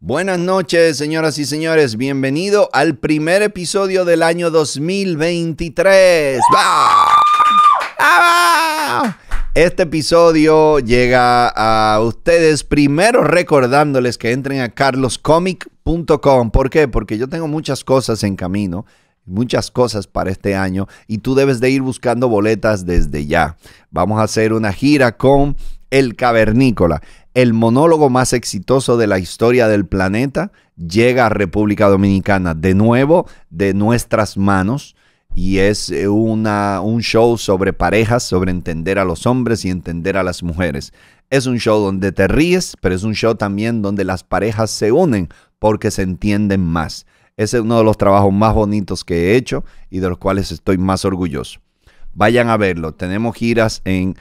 Buenas noches, señoras y señores. Bienvenido al primer episodio del año 2023. ¡Ah, este episodio llega a ustedes primero recordándoles que entren a carloscomic.com. ¿Por qué? Porque yo tengo muchas cosas en camino muchas cosas para este año y tú debes de ir buscando boletas desde ya. Vamos a hacer una gira con El Cavernícola el monólogo más exitoso de la historia del planeta llega a República Dominicana, de nuevo de nuestras manos, y es eh, una, un show sobre parejas, sobre entender a los hombres y entender a las mujeres. Es un show donde te ríes, pero es un show también donde las parejas se unen porque se entienden más. Ese es uno de los trabajos más bonitos que he hecho y de los cuales estoy más orgulloso. Vayan a verlo. Tenemos giras en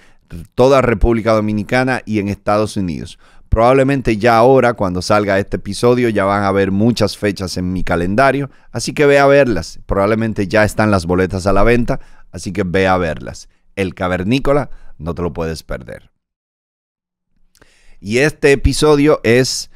toda República Dominicana y en Estados Unidos. Probablemente ya ahora, cuando salga este episodio, ya van a haber muchas fechas en mi calendario, así que ve a verlas. Probablemente ya están las boletas a la venta, así que ve a verlas. El Cavernícola no te lo puedes perder. Y este episodio es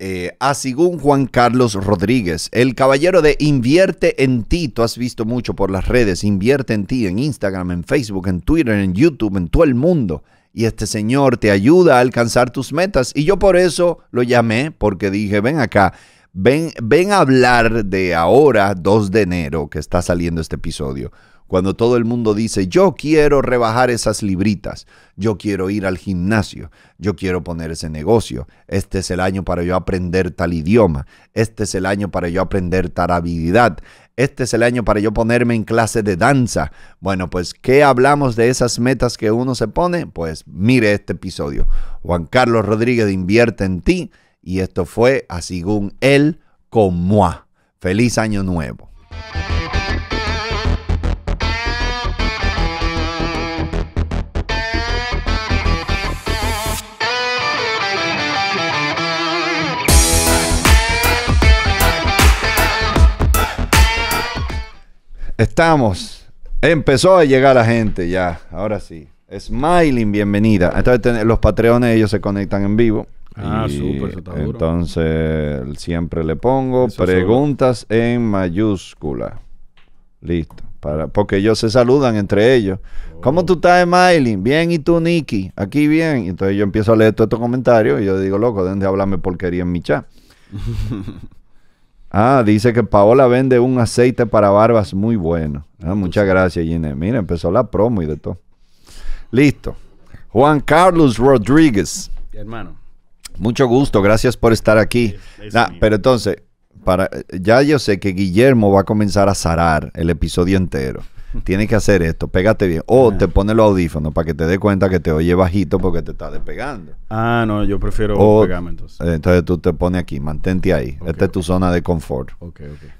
eh, a según Juan Carlos Rodríguez, el caballero de Invierte en ti, tú has visto mucho por las redes, Invierte en ti, en Instagram, en Facebook, en Twitter, en YouTube, en todo el mundo. Y este señor te ayuda a alcanzar tus metas. Y yo por eso lo llamé, porque dije, ven acá, ven, ven a hablar de ahora, 2 de enero, que está saliendo este episodio. Cuando todo el mundo dice, yo quiero rebajar esas libritas, yo quiero ir al gimnasio, yo quiero poner ese negocio, este es el año para yo aprender tal idioma, este es el año para yo aprender tal habilidad, este es el año para yo ponerme en clase de danza. Bueno, pues, ¿qué hablamos de esas metas que uno se pone? Pues mire este episodio. Juan Carlos Rodríguez Invierte en ti y esto fue, a según él, como moi. Feliz año nuevo. Estamos. Empezó a llegar la gente ya. Ahora sí. Smiling, bienvenida. Entonces los patreones ellos se conectan en vivo. Ah, súper, eso está Entonces siempre le pongo preguntas en mayúscula. Listo. Para, porque ellos se saludan entre ellos. ¿Cómo tú estás, Smiling? Bien, ¿y tú, Nicky? Aquí bien. Entonces yo empiezo a leer todos estos comentarios y yo digo, loco, ¿de dónde hablarme porquería en mi chat? Ah, dice que Paola vende un aceite para barbas muy bueno. Ah, muchas gracias, Gine. Mira, empezó la promo y de todo. Listo. Juan Carlos Rodríguez. Hermano. Mucho gusto, gracias por estar aquí. pero entonces, ya yo sé que Guillermo va a comenzar a zarar el episodio entero tienes que hacer esto, pégate bien. O ah. te pone los audífonos para que te dé cuenta que te oye bajito porque te está despegando. Ah, no, yo prefiero pegarme entonces. Entonces tú te pones aquí, mantente ahí. Esta es tu zona de confort. Ok, ok.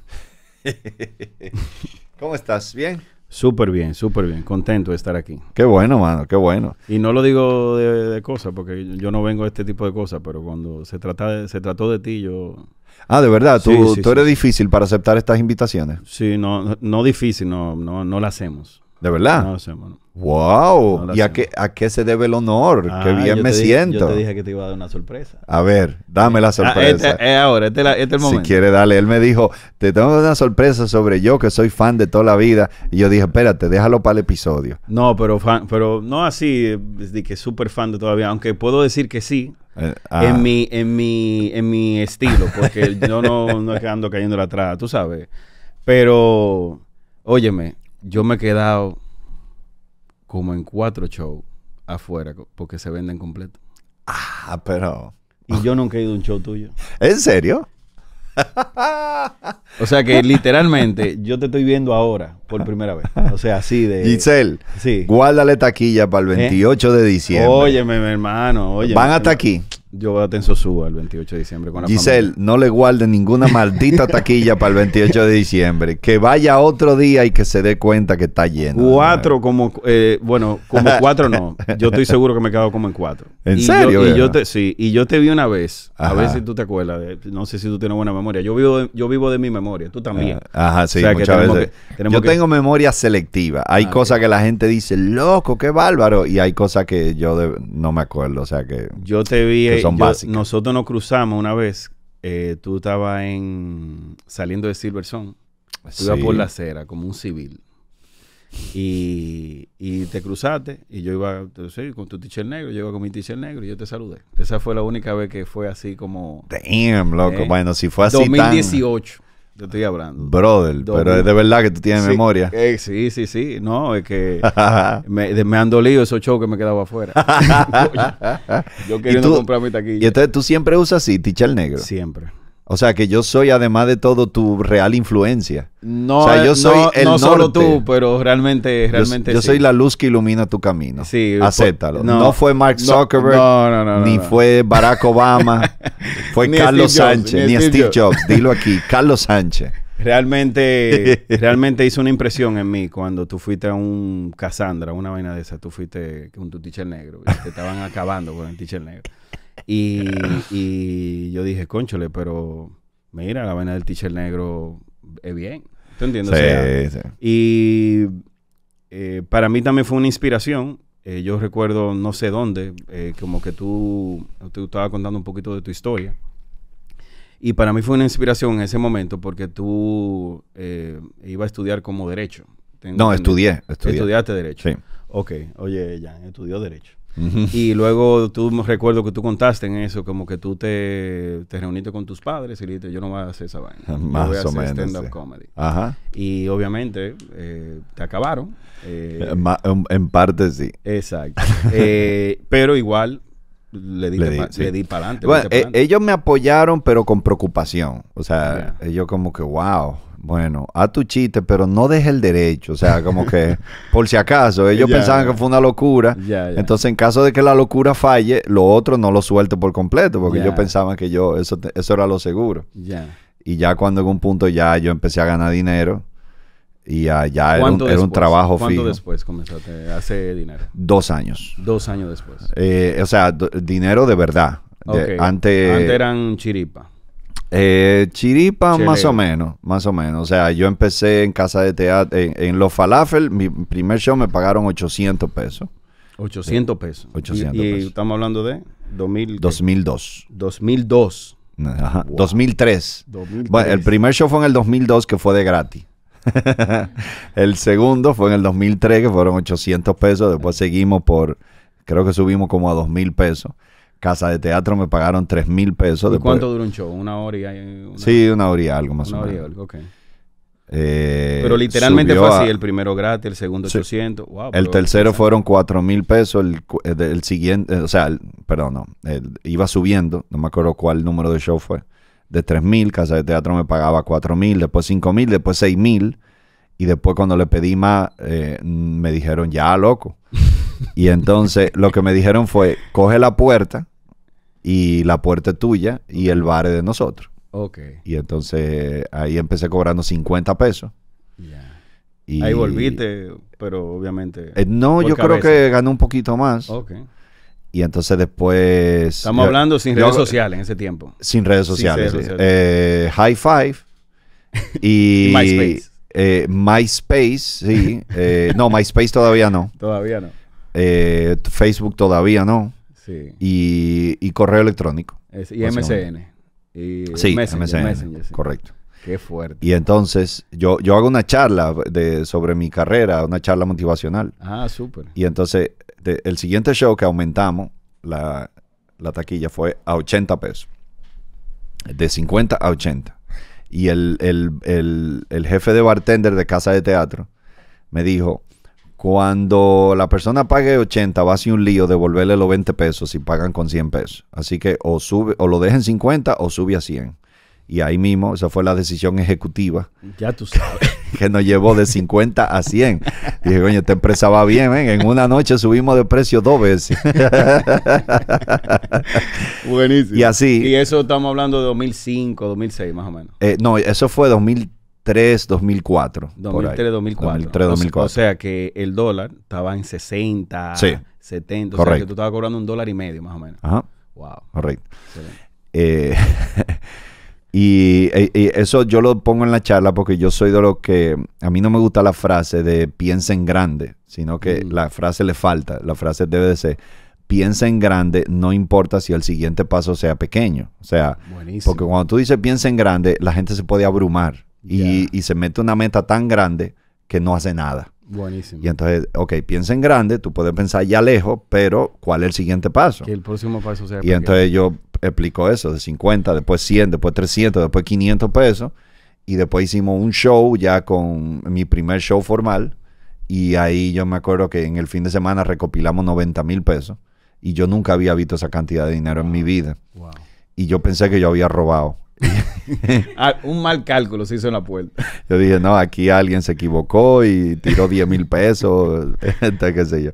¿Cómo estás? ¿Bien? Súper bien, súper bien. Contento de estar aquí. Qué bueno, mano, qué bueno. Y no lo digo de, cosas, porque yo no vengo a este tipo de cosas, pero cuando se, trata de, se trató de ti, yo Ah, de verdad, tú, eres difícil para aceptar estas invitaciones. Sí, no, no difícil, no, no, no la hacemos. ¿De verdad? No lo hacemos. ¡Wow! ¿Y a qué, a qué se debe el honor? ¡Qué ah, bien me siento! yo te dije que te iba a dar una sorpresa. A ver, dame la ah, este sorpresa. Es ahora, este, es este el momento. Si quiere, dale. Él me dijo, te tengo una sorpresa sobre yo, que soy fan de toda la vida. Y yo dije, espérate, déjalo para el episodio. No, pero, fan, pero no así, de que súper fan de todavía. Aunque puedo decir que sí, eh, ah. en, mi, en, en mi estilo, porque yo no, no ando cayendo atrás, tú sabes. Pero, óyeme, yo me he quedado como en cuatro shows afuera porque se venden completo. Ah, pero... Y yo nunca he ido a un show tuyo. ¿En serio? O sea que literalmente yo te estoy viendo ahora por primera vez. O sea, así de. Giselle, sí. guárdale taquilla para el 28 ¿Eh? de diciembre. Óyeme, mi hermano. Óyeme, Van hasta aquí. Yo voy a suba el 28 de diciembre con la Giselle, no le guarde ninguna maldita taquilla para el 28 de diciembre. Que vaya otro día y que se dé cuenta que está lleno. Cuatro, como. Eh, bueno, como cuatro no. Yo estoy seguro que me quedo como en cuatro. ¿En serio? y yo te, sí, y yo te vi una vez. A ver si tú te acuerdas. No sé si tú tienes buena memoria. Yo vivo, yo vivo de mi memoria. Tú también. Ah, ajá, sí, yo tengo memoria selectiva. Hay ah, cosas que la gente dice, loco, qué bárbaro. Y hay cosas que yo no me acuerdo. O sea, que. Yo te vi. Eh, nosotros nos cruzamos una vez. Eh, tú estabas en, saliendo de Silverson. tú Iba por la acera como un civil. Y, te cruzaste y yo iba con tu t negro, yo iba con mi t negro y yo te saludé. Esa fue la única vez que fue así como... Damn, loco. Eh, bueno, si fue así 2018. Te estoy hablando. Brother, pero es de verdad que tú tienes memoria. Eh, sí, sí, sí. No, es que me, han dolido esos shows que me quedaba afuera. yo, quiero queriendo comprar mi taquilla. Y entonces tú siempre usas así, ticha negro. Siempre. O sea, que yo soy, además de todo, tu real influencia. No, o sea, yo soy no, no solo tú, pero realmente, realmente. Yo, soy la luz que ilumina tu camino. Sí. Acéptalo. No, fue Mark Zuckerberg, no, ni fue Barack Obama, fue Carlos Sánchez, ni, Steve Jobs. Dilo aquí, Carlos Sánchez. Realmente, realmente hizo una impresión en mí cuando tú fuiste a un Cassandra, una vaina de esa. Tú fuiste con tu teacher negro. te estaban acabando con el teacher negro. Y, yo dije, conchole, pero mira, la vaina del teacher negro es bien. ¿Tú entiendes? Sí, sí. Y eh, para mí también fue una inspiración. Eh, yo recuerdo, no sé dónde, eh, como que tú, te estabas contando un poquito de tu historia. Y para mí fue una inspiración en ese momento porque tú ibas a estudiar como derecho. No, estudié, estudié, Estudiaste derecho. Sí. Ok, oye, ya, estudió derecho. Y luego tú me recuerdo que tú contaste en eso, como que tú te, te reuniste con tus padres y dijiste, yo no voy a hacer esa vaina. Más menos. Ajá. Y obviamente eh, te acabaron. Eh, eh, en, parte sí. Exacto. pero igual le di, para adelante. ellos me apoyaron, pero con preocupación. O sea, ellos como que, wow bueno, a tu chiste, pero no deje el derecho. O sea, como que, por si acaso, ellos pensaban que fue una locura. Entonces, en caso de que la locura falle, lo otro no lo suelto por completo, porque yo pensaba que yo, eso, eso era lo seguro. Y ya cuando en un punto ya yo empecé a ganar dinero, y ya, era, un, trabajo fijo. ¿Cuánto después comenzaste a hacer dinero? Dos años. Dos años después. Eh, o sea, dinero de verdad. antes, antes eran chiripa. Eh, chiripa, más o menos, más o menos. O sea, yo empecé en casa de teatro, en, Los Falafel, mi primer show me pagaron 800 pesos. 800 pesos. 800 y, estamos hablando de 2002. 2002. Ajá. 2003. 2003. Bueno, el primer show fue en el 2002 que fue de gratis. el segundo fue en el 2003 que fueron 800 pesos. Después seguimos por, creo que subimos como a 2000 pesos casa de teatro me pagaron tres mil pesos. ¿Y cuánto dura un show? ¿Una hora y una... Sí, una hora y algo más o menos. Una hora y algo, Eh, pero literalmente fue así, el primero gratis, el segundo el tercero fueron cuatro mil pesos, el, eh, el, siguiente, eh, o sea, perdón, no, iba subiendo, no me acuerdo cuál número de show fue. De tres mil, Casa de Teatro me pagaba cuatro mil, después cinco mil, después seis mil. Y después cuando le pedí más, eh, me dijeron, ya, loco. Y entonces lo que me dijeron fue, coge la puerta y la puerta es tuya y el bar es de nosotros. Ok. Y entonces ahí empecé cobrando 50 pesos. ahí volviste, pero obviamente... Eh, no, yo creo que gané un poquito más. Ok. Y entonces después... Estamos hablando sin redes sociales en ese tiempo. Sin redes sociales. Eh, high Five y... MySpace. Eh, MySpace, sí. no, MySpace todavía no. Todavía no. Eh, Facebook todavía no. Sí. Y, correo electrónico. y MSN. Y sí, Messenger, Correcto. Qué fuerte. Y entonces yo, yo hago una charla de, sobre mi carrera, una charla motivacional. Ah, súper. Y entonces el siguiente show que aumentamos la, taquilla fue a 80 pesos. De 50 a 80. Y el, el, el jefe de bartender de casa de teatro me dijo, cuando la persona pague 80, va a ser un lío devolverle los 20 pesos si pagan con 100 pesos. Así que o, sube, o lo dejen 50 o sube a 100. Y ahí mismo, esa fue la decisión ejecutiva. Ya tú sabes. Que nos llevó de 50 a 100. dije, coño, esta empresa va bien, ¿eh? En una noche subimos de precio dos veces. Buenísimo. Y así. Y eso estamos hablando de 2005, 2006, más o menos. Eh, no, eso fue 2003. 2003, 2004. 2003, 2004. O sea que el dólar estaba en 60, sí. 70. O sea que tú estabas cobrando un dólar y medio más o menos. Ajá. Wow. Correcto. Eh, y, eso yo lo pongo en la charla porque yo soy de los que a mí no me gusta la frase de piensa en grande, sino que mm. la frase le falta. La frase debe de ser piensa en grande, no importa si el siguiente paso sea pequeño. O sea, porque cuando tú dices piensa en grande, la gente se puede abrumar y, se mete una meta tan grande que no hace nada. Buenísimo. Y entonces, ok, piensa en grande, tú puedes pensar ya lejos, pero ¿cuál es el siguiente paso? Que el próximo paso sea. Y entonces yo explico eso, de 50, después 100, después 300, después 500 pesos. Y después hicimos un show ya con mi primer show formal. Y ahí yo me acuerdo que en el fin de semana recopilamos 90 mil pesos. Y yo nunca había visto esa cantidad de dinero en mi vida. Wow y yo pensé que yo había robado. Ah, un mal cálculo se hizo en la puerta. Yo dije, no, aquí alguien se equivocó y tiró 10 mil pesos, qué sé yo. ¿Y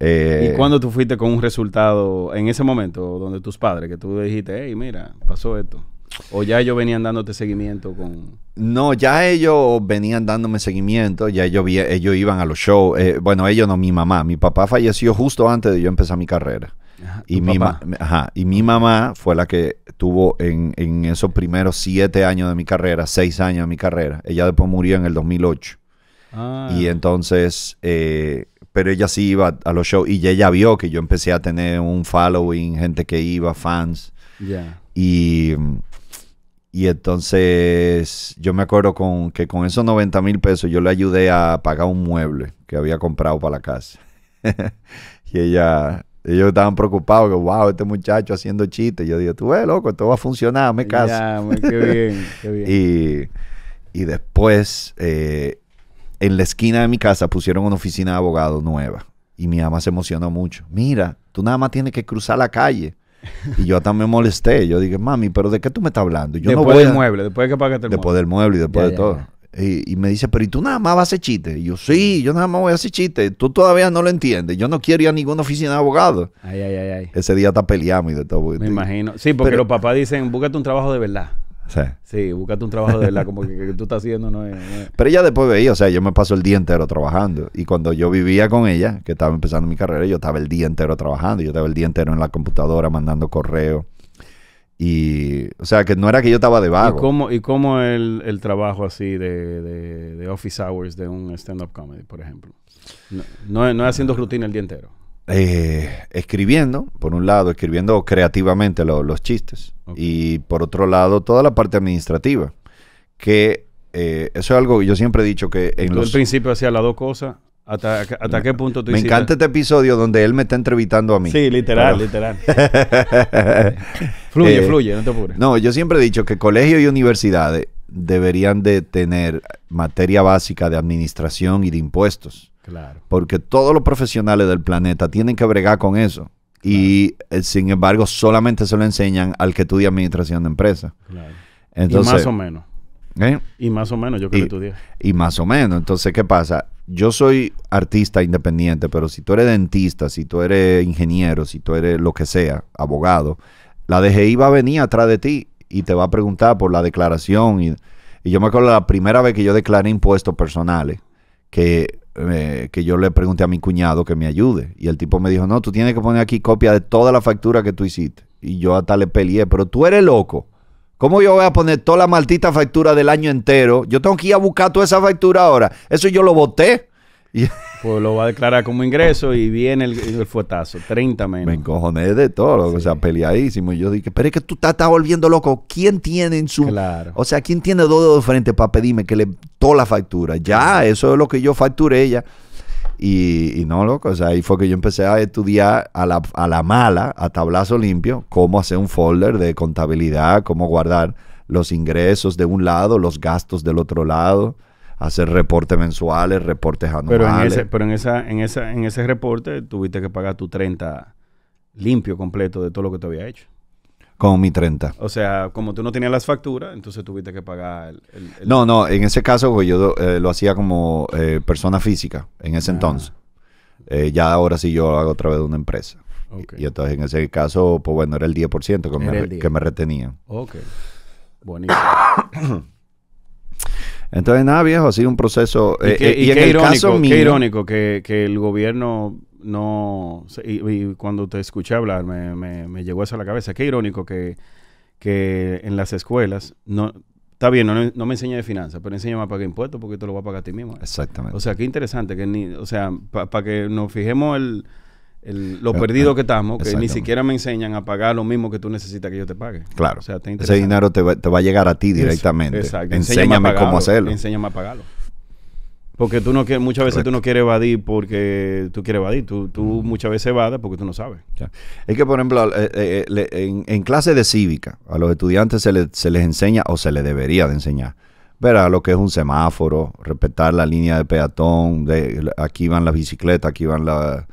eh, cuando tú fuiste con un resultado en ese momento donde tus padres, que tú dijiste, hey, mira, pasó esto? ¿O ya ellos venían dándote seguimiento con...? No, ya ellos venían dándome seguimiento, ya ellos, ellos iban a los shows. Eh, bueno, ellos no, mi mamá. Mi papá falleció justo antes de yo empezar mi carrera y, mi y mi mamá fue la que tuvo en, esos primeros siete años de mi carrera, seis años de mi carrera. Ella después murió en el 2008. Ah. Y entonces, eh, pero ella sí iba a los shows y ella vio que yo empecé a tener un following, gente que iba, fans. Y, y entonces yo me acuerdo con, que con esos 90 mil pesos yo le ayudé a pagar un mueble que había comprado para la casa. y ella ellos estaban preocupados, que wow, este muchacho haciendo chistes. Yo digo, tú ves, loco, todo va a funcionar, me caso. y, después, eh, en la esquina de mi casa pusieron una oficina de abogado nueva. Y mi ama se emocionó mucho. Mira, tú nada más tienes que cruzar la calle. Y yo también me molesté. Yo dije, mami, pero ¿de qué tú me estás hablando? Yo después no del mueble, después de que el mueble. Después del mueble y después de todo. Y, me dice, pero ¿y tú nada más vas a hacer chiste? yo, sí, yo nada más voy a hacer chiste. Tú todavía no lo entiendes. Yo no quiero ir a ninguna oficina de abogado. Ay, ay, ay. ay. Ese día está peleando y de todo. Me imagino. Sí, porque los papás dicen, búscate un trabajo de verdad. Sí. sí, búscate un trabajo de verdad, como que, tú estás haciendo no es, Pero ella después veía, o sea, yo me paso el día entero trabajando. Y cuando yo vivía con ella, que estaba empezando mi carrera, yo estaba el día entero trabajando. Yo estaba el día entero en la computadora mandando correos. Y, o sea, que no era que yo estaba de vago. ¿Y cómo, el, trabajo así de, office hours de un stand-up comedy, por ejemplo? No, no, haciendo rutina el día entero. Eh, escribiendo, por un lado, escribiendo creativamente los chistes. Y por otro lado, toda la parte administrativa. Que eh, eso es algo que yo siempre he dicho que en Tú al principio hacía las dos cosas ¿Hasta, qué punto tú Me encanta este episodio donde él me está entrevistando a mí. Sí, literal, literal. fluye, eh, fluye, no te apures. No, yo siempre he dicho que colegios y universidades deberían de tener materia básica de administración y de impuestos. Claro. Porque todos los profesionales del planeta tienen que bregar con eso. Y eh, sin embargo, solamente se lo enseñan al que estudia administración de empresa. Claro. Entonces, y más o menos. ¿eh? Y más o menos, yo creo que estudié. Y más o menos. Entonces, ¿qué pasa? yo soy artista independiente, pero si tú eres dentista, si tú eres ingeniero, si tú eres lo que sea, abogado, la DGI va a venir atrás de ti y te va a preguntar por la declaración. Y, y yo me acuerdo la primera vez que yo declaré impuestos personales, que, eh, que yo le pregunté a mi cuñado que me ayude. Y el tipo me dijo, no, tú tienes que poner aquí copia de toda la factura que tú hiciste. Y yo hasta le peleé, pero tú eres loco. ¿Cómo yo voy a poner toda la maldita factura del año entero? Yo tengo que ir a buscar toda esa factura ahora. Eso yo lo voté. pues lo va a declarar como ingreso y viene el, fuetazo, 30 menos. Me encojoné de todo, o sea, peleadísimo. yo dije, pero es que tú estás, volviendo loco. ¿Quién tiene en su. Claro. O sea, ¿quién tiene dos dedos de frente para pedirme que le toda la factura? Ya, eso es lo que yo facturé ya. Y, no, loco, o sea, ahí fue que yo empecé a estudiar a la, mala, a tablazo limpio, cómo hacer un folder de contabilidad, cómo guardar los ingresos de un lado, los gastos del otro lado hacer reportes mensuales, reportes anuales. Pero en ese, pero en esa, en esa, en ese reporte tuviste que pagar tu 30 limpio completo de todo lo que te había hecho con mi 30. O sea, como tú no tenías las facturas, entonces tuviste que pagar No, no, en ese caso pues, yo eh, lo hacía como eh, persona física en ese ah. entonces. Eh, ya ahora sí yo lo hago a través de una empresa. Y, entonces en ese caso, pues bueno, era el 10% que, me, retenían. Ok. Buenísimo. entonces nada, viejo, ha sido un proceso... Y qué, irónico, qué irónico que el gobierno no, y, cuando te escuché hablar me, me, llegó eso a la cabeza. Qué irónico que, que en las escuelas, no, está bien, no, me enseña de finanzas, pero enséñame a pagar impuestos porque tú lo vas a pagar a ti mismo. Exactamente. O sea, qué interesante, que ni, o sea, para que nos fijemos el... El, lo eh, perdido eh, que estamos, que ni siquiera me enseñan a pagar lo mismo que tú necesitas que yo te pague. Claro. Ese dinero te va, te va, a llegar a ti directamente. Eso, cómo hacerlo. enseñame a pagarlo. Porque tú no quieres, muchas veces tú no quieres evadir porque tú quieres evadir. Tú, muchas veces evadas porque tú no sabes. Es que, por ejemplo, eh, eh, eh, en, clase de cívica, a los estudiantes se, les enseña o se les debería de enseñar. a lo que es un semáforo, respetar la línea de peatón, de, aquí van las bicicletas, aquí van las...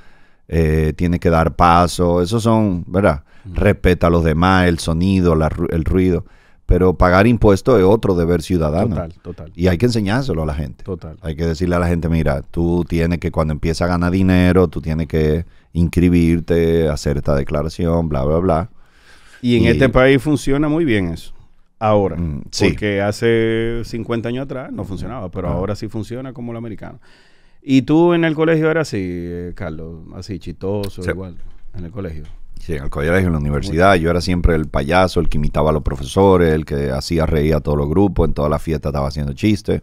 Eh, tiene que dar paso, esos son, ¿verdad? Respeta a los demás, el sonido, el ruido pero pagar impuestos es otro deber ciudadano. Total, total. Y hay que enseñárselo a la gente. Total. Hay que decirle a la gente, mira, tú tienes que cuando empiezas a ganar dinero, tú tienes que inscribirte, hacer esta declaración, bla, bla, bla. Y en este país funciona muy bien eso. Ahora, mm, sí. porque hace 50 años atrás no funcionaba, pero ah. ahora sí funciona como lo americano. ¿Y tú en el colegio eras así, eh, Carlos? Así, chistoso, igual, en el colegio. Sí, en el colegio, en la universidad, yo era siempre el payaso, el que imitaba a los profesores, el que hacía reír a todos los grupos, en todas las fiestas estaba haciendo chistes.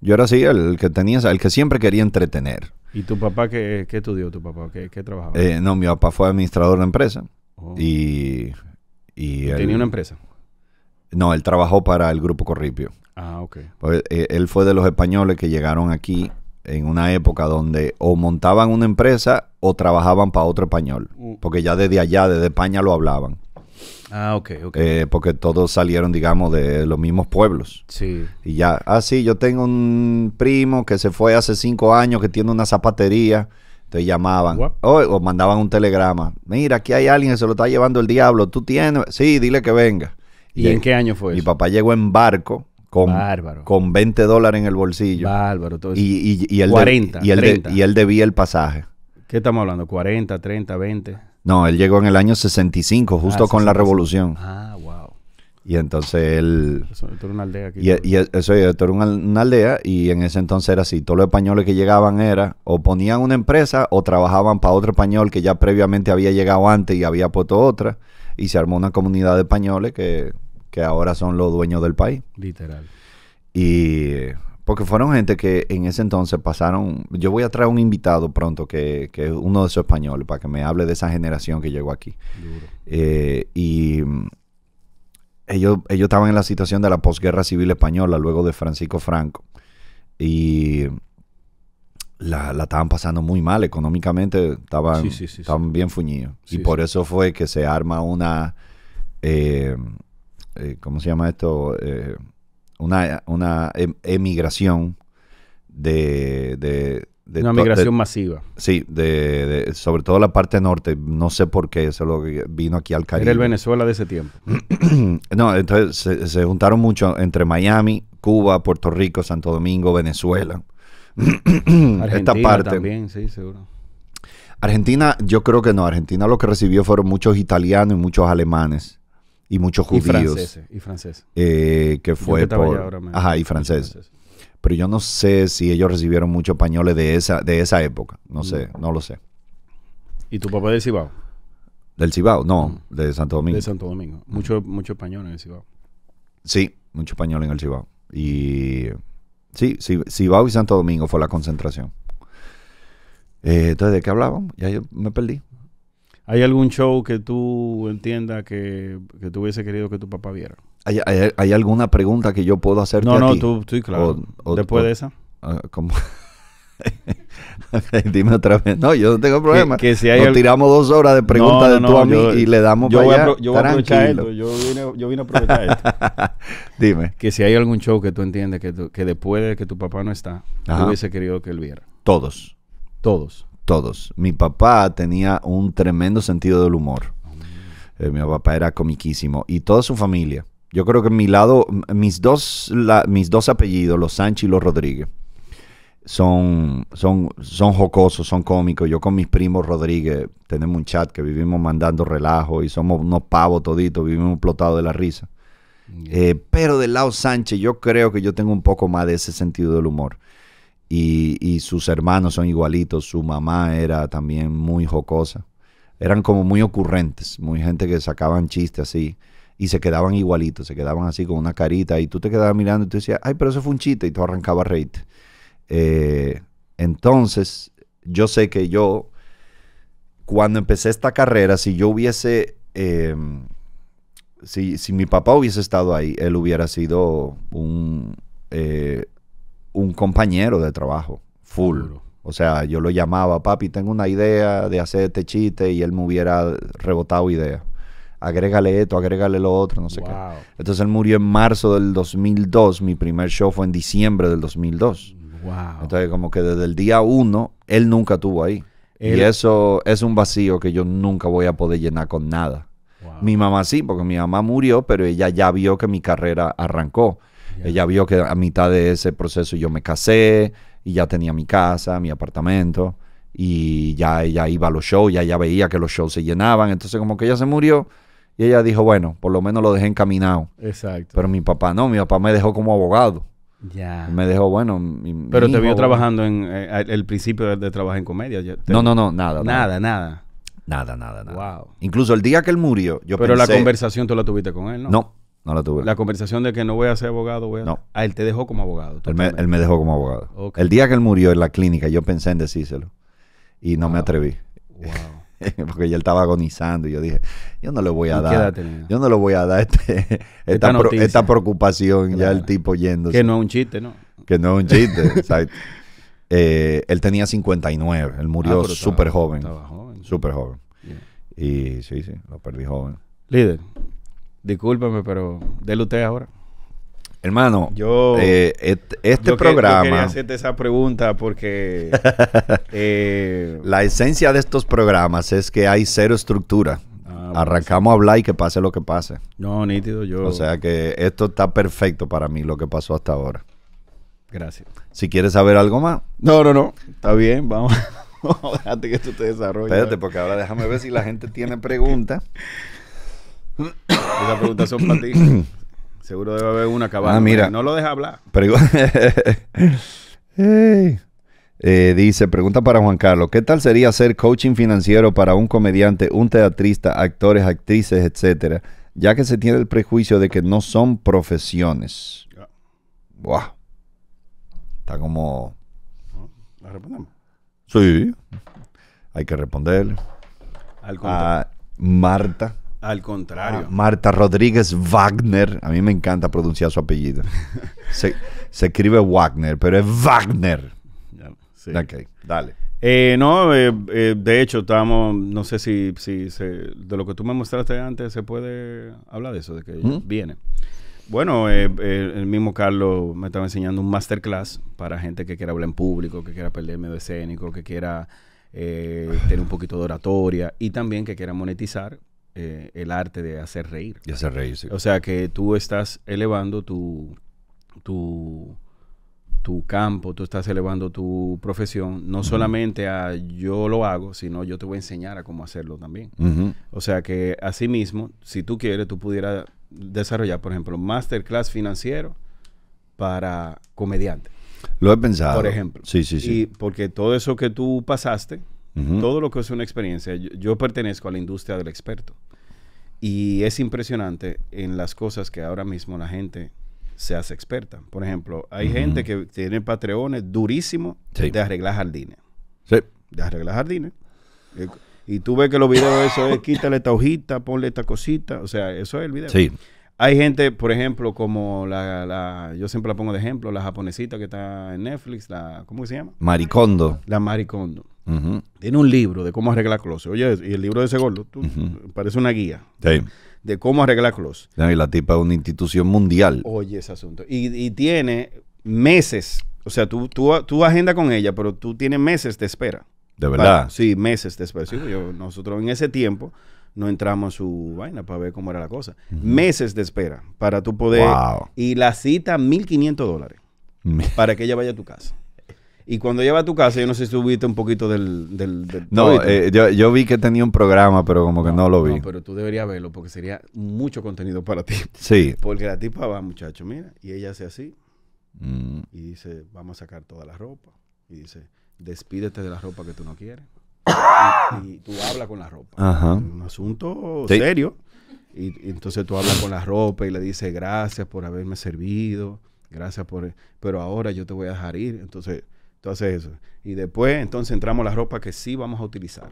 Yo era así, el, que tenía, el que siempre quería entretener. ¿Y tu papá qué, estudió tu papá? ¿Qué, qué trabajaba? Eh, no, mi papá fue administrador de empresa. Oh. Y, y ¿Tenía una empresa? No, él trabajó para el Grupo Corripio. Ah, ok. Pues, eh, él fue de los españoles que llegaron aquí en una época donde o montaban una empresa o trabajaban para otro español, uh. porque ya desde allá, desde España lo hablaban. Ah, ok, ok. Eh, porque todos salieron, digamos, de los mismos pueblos. Sí. Y ya, ah, sí, yo tengo un primo que se fue hace cinco años, que tiene una zapatería. Entonces llamaban o, mandaban un telegrama. Mira, aquí hay alguien que se lo está llevando el diablo. Tú tienes. Sí, dile que venga. ¿Y, en qué año fue eso? Mi papá llegó en barco con, Bárbaro. con 20 dólares en el bolsillo. Bárbaro, todo eso. Y, y, él 40, y, debía el pasaje. ¿Qué estamos hablando? ¿40, 30, 20? No, él llegó en el año 65, ah, justo con la revolución. Ah, wow. Y entonces él... Eso, esto era una aldea. y, e, e, eso era una, una, aldea y en ese entonces era así. Todos los españoles que llegaban era o ponían una empresa o trabajaban para otro español que ya previamente había llegado antes y había puesto otra. Y se armó una comunidad de españoles que que ahora son los dueños del país. Literal. Y porque fueron gente que en ese entonces pasaron. Yo voy a traer un invitado pronto que, es uno de esos españoles para que me hable de esa generación que llegó aquí. Duro. Eh, y ellos, ellos estaban en la situación de la posguerra civil española, luego de Francisco Franco. Y la, estaban pasando muy mal económicamente, estaban, bien fuñidos. y por eso fue que se arma una. Eh, eh, ¿cómo se llama esto? Eh, una, em, emigración de... una migración masiva. Sí, de, sobre todo la parte norte. No sé por qué, es lo vino aquí al Caribe. Era el Venezuela de ese tiempo. no, entonces se, juntaron mucho entre Miami, Cuba, Puerto Rico, Santo Domingo, Venezuela. Argentina También, sí, seguro. Argentina, yo creo que no. Argentina lo que recibió fueron muchos italianos y muchos alemanes y muchos judíos. Y franceses. Y francés. Eh, que fue por... ajá, y francés. Pero yo no sé si ellos recibieron muchos españoles de esa, de esa época. No sé, mm. no lo sé. ¿Y tu papá del Cibao? Del Cibao, no, mm. de Santo Domingo. De Santo Domingo. Mm. Mucho, mucho español en el Cibao. Sí, mucho español en el Cibao. Y sí, Cibao y Santo Domingo fue la concentración. Eh, entonces, ¿de qué hablábamos? Ya yo me perdí. ¿Hay algún show que tú entiendas que, que tú hubiese querido que tu papá viera? ¿Hay, alguna pregunta que yo puedo hacerte? No, no, tú, claro. Después de esa. Ah, dime otra vez. No, yo no tengo problema. Que, si hay tiramos dos horas de preguntas de tú a mí y le damos yo para voy yo voy a aprovechar esto. Yo vine, a aprovechar esto. Dime. Que si hay algún show que tú entiendes que, que después de que tu papá no está, tú hubiese querido que él viera. Todos. Todos todos. Mi papá tenía un tremendo sentido del humor. Eh, mi papá era comiquísimo. Y toda su familia. Yo creo que mi lado, mis dos, mis dos apellidos, los Sánchez y los Rodríguez, son, son, son jocosos, son cómicos. Yo con mis primos Rodríguez tenemos un chat que vivimos mandando relajo y somos unos pavos toditos, vivimos explotados de la risa. Mm. Eh, pero del lado Sánchez yo creo que yo tengo un poco más de ese sentido del humor y, sus hermanos son igualitos, su mamá era también muy jocosa. Eran como muy ocurrentes, muy gente que sacaban chistes así y se quedaban igualitos, se quedaban así con una carita y tú te quedabas mirando y tú decías, ay, pero eso fue un chiste y tú arrancabas a eh, entonces, yo sé que yo, cuando empecé esta carrera, si yo hubiese, em, si, mi papá hubiese estado ahí, él hubiera sido un... Eh, un compañero de trabajo, full. O sea, yo lo llamaba, papi, tengo una idea de hacer este chiste y él me hubiera rebotado idea. Agrégale esto, agrégale lo otro, no sé qué. Entonces él murió en marzo del 2002, mi primer show fue en diciembre del 2002. Entonces como que desde el día uno, él nunca estuvo ahí. Y eso es un vacío que yo nunca voy a poder llenar con nada. Mi mamá sí, porque mi mamá murió, pero ella ya vio que mi carrera arrancó. Ella vio que a mitad de ese proceso yo me casé y ya tenía mi casa, mi apartamento y ya ella iba a los shows, ya ella veía que los shows se llenaban, entonces como que ella se murió y ella dijo, bueno, por lo menos lo dejé encaminado. Exacto. Pero mi papá no, mi papá me dejó como abogado. Ya. Me dejó, bueno. Pero te vio trabajando en eh, el principio de, trabajar en comedia. No, no, no, nada. Nada, nada. nada. Nada, nada, Wow. Incluso el día que él murió, yo pensé. Pero la conversación tú la tuviste con él, ¿no? No, no la tuve. La conversación de que no voy a ser abogado, voy a... No. Ah, él te dejó como abogado. Él me, dejó como abogado. El día que él murió en la clínica, yo pensé en decírselo. Y no me atreví. Wow. Porque ya él estaba agonizando y yo dije, yo no le voy a dar, yo no le voy a dar este, esta, preocupación ya el tipo yéndose. Que no es un chiste, ¿no? Que no es un chiste, exacto. Eh, él tenía 59, él murió súper ah, joven. Estaba joven. Y sí, sí, lo perdí joven. Líder, Discúlpeme, pero déle usted ahora. Hermano, yo, eh, este, programa. yo quería hacerte esa pregunta porque. Eh, la esencia de estos programas es que hay cero estructura. Ah, Arrancamos a hablar y que pase lo que pase. No, nítido, yo. O sea que esto está perfecto para mí, lo que pasó hasta ahora. Gracias. Si quieres saber algo más. No, no, no. Está bien, vamos. Déjate que esto te desarrolle. Espérate, porque ahora déjame ver si la gente tiene preguntas. Esas pregunta son para ti. Seguro debe haber una acabada. Ah, no lo deja hablar. Eh, dice, pregunta para Juan Carlos, ¿qué tal sería hacer coaching financiero para un comediante, un teatrista, actores, actrices, etcétera? Ya que se tiene el prejuicio de que no son profesiones. Está como... Ah, ¿La respondemos? Sí. Hay que responder a Marta. Al contrario. Ah, Marta Rodríguez Wagner. A mí me encanta pronunciar su apellido. se, escribe Wagner, pero es Wagner. Ok, dale. Eh, no, eh, eh, de hecho, estamos, no sé si, se, de lo que tú me mostraste antes se puede hablar de eso, de que viene. Bueno, el mismo Carlos me estaba enseñando un masterclass para gente que quiera hablar en público, que quiera perder medio escénico, que quiera tener un poquito de oratoria y también que quiera monetizar eh, el arte de hacer reír. De hacer reír, sí. O sea que tú estás elevando tu, tu campo, tú estás elevando tu profesión, no solamente a yo lo hago, sino yo te voy a enseñar a cómo hacerlo también. O sea que mismo, si tú quieres, tú pudieras desarrollar, por ejemplo, masterclass financiero para comediante. Lo he pensado. Por ejemplo. Sí, sí, sí. porque todo eso que tú pasaste, todo lo que es una experiencia. Yo, pertenezco a la industria del experto. Y es impresionante en las cosas que ahora mismo la gente se hace experta. Por ejemplo, hay gente que tiene patreones durísimos de arreglar jardines. Sí. De arreglar jardines. Eh, y tú ves que los videos eso es quítale esta hojita, ponle esta cosita. O sea, eso es el video. Sí. Hay gente, por ejemplo, como la, la, yo siempre la pongo de ejemplo, la japonesita que está en Netflix, la, ¿cómo se llama? Maricondo. La Maricondo. Tiene un libro de cómo arreglar closet. Oye, y el libro de ese gordo parece una guía de cómo arreglar closet. Y la tipa es una institución mundial. Oye, ese asunto. Y, tiene meses. O sea, tú, tú, tú agenda con ella, pero tú tienes meses de espera. ¿De verdad? sí, meses de espera. nosotros en ese tiempo no entramos a su vaina para ver cómo era la cosa. Meses de espera para tú poder. Y la cita, 1.500 dólares para que ella vaya a tu casa. Y cuando lleva a tu casa, yo no sé si tuviste un poquito del... no, eh, yo, yo, vi que tenía un programa, pero como que no, lo vi. No, pero tú deberías verlo porque sería mucho contenido para ti. Sí. Porque la tipa va, muchacho, mira, y ella hace así. Mm. Y dice, vamos a sacar toda la ropa. Y dice, despídete de la ropa que tú no quieres. y, tú hablas con la ropa. Ajá. Un asunto serio. Y, entonces tú hablas con la ropa y le dices, gracias por haberme servido, gracias por... Pero ahora yo te voy a dejar ir. Entonces entonces eso. Y después, entonces entramos la ropa que sí vamos a utilizar.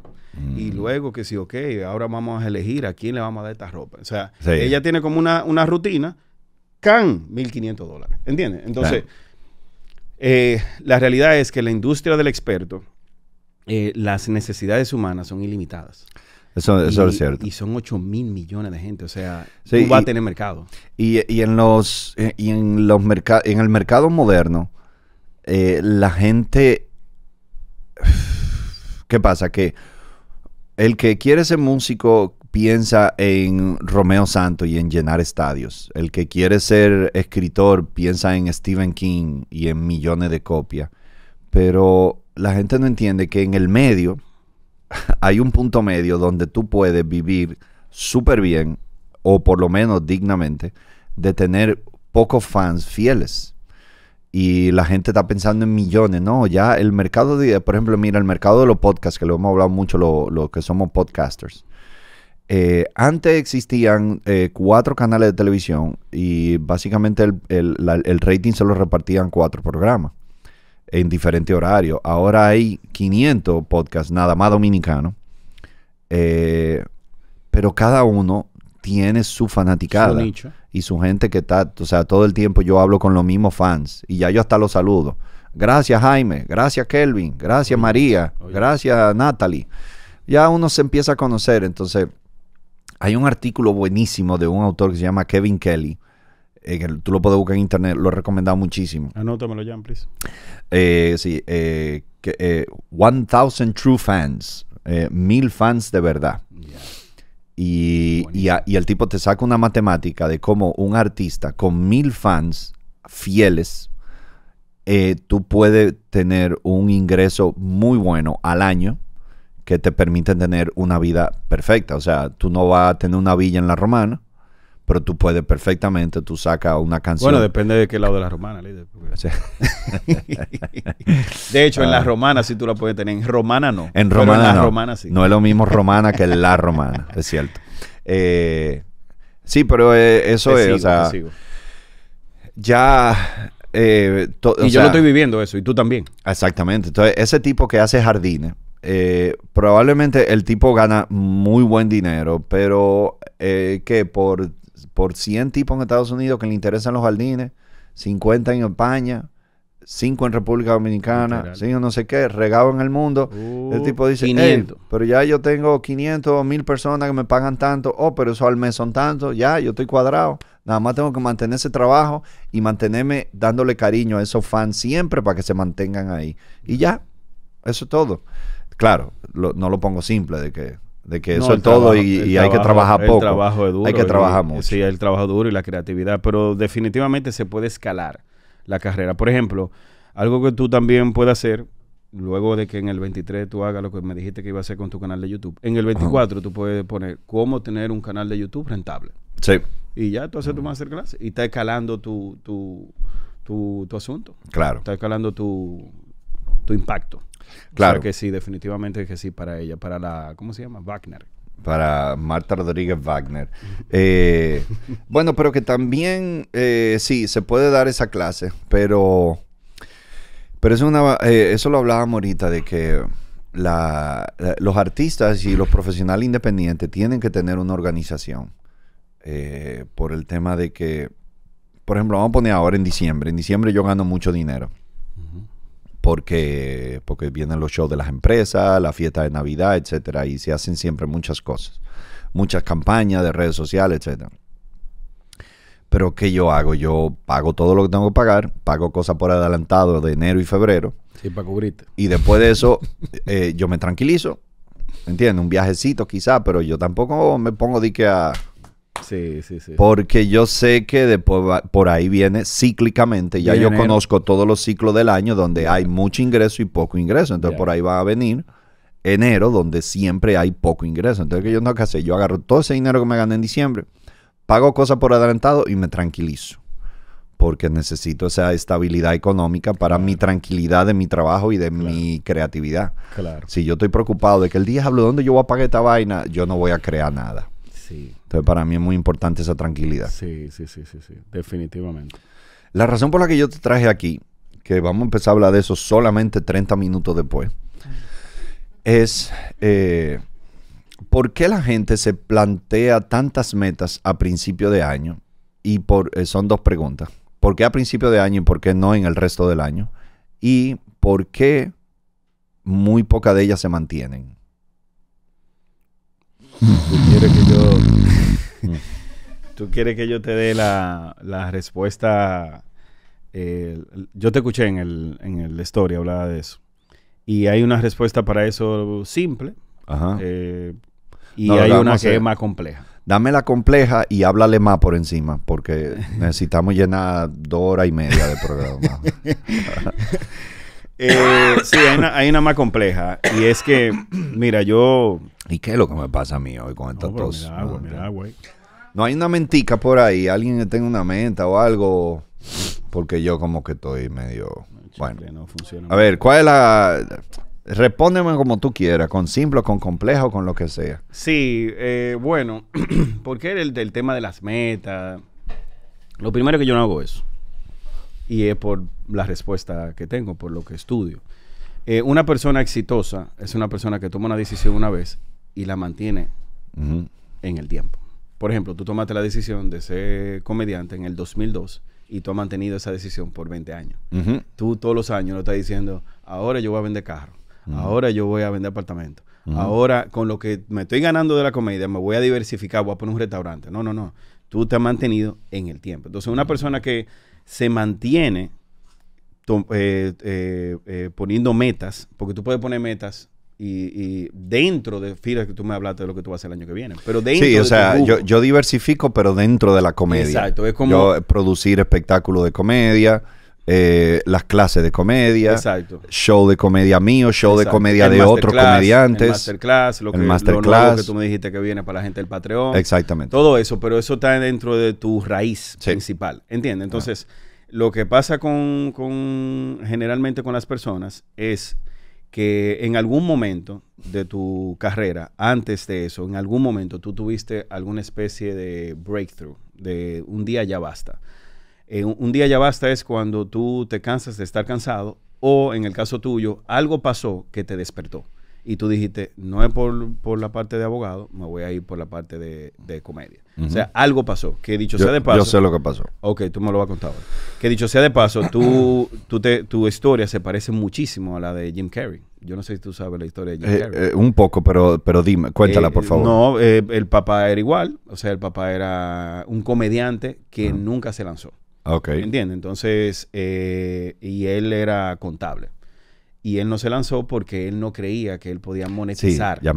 Y mm. luego que sí, ok, ahora vamos a elegir a quién le vamos a dar esta ropa. O sea, ella tiene como una, una rutina, can 1.500 dólares. ¿Entiendes? Entonces, eh, la realidad es que la industria del experto, eh, las necesidades humanas son ilimitadas. Eso, es cierto. Y son 8 mil millones de gente, o sea, va tú vas a tener mercado. Y, en los, eh, en los en el mercado moderno, eh, la gente... ¿Qué pasa? Que el que quiere ser músico piensa en Romeo Santo y en llenar estadios. El que quiere ser escritor piensa en Stephen King y en millones de copias. Pero la gente no entiende que en el medio hay un punto medio donde tú puedes vivir súper bien o por lo menos dignamente de tener pocos fans fieles y la gente está pensando en millones, ¿no? Ya el mercado de, por ejemplo, mira, el mercado de los podcasts, que lo hemos hablado mucho, los que somos podcasters. Eh, antes existían eh, cuatro canales de televisión y básicamente el, rating se lo repartían cuatro programas en diferente horario. Ahora hay 500 podcasts, nada más dominicano, eh, pero cada uno tiene su fanaticada. Su nicho y su gente que está, o sea, todo el tiempo yo hablo con los mismos fans y ya yo hasta los saludo. Gracias Jaime, gracias Kelvin, gracias María, gracias Natalie. Ya uno se empieza a conocer, entonces hay un artículo buenísimo de un autor que se llama Kevin Kelly. tú lo puedes buscar en internet, lo he recomendado muchísimo. Anótamelo, ya, please. Eh, sí, eh, que, 1000 eh, True Fans, eh, mil fans de verdad. Y, el tipo te saca una matemática de cómo un artista con mil fans fieles, eh, tú puedes tener un ingreso muy bueno al año que te permite tener una vida perfecta. O sea, tú no vas a tener una villa en la romana, pero tú puedes perfectamente, tú sacas una canción. Bueno, depende de qué lado de la romana, líder. de hecho, en la ah. romana sí tú la puedes tener. En romana no. En romana en la no. Romana, sí. No es lo mismo romana que la romana, es cierto. Eh, sí, pero eso es. Ya y yo lo estoy viviendo eso, y tú también. Exactamente. Entonces, ese tipo que hace jardines, eh, probablemente el tipo gana muy buen dinero, pero eh, que por por 100 tipos en Estados Unidos que le interesan los jardines, 50 en España, 5 en República Dominicana, 5 no sé qué, regado en el mundo. Uh, el tipo dice, 500. pero ya yo tengo 500 o 1000 personas que me pagan tanto, oh, pero eso al mes son tantos, ya, yo estoy cuadrado. Nada más tengo que mantener ese trabajo y mantenerme dándole cariño a esos fans siempre para que se mantengan ahí. Y ya, eso es todo. Claro, no lo pongo simple de que de que eso es todo y, hay que trabajar poco. trabajo Hay que trabajar mucho. Sí, el trabajo duro y la creatividad, pero definitivamente se puede escalar la carrera. Por ejemplo, algo que tú también puedes hacer, luego de que en el 23 tú hagas lo que me dijiste que iba a hacer con tu canal de YouTube, en el 24 tú puedes poner cómo tener un canal de YouTube rentable. Sí. Y ya tú haces tu masterclass y está escalando tu, tu, tu, tu asunto. Claro. Está escalando tu impacto. Claro. que sí, definitivamente que sí para ella, para la, ¿cómo se llama? Wagner para Marta Rodríguez Wagner. Eh, bueno, pero que también, eh, sí, se puede dar esa clase, pero, pero es una, eh, eso lo hablábamos ahorita, de que la, los artistas y los profesionales independientes tienen que tener una organización por el tema de que, por ejemplo, vamos a poner ahora en diciembre, en diciembre yo gano mucho dinero porque, vienen los shows de las empresas, la fiesta de Navidad, etcétera, y se hacen siempre muchas cosas, muchas campañas de redes sociales, etcétera. Pero ¿qué yo hago? Yo pago todo lo que tengo que pagar, pago cosas por adelantado de enero y febrero. Sí, para cubrirte. Y después de eso, eh, yo me tranquilizo. ¿Entiendes? Un viajecito quizá, pero yo tampoco me pongo dique a Sí, sí, sí. Porque yo sé que después por, ahí viene cíclicamente, ya yo conozco todos los ciclos del año donde hay mucho ingreso y poco ingreso, entonces por ahí va a venir enero donde siempre hay poco ingreso, entonces que yo no sé yo agarro todo ese dinero que me gané en diciembre, pago cosas por adelantado y me tranquilizo porque necesito esa estabilidad económica para mi tranquilidad de mi trabajo y de mi creatividad. Claro. Si yo estoy preocupado de que el día hablo ¿dónde yo voy a pagar esta vaina? Yo no voy a crear nada. Sí. Entonces, para mí es muy importante esa tranquilidad. Sí, sí, sí, sí, sí, definitivamente. La razón por la que yo te traje aquí, que vamos a empezar a hablar de eso solamente 30 minutos después, es eh, por qué la gente se plantea tantas metas a principio de año. Y eh, son dos preguntas. ¿Por qué a principio de año y por qué no en el resto del año? Y por qué muy pocas de ellas se mantienen. Tú quieres que yo. Tú quieres que yo te dé la, respuesta. Eh, yo te escuché en el, en el story hablaba de eso. Y hay una respuesta para eso simple. Eh, y hay una que es más compleja. Dame la compleja y háblale más por encima, porque necesitamos llenar dos horas y media de programa. Eh, sí, hay una, más compleja. Y es que, mira, yo. ¿Y qué es lo que me pasa a mí hoy con esta no, No hay una mentica por ahí. Alguien que tenga una menta o algo. Porque yo, como que estoy medio. Bueno. a ver, ¿cuál es la.? Respóndeme como tú quieras, con simple, con complejo, con lo que sea. Sí, eh, bueno, porque el tema de las metas. Lo primero que yo no hago eso y es por la respuesta que tengo, por lo que estudio. Eh, una persona exitosa es una persona que toma una decisión una vez y la mantiene en el tiempo. Por ejemplo, tú tomaste la decisión de ser comediante en el 2002 y tú has mantenido esa decisión por 20 años. Tú todos los años lo estás diciendo, ahora yo voy a vender carro, ahora yo voy a vender apartamento, ahora con lo que me estoy ganando de la comedia me voy a diversificar, voy a poner un restaurante. No, no, no. Tú te has mantenido en el tiempo. Entonces, una persona que se mantiene eh, eh, eh, poniendo metas, porque tú puedes poner metas y, dentro de filas que tú me hablaste de lo que tú vas a hacer el año que viene. Pero dentro sí, o sea, yo, yo, diversifico, pero dentro de la comedia. Exacto, es como yo, producir espectáculos de comedia. Eh, las clases de comedia, show de comedia mío, show de comedia de otros comediantes. masterclass, lo, que, Lo que tú me dijiste que viene para la gente del Patreon. Exactamente. Todo eso, pero eso está dentro de tu raíz principal. ¿Entiendes? Entonces, ah. lo que pasa con, con generalmente con las personas es que en algún momento de tu carrera, antes de eso, en algún momento tú tuviste alguna especie de breakthrough, de un día ya basta. Eh, un día ya basta es cuando tú te cansas de estar cansado o en el caso tuyo, algo pasó que te despertó y tú dijiste, no es por, la parte de abogado, me voy a ir por la parte de, comedia. O sea, algo pasó, que dicho yo, sea de paso... Yo sé lo que pasó. Ok, tú me lo vas a contar ahora. Que dicho sea de paso, tu historia se parece muchísimo a la de Jim Carrey. Yo no sé si tú sabes la historia de Jim eh, Carrey. Eh, un poco, pero, pero dime, cuéntala, por favor. No, el papá era igual, o sea, el papá era un comediante que nunca se lanzó. Ah, ok. ¿Entiendes? Entonces, eh, y él era contable. Y él no se lanzó porque él no creía que él podía monetizar. ya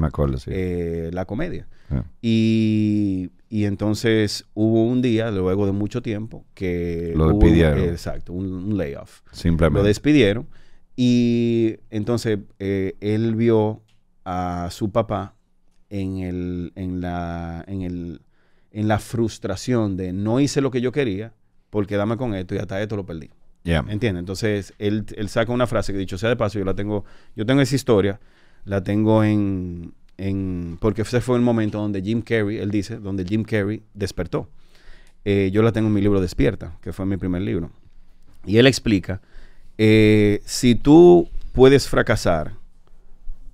eh, la comedia. Ah. Y, entonces hubo un día, luego de mucho tiempo, que. Lo despidieron. exacto, un, layoff. Simplemente. Lo despidieron. Y entonces eh, él vio a su papá en, el, la, en la frustración de no hice lo que yo quería porque dame con esto y hasta esto lo perdí. me ¿Entiendes? Entonces, él, él, saca una frase que dicho sea de paso, yo la tengo, yo tengo esa historia, la tengo en, en porque ese fue el momento donde Jim Carrey, él dice, donde Jim Carrey despertó. Eh, yo la tengo en mi libro Despierta, que fue mi primer libro. Y él explica, eh, si tú puedes fracasar,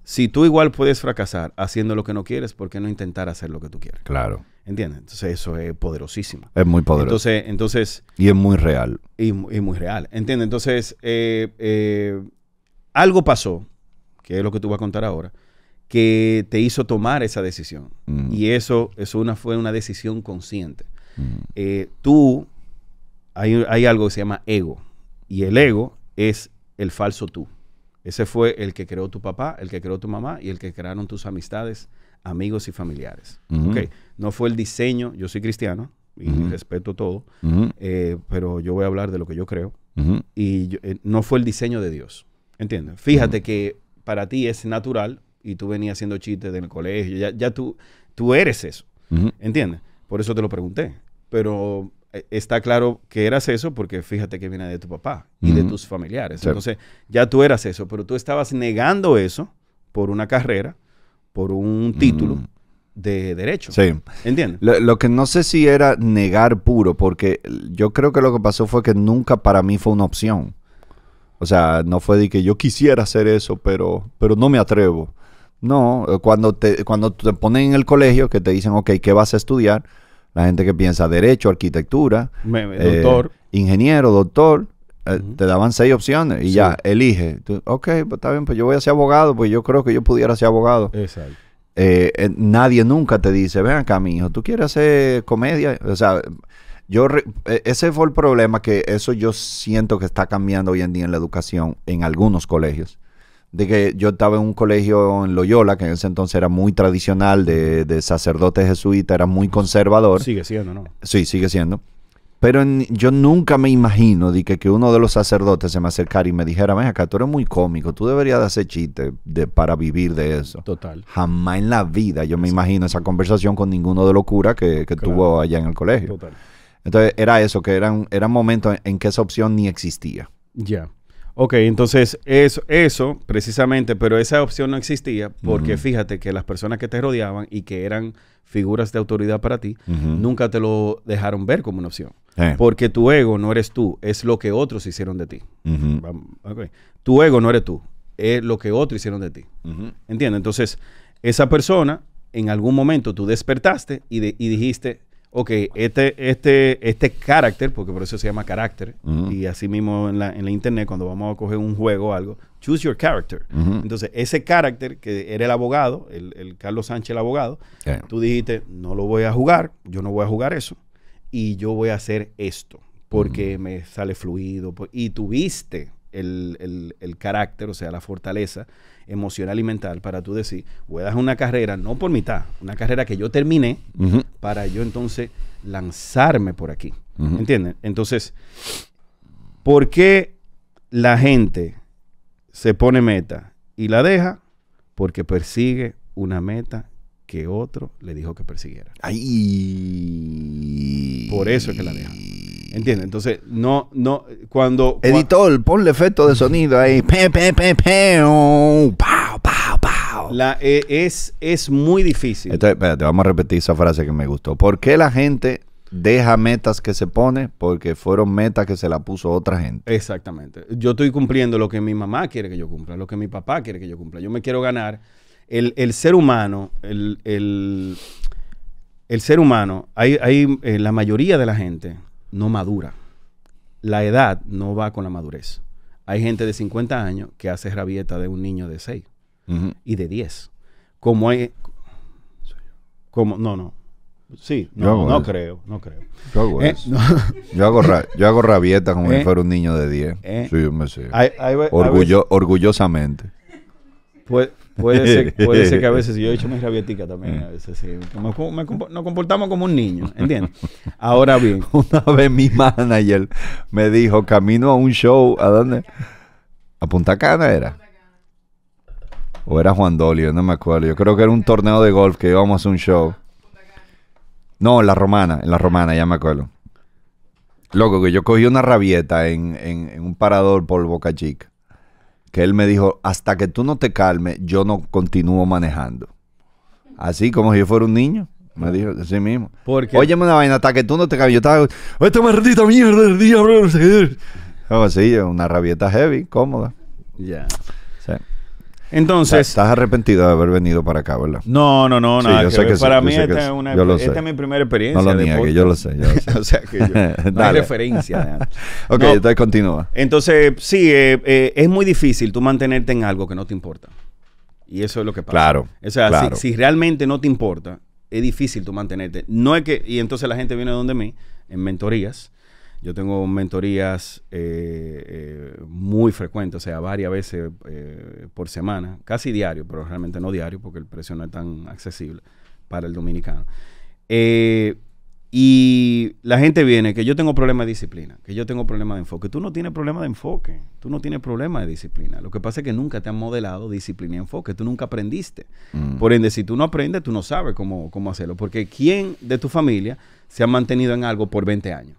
si tú igual puedes fracasar haciendo lo que no quieres, ¿por qué no intentar hacer lo que tú quieres? Claro. ¿Entiendes? Entonces eso es poderosísimo. Es muy poderoso. Entonces, entonces y es muy real. Y, muy real. ¿Entiendes? Entonces, eh, eh, algo pasó, que es lo que tú vas a contar ahora, que te hizo tomar esa decisión. Mm. Y eso, eso una, fue una decisión consciente. Mm. Eh, tú, hay, hay algo que se llama ego. Y el ego es el falso tú. Ese fue el que creó tu papá, el que creó tu mamá y el que crearon tus amistades amigos y familiares. okay. No fue el diseño, yo soy cristiano y respeto todo, eh, pero yo voy a hablar de lo que yo creo. Y eh, no fue el diseño de Dios. ¿Entiendes? Fíjate que para ti es natural y tú venías haciendo chistes en el colegio, ya, tú, tú eres eso. ¿Entiendes? Por eso te lo pregunté. Pero eh, está claro que eras eso porque fíjate que viene de tu papá y de tus familiares. Entonces, ya tú eras eso, pero tú estabas negando eso por una carrera por un título mm. de derecho. Sí. ¿Entiendes? Lo, que no sé si era negar puro, porque yo creo que lo que pasó fue que nunca para mí fue una opción. O sea, no fue de que yo quisiera hacer eso, pero, pero no me atrevo. No, cuando te, cuando te ponen en el colegio que te dicen, ok, ¿qué vas a estudiar? La gente que piensa derecho, arquitectura, doctor. Eh, ingeniero, doctor. Eh, te daban seis opciones y ya, elige. ok, pues, está bien, pues yo voy a ser abogado, pues yo creo que yo pudiera ser abogado. Exacto. Eh, eh, nadie nunca te dice, ven acá, mi hijo, tú quieres hacer comedia. O sea, yo e, ese fue el problema que eso yo siento que está cambiando hoy en día en la educación en algunos colegios. De que yo estaba en un colegio en Loyola, que en ese entonces era muy tradicional, de, de sacerdote jesuita, era muy conservador. Sigue siendo, ¿no? Sí, sigue siendo. Pero yo nunca me imagino de que, uno de los sacerdotes se me acercara y me dijera, ven acá, tú eres muy cómico, tú deberías de hacer chiste de, para vivir de eso. Total. Jamás en la vida yo me imagino esa conversación con ninguno de locura que, tuvo allá en el colegio. Total. Entonces era eso, que eran, eran momentos en, que esa opción ni existía. Ya. Ok, entonces eso, eso precisamente, pero esa opción no existía porque fíjate que las personas que te rodeaban y que eran figuras de autoridad para ti, nunca te lo dejaron ver como una opción. Porque tu ego no eres tú, es lo que otros hicieron de ti. Tu ego no eres tú, es lo que otros hicieron de ti. entiende ¿Entiendes? Entonces, esa persona, en algún momento tú despertaste y dijiste, ok, este, este, este carácter, porque por eso se llama carácter, y así mismo en la, en la, internet, cuando vamos a coger un juego o algo, choose your character. Entonces, ese carácter que era el abogado, el, el Carlos Sánchez el abogado, tú dijiste, no lo voy a jugar, yo no voy a jugar eso, y yo voy a hacer esto, porque me sale fluido, pues, y tuviste el, el, el, carácter, o sea, la fortaleza emocional y mental para tú decir, voy a dar una carrera, no por mitad, una carrera que yo terminé, para yo entonces lanzarme por aquí. ¿Entienden? Entonces, ¿por qué la gente se pone meta y la deja? Porque persigue una meta que otro le dijo que persiguiera. ahí Por eso es que la deja. ¿Entienden? Entonces, no, no, cuando... Editor, ponle efecto de sonido ahí. Pe, pe, pe, pe, oh, eh, es, es muy difícil. vamos a repetir esa frase que me gustó. ¿Por qué la gente deja metas que se pone porque fueron metas que se la puso otra gente. Exactamente. Yo estoy cumpliendo lo que mi mamá quiere que yo cumpla, lo que mi papá quiere que yo cumpla. Yo me quiero ganar. El, ser humano, el, ser humano, hay, eh, la mayoría de la gente no madura. La edad no va con la madurez. Hay gente de 50 años que hace rabieta de un niño de 6 y de 10. Como es. Como, no, no. Sí, no, no creo, no creo. Yo hago, eh, Yo, hago rabietas rabieta como eh, si fuera un niño de 10. Eh, sí, me sé. Orgullo, orgullosamente. puede, ser, puede que a veces yo he hecho mis rabieticas también, a veces sí. nos comportamos como un niño, ¿entiendes? Ahora bien. Una vez mi manager me dijo, camino a un show, ¿a dónde? A Punta Cana era o era Juan Dolio, no me acuerdo. Yo creo que era un torneo de golf que íbamos a un show. No, en la romana, en la romana, ya me acuerdo. Loco, que yo cogí una rabieta en, un parador por Boca Chica. Que él me dijo, hasta que tú no te calmes, yo no continúo manejando. Así como si yo fuera un niño. Me dijo así mismo. qué? Óyeme una vaina, hasta que tú no te calmes. Yo estaba. Esta maldita mierda, del día, bro. una rabieta heavy, cómoda. Ya. Entonces. Estás arrepentido de haber venido para acá, ¿verdad? No, no, no, nada. Sí, yo que sé que para mí esta, es una, esta es mi primera experiencia. No lo niegue, yo lo sé. Yo lo sé. o sea que yo, no hay referencia. ok, entonces continúa. Entonces, sí, eh, eh, es muy difícil tú mantenerte en algo que no te importa. Y eso es lo que pasa. Claro. O sea, Si, si, realmente no te importa, es difícil tú mantenerte. No es que. Y entonces la gente viene donde mí, en mentorías yo tengo mentorías eh, eh, muy frecuentes, o sea, varias veces eh, por semana, casi diario, pero realmente no diario porque el precio no es tan accesible para el dominicano. y la gente viene que yo tengo problemas de disciplina, que yo tengo problemas de enfoque. Tú no tienes problema de enfoque, tú no tienes problema de disciplina. Lo que pasa es que nunca te han modelado disciplina y enfoque, tú nunca aprendiste. Mm. Por ende, si tú no aprendes, tú no sabes cómo, cómo hacerlo, porque ¿quién de tu familia se ha mantenido en algo por 20 años?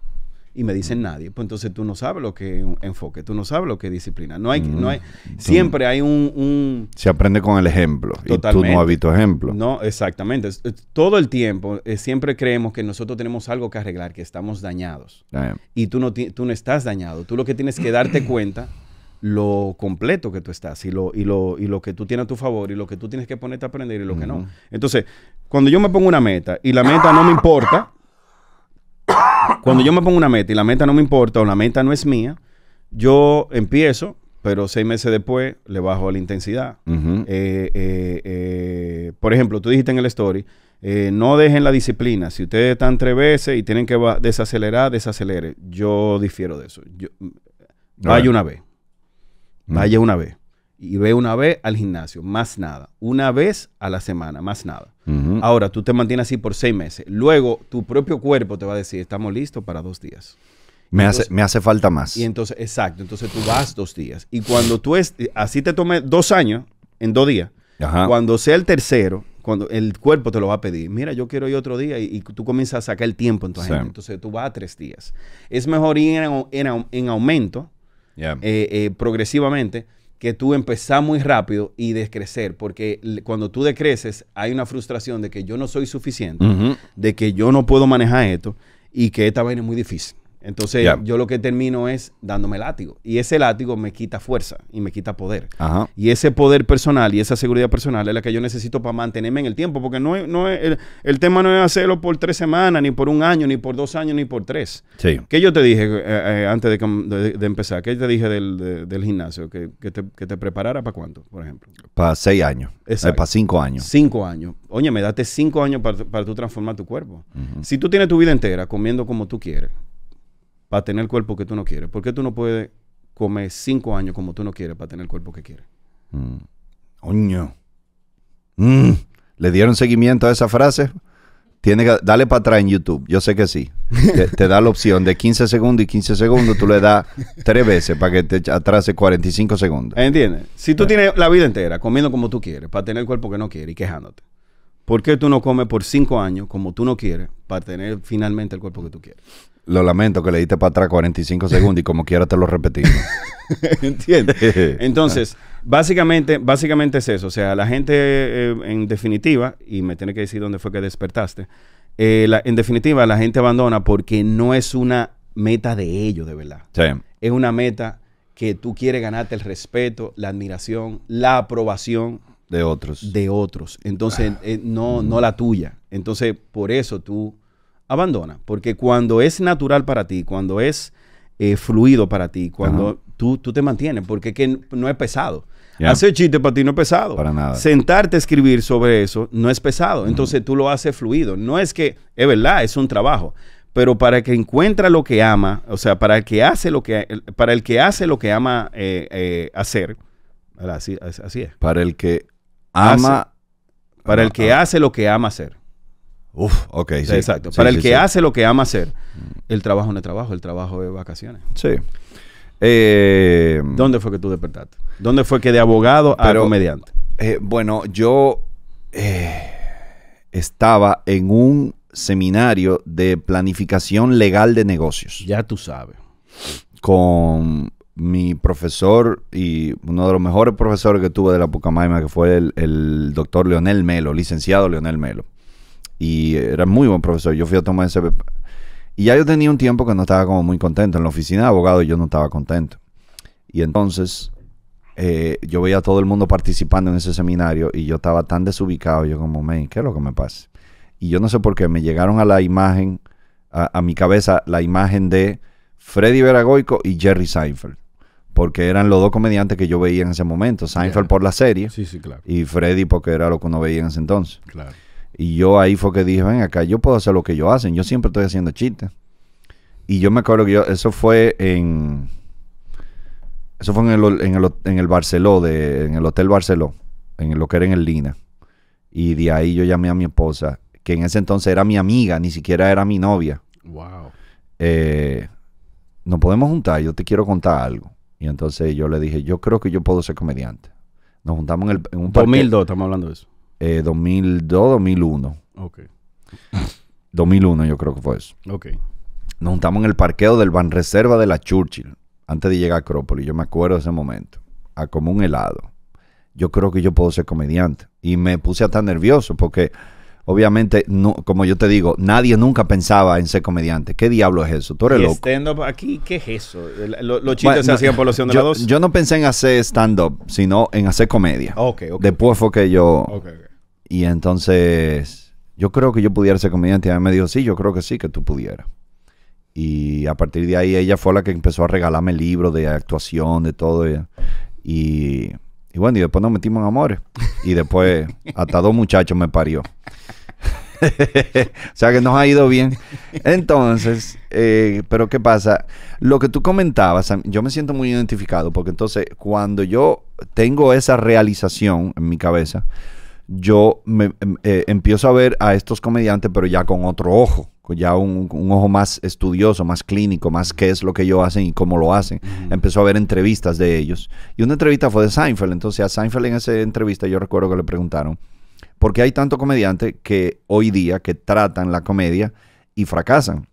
y me dicen nadie, pues entonces tú no sabes lo que es un enfoque, tú no sabes lo que es disciplina. No hay, no mm, hay, siempre hay un, Se aprende con el ejemplo Totalmente. tú no has ejemplo. No, exactamente. Todo el tiempo eh, siempre creemos que nosotros tenemos algo que arreglar, que estamos dañados. Ah, y tú no, tú no estás dañado. Tú lo que tienes que darte cuenta lo completo que tú estás y lo, y lo, y lo que tú tienes a tu favor y lo que tú tienes que ponerte a aprender y lo que no. Entonces, cuando yo me pongo una meta y la meta no me importa, cuando yo me pongo una meta y la meta no me importa o la meta no es mía, yo empiezo, pero seis meses después le bajo la intensidad. Eh, eh, eh, por ejemplo, tú dijiste en el story, no dejen la disciplina. Si ustedes están tres veces y tienen que desacelerar, desacelere. Yo difiero de eso. vaya una vez. Vaya una vez y ve una vez al gimnasio, más nada. Una vez a la semana, más nada. Ahora, tú te mantienes así por seis meses. Luego, tu propio cuerpo te va a decir, estamos listos para dos días. Me, hace, me hace falta más. Y entonces, exacto. Entonces tú vas dos días. Y cuando tú es, así te tomes dos años en dos días, cuando sea el tercero, cuando el cuerpo te lo va a pedir, mira, yo quiero ir otro día y, tú comienzas a sacar el tiempo en Entonces tú vas a tres días. Es mejor ir en, aumento eh, eh, progresivamente que tú empezas muy rápido y decrecer porque cuando tú decreces hay una frustración de que yo no soy suficiente, de que yo no puedo manejar esto y que esta vaina es muy difícil. Entonces yo lo que termino es dándome látigo. Y ese látigo me quita fuerza y me quita poder. Y ese poder personal y esa seguridad personal es la que yo necesito para mantenerme en el tiempo. Porque no, no el, tema no es hacerlo por tres semanas, ni por un año, ni por dos años, ni por tres. que ¿Qué yo te dije eh, eh, antes de, de, de, empezar? ¿Qué te dije del, gimnasio? ¿Que, te, preparara para cuánto, por ejemplo? Para seis años. Eh, para cinco años. Cinco años. Oye, me date cinco años para, para tú transformar tu cuerpo. Si tú tienes tu vida entera comiendo como tú quieres para tener el cuerpo que tú no quieres? ¿Por qué tú no puedes comer cinco años como tú no quieres para tener el cuerpo que quieres? Mm. Oño. Mm. ¿Le dieron seguimiento a esa frase? Tiene dale para atrás en YouTube, yo sé que sí. Te, da la opción de 15 segundos y 15 segundos, tú le das tres veces para que te atrase 45 segundos. ¿Entiendes? Si tú eh. tienes la vida entera comiendo como tú quieres, para tener el cuerpo que no quieres y quejándote, ¿por qué tú no comes por cinco años como tú no quieres para tener finalmente el cuerpo que tú quieres? lo lamento que le diste para atrás 45 segundos y como quiera te lo repetimos. ¿Entiendes? Entonces, básicamente, básicamente es eso. O sea, la gente, eh, en definitiva, y me tiene que decir dónde fue que despertaste, eh, en definitiva, la gente abandona porque no es una meta de ellos, de verdad. Sí. Es una meta que tú quieres ganarte el respeto, la admiración, la aprobación. De otros. De otros. Entonces, eh, no, no la tuya. Entonces, por eso tú abandona. Porque cuando es natural para ti, cuando es eh, fluido para ti, cuando tú, tú te mantienes, porque que no es pesado. Hacer chiste para ti no es pesado. Para nada. Sentarte a escribir sobre eso no es pesado. Entonces tú lo haces fluido. No es que, es verdad, es un trabajo. Pero para el que encuentra lo que ama, o sea, para el que hace lo que, para el que hace lo que ama eh, eh, hacer, así, así, es. Para el que ama. para el que ah. hace lo que ama hacer. Uf, ok. Exacto. Para el que hace lo que ama hacer, el trabajo no es trabajo, el trabajo es vacaciones. Sí. Eh, em. ¿Dónde fue que tú despertaste? ¿Dónde fue que de abogado a comediante? Eh, bueno, yo eh, estaba en un seminario de planificación legal de negocios. Ya tú sabes. Con mi profesor y uno de los mejores profesores que tuve de la Pucamaima, que fue el doctor Leonel Melo, licenciado Leonel Melo y era muy buen profesor. Yo fui a tomar ese... Y ya yo tenía un tiempo que no estaba como muy contento. En la oficina de abogado yo no estaba contento. Y entonces eh, yo veía a todo el mundo participando en ese seminario y yo estaba tan desubicado, yo como, me ¿qué es lo que me pasa? Y yo no sé por qué, me llegaron a la imagen, a, mi cabeza, la imagen de Freddy Veragoico y Jerry Seinfeld. Porque eran los dos comediantes que yo veía en ese momento. Seinfeld por la serie. claro. Y Freddy porque era lo que uno veía en ese entonces. Claro. Y yo ahí fue que dije, ven acá, yo puedo hacer lo que ellos hacen. Yo siempre estoy haciendo chistes. Y yo me acuerdo que yo, eso fue en... Eso fue en el, en el, en el Barceló, de, en el Hotel Barceló, en lo que era en el Lina. Y de ahí yo llamé a mi esposa, que en ese entonces era mi amiga, ni siquiera era mi novia. Wow. Eh, Nos podemos juntar, yo te quiero contar algo. Y entonces yo le dije, yo creo que yo puedo ser comediante. Nos juntamos en, el, en un 2002 estamos hablando de eso. 2002, eh, 2001. Ok. 2001 yo creo que fue eso. Ok. Nos juntamos en el parqueo del reserva de la Churchill, antes de llegar a Acrópolis. Yo me acuerdo de ese momento. A como un helado. Yo creo que yo puedo ser comediante. Y me puse hasta nervioso porque obviamente, no, como yo te digo, nadie nunca pensaba en ser comediante. ¿Qué diablo es eso? Tú eres loco. stand-up aquí, ¿qué es eso? Los chistes se hacían por opción de yo, dos. Yo no pensé en hacer stand-up, sino en hacer comedia. Ok, Después fue que yo... Okay, y entonces, yo creo que yo pudiera ser comediante. Y ella me dijo, sí, yo creo que sí, que tú pudieras. Y a partir de ahí ella fue la que empezó a regalarme libros de actuación, de todo. Y, y bueno, y después nos metimos en amores. Y después hasta dos muchachos me parió. o sea que nos ha ido bien. Entonces, eh, pero ¿qué pasa? Lo que tú comentabas, yo me siento muy identificado porque entonces cuando yo tengo esa realización en mi cabeza, yo me, em, eh, empiezo a ver a estos comediantes, pero ya con otro ojo, ya un, ojo más estudioso, más clínico, más qué es lo que ellos hacen y cómo lo hacen. Empezó a ver entrevistas de ellos. Y una entrevista fue de Seinfeld. Entonces a Seinfeld en esa entrevista yo recuerdo que le preguntaron, ¿por qué hay tanto comediante que hoy día que tratan la comedia y fracasan?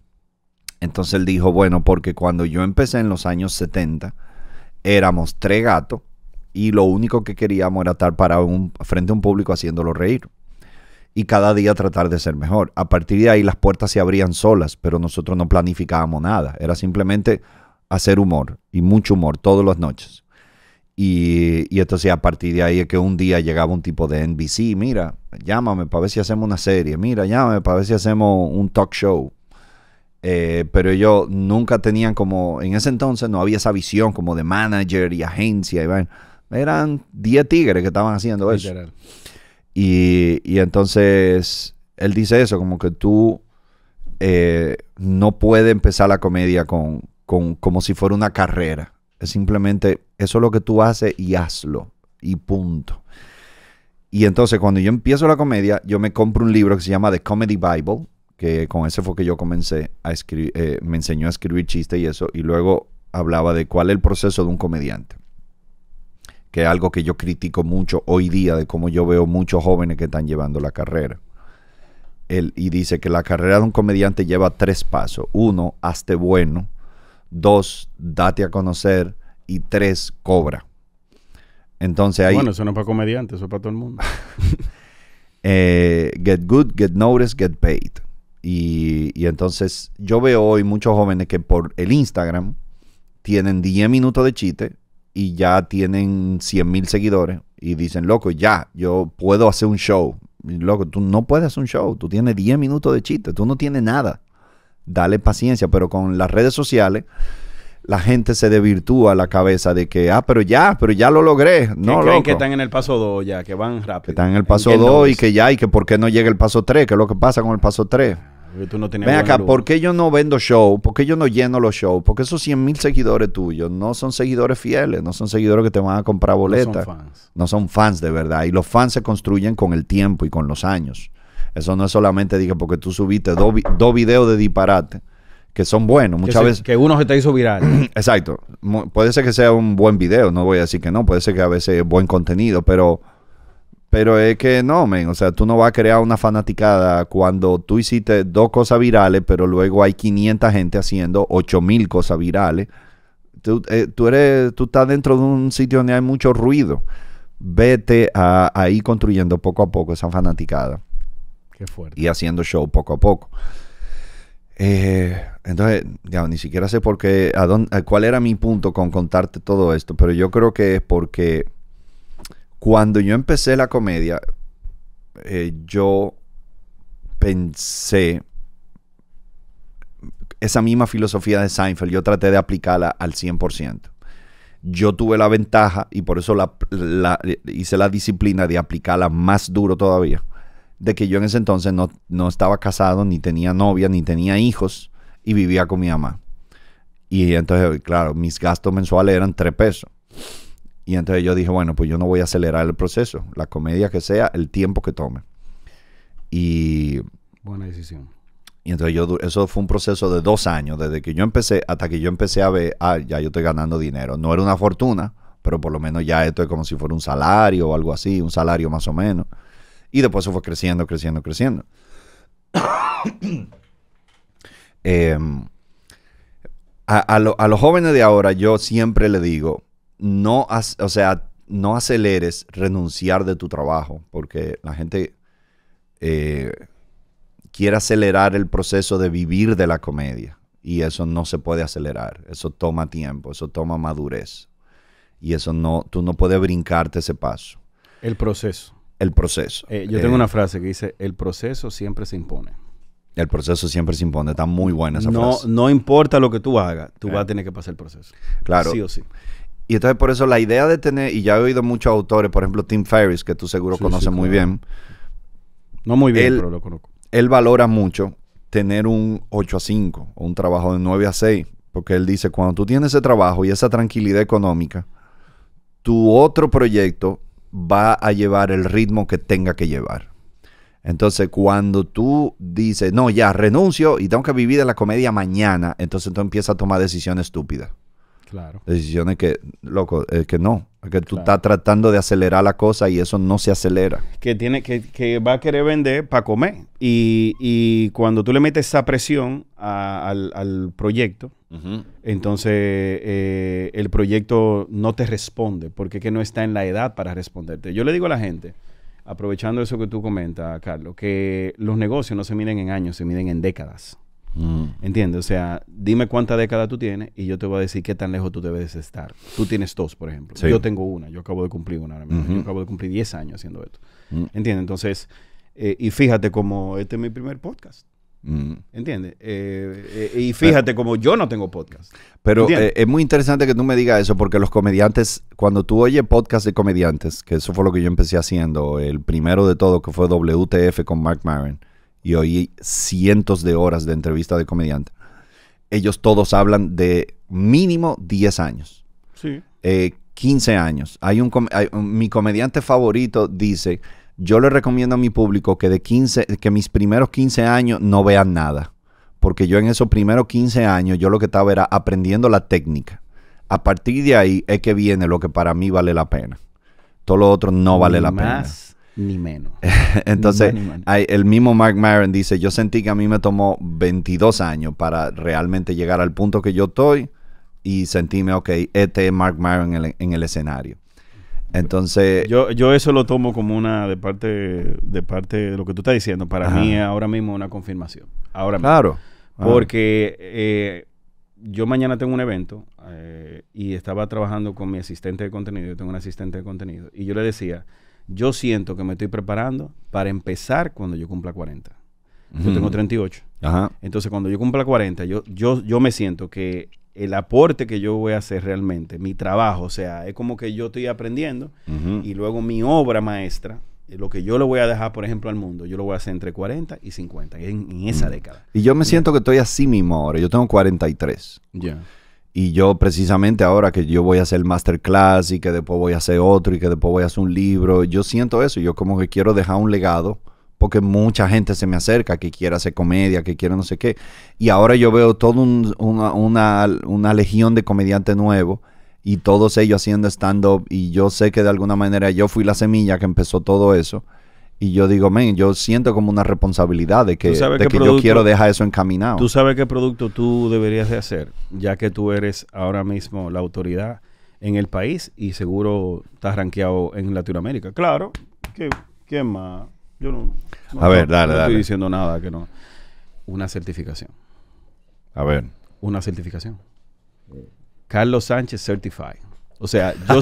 Entonces él dijo, bueno, porque cuando yo empecé en los años 70, éramos tres gatos y lo único que queríamos era estar para frente a un público haciéndolo reír y cada día tratar de ser mejor. A partir de ahí las puertas se abrían solas, pero nosotros no planificábamos nada, era simplemente hacer humor y mucho humor todas las noches. Y, esto entonces a partir de ahí es que un día llegaba un tipo de NBC, mira, llámame para ver si hacemos una serie, mira, llámame para ver si hacemos un talk show. Eh, pero ellos nunca tenían como, en ese entonces no había esa visión como de manager y agencia. Y, eran 10 tigres que estaban haciendo eso. Y, entonces él dice eso, como que tú eh, no puedes empezar la comedia con, como si fuera una carrera. Es simplemente eso es lo que tú haces y hazlo. Y punto. Y entonces cuando yo empiezo la comedia, yo me compro un libro que se llama The Comedy Bible, que con ese fue que yo comencé a escribir, eh, me enseñó a escribir chistes y eso, y luego hablaba de cuál es el proceso de un comediante que es algo que yo critico mucho hoy día de cómo yo veo muchos jóvenes que están llevando la carrera. y dice que la carrera de un comediante lleva tres pasos. Uno, hazte bueno. Dos, date a conocer. Y tres, cobra. Entonces ahí... Bueno, eso no es para comediantes, eso es para todo el mundo. Eh, get good, get noticed, get paid. Y, y entonces yo veo hoy muchos jóvenes que por el Instagram tienen 10 minutos de chiste y ya tienen 100 mil seguidores y dicen, loco, ya, yo puedo hacer un show. loco, tú no puedes hacer un show, tú tienes 10 minutos de chiste, tú no tienes nada. Dale paciencia, pero con las redes sociales la gente se desvirtúa la cabeza de que, ah, pero ya, pero ya lo logré. No, creen que están en el paso 2 ya, que van rápido. Que están en el paso 2 y que ya, y que por qué no llega el paso 3, que es lo que pasa con el paso 3. Ven acá, ¿por qué yo no vendo show? ¿Por qué yo no lleno los shows? Porque esos 100.000 mil seguidores tuyos no son seguidores fieles, no son seguidores que te van a comprar boletas. No son fans. No son fans de verdad. Y los fans se construyen con el tiempo y con los años. Eso no es solamente dije, porque tú subiste dos videos de disparate que son buenos. Muchas veces. Que uno se te hizo viral. Exacto. Puede ser que sea un buen video, no voy a decir que no. Puede ser que a veces es buen contenido, pero pero es que no, men, o sea, tú no vas a crear una fanaticada cuando tú hiciste dos cosas virales, pero luego hay 500 gente haciendo 8000 cosas virales. Eh, tú, eres, tú estás dentro de un sitio donde hay mucho ruido. Vete a, ir construyendo poco a poco esa fanaticada. Qué fuerte. Y haciendo show poco a poco. Eh, entonces, ya ni siquiera sé por qué, cuál era mi punto con contarte todo esto, pero yo creo que es porque cuando yo empecé la comedia, eh, yo pensé esa misma filosofía de Seinfeld, yo traté de aplicarla al 100%. Yo tuve la ventaja y por eso hice la disciplina de aplicarla más duro todavía, de que yo en ese entonces no, no estaba casado, ni tenía novia, ni tenía hijos y vivía con mi mamá. Y entonces, claro, mis gastos mensuales eran tres pesos. Y entonces yo dije, bueno, pues yo no voy a acelerar el proceso, la comedia que sea, el tiempo que tome. Y... Buena decisión. Y entonces yo, eso fue un proceso de dos años, desde que yo empecé hasta que yo empecé a ver, ah, ya yo estoy ganando dinero. No era una fortuna, pero por lo menos ya esto es como si fuera un salario o algo así, un salario más o menos. Y después eso fue creciendo, creciendo, creciendo. Em, a, a los jóvenes de ahora yo siempre le digo, no, o sea, no aceleres renunciar de tu trabajo, porque la gente eh, quiere acelerar el proceso de vivir de la comedia y eso no se puede acelerar, eso toma tiempo, eso toma madurez y eso no, tú no puedes brincarte ese paso. El proceso. El proceso. Eh, yo tengo eh, una frase que dice, el proceso siempre se impone. El proceso siempre se impone, está muy buena esa no, frase. No importa lo que tú hagas, tú vas a tener que pasar el proceso. Claro. Sí o sí. Y entonces por eso la idea de tener, y ya he oído muchos autores, por ejemplo Tim Ferriss, que tú seguro conoces muy bien. No muy bien, pero lo conozco. Él valora mucho tener un 8 a 5 o un trabajo de 9 a 6, porque él dice, cuando tú tienes ese trabajo y esa tranquilidad económica, tu otro proyecto va a llevar el ritmo que tenga que llevar. Entonces, cuando tú dices, no, ya renuncio y tengo que vivir de la comedia mañana, entonces tú empiezas a tomar decisiones estúpidas. Claro. Decisiones que, loco, es que no. Es que tú estás tratando de acelerar la cosa y eso no se acelera. Que, tiene, que, que va a querer vender para comer. Y, cuando tú le metes esa presión al, proyecto, entonces eh, el proyecto no te responde porque que no está en la edad para responderte. Yo le digo a la gente, aprovechando eso que tú comentas, Carlos, que los negocios no se miden en años, se miden en décadas. Mm. ¿Entiendes? O sea, dime cuánta década tú tienes y yo te voy a decir qué tan lejos tú debes estar. Tú tienes dos, por ejemplo. Yo tengo una. Yo acabo de cumplir una ahora mismo. Yo acabo de cumplir 10 años haciendo esto. Mm. ¿Entiendes? Entonces, eh, y fíjate como este es mi primer podcast. Mm. ¿Entiendes? Eh, eh, y fíjate como yo no tengo podcast. Pero es muy interesante que tú me digas eso porque los comediantes, cuando tú oyes podcast de comediantes, que eso fue lo que yo empecé haciendo, el primero de todo que fue WTF con Mark Maron, y oí cientos de horas de entrevistas de comediantes, ellos todos hablan de mínimo 10 años. Sí. 15 eh, años. Hay un, mi comediante favorito dice, yo le recomiendo a mi público que de 15, que mis primeros 15 años no vean nada, porque yo en esos primeros 15 años yo lo que estaba era aprendiendo la técnica. A partir de ahí es que viene lo que para mí vale la pena. Todo lo otro no vale la pena ni menos. Entonces, el mismo Mark Maron dice, yo sentí que a mí me tomó 22 años para realmente llegar al punto que yo estoy y sentirme, ok, este es Mark Maron en el, escenario. Entonces... Yo, yo eso lo tomo como una de parte, de parte de lo que tú estás diciendo. Para mí ahora mismo una confirmación. Ahora mismo. Claro. Porque eh, yo mañana tengo un evento eh, y estaba trabajando con mi asistente de contenido. Yo tengo un asistente de contenido. Y yo le decía yo siento que me estoy preparando para empezar cuando yo cumpla 40. Yo tengo 38. Ajá. Entonces, cuando yo cumpla 40, yo, yo, yo me siento que el aporte que yo voy a hacer realmente, mi trabajo, o sea, es como que yo estoy aprendiendo y luego mi obra maestra, eh, lo que yo le voy a dejar, por ejemplo, al mundo, yo lo voy a hacer entre 40 y 50, en, esa mm. década. Y yo me siento que estoy así mismo ahora, yo tengo 43. Ya. Y yo precisamente ahora que yo voy a hacer masterclass y que después voy a hacer otro y que después voy a hacer un libro, yo siento eso, yo como que quiero dejar un legado porque mucha gente se me acerca que quiere hacer comedia, que quiere no sé qué. Y ahora yo veo toda un, una, una, una, legión de comediantes nuevos y todos ellos haciendo stand-up y yo sé que de alguna manera yo fui la semilla que empezó todo eso. Y yo digo, men, yo siento como una responsabilidad de que, yo quiero dejar eso encaminado. Tú sabes qué producto tú deberías de hacer, ya que tú eres ahora mismo la autoridad en el país y seguro estás rankeado en Latinoamérica. Claro, ¿qué, más? Yo no, A ver, dale, no estoy diciendo nada que no. Una certificación. A ver. Una certificación. Carlos Sánchez Certified. O sea, yo,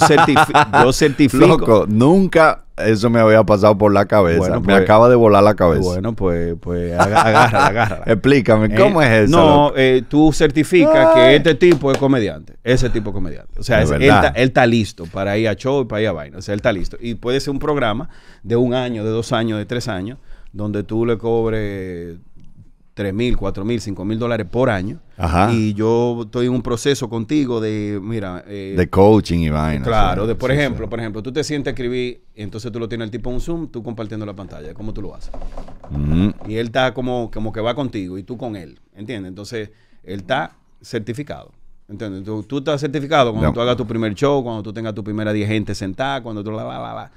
certifico. nunca eso me había pasado por la cabeza. me pues, acaba de volar la cabeza. Bueno, pues, pues agarra, agarra. Explícame, eh, ¿cómo es eso? No, eh, tú certificas que este tipo es comediante. Ese tipo es comediante. O sea, él, está, él, está listo para ir a show y para ir a vaina. O sea, él está listo. Y puede ser un programa de un año, de dos años, de tres años, donde tú le cobres 3 mil, 4 mil, 5 mil dólares por año. Y yo estoy en un proceso contigo de, mira... Eh, de coaching y vainas. Claro, por ejemplo, por ejemplo, tú te sientes a escribir, entonces tú lo tienes el tipo en un Zoom, tú compartiendo la pantalla, ¿cómo tú lo haces? Mm-hmm. Y él está como, como que va contigo y tú con él, ¿entiendes? Entonces, él está certificado. ¿Entiendes? Tú, tú estás certificado cuando tú hagas tu primer show, cuando tú tengas tu primera 10 gente sentada, cuando tú la,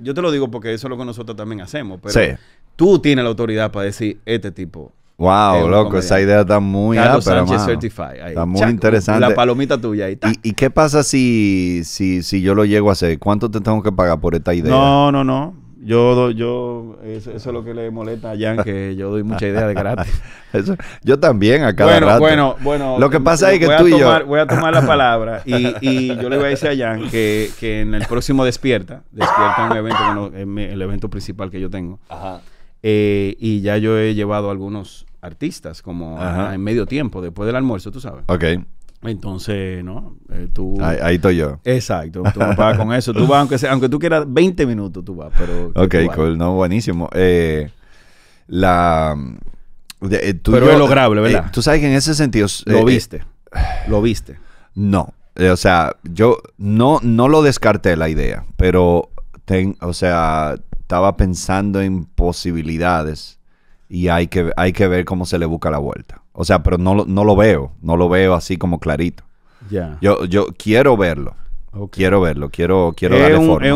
yo te lo digo porque eso es lo que nosotros también hacemos, pero sí tú tienes la autoridad para decir este tipo. Wow, loco, esa idea está muy Carlos Certified, Está muy interesante. La palomita tuya ¿Y, ¿Y, qué pasa si, si, si yo lo llego a hacer? ¿Cuánto te tengo que pagar por esta idea? No, no, no. Yo, yo, eso, es lo que le molesta a Jan, que yo doy mucha idea de gratis. yo también a cada bueno, rato. Bueno, bueno, Lo que pasa es que tú y yo... Voy a tomar la palabra y, yo le voy a decir a Jan que, que en el próximo Despierta, Despierta un evento, el evento principal que yo tengo. Ajá eh, y ya yo he llevado algunos artistas como en medio tiempo, después del almuerzo, tú sabes. Ok. Entonces, ¿no? Eh, ahí, estoy yo. Exacto. Tú vas con eso. Tú vas, aunque, aunque tú quieras 20 minutos, tú vas. Pero, ok, cool. No, buenísimo. Eh, la... pero es lograble, ¿verdad? tú sabes que en ese sentido... lo viste. lo viste. No. o sea, yo no, no lo descarté la idea, pero... o sea, estaba pensando en posibilidades y hay que, hay que ver cómo se le busca la vuelta. O sea, pero no, no lo veo, no lo veo así como clarito. Yo, yo quiero verlo. Quiero verlo, quiero, quiero darle forma. Es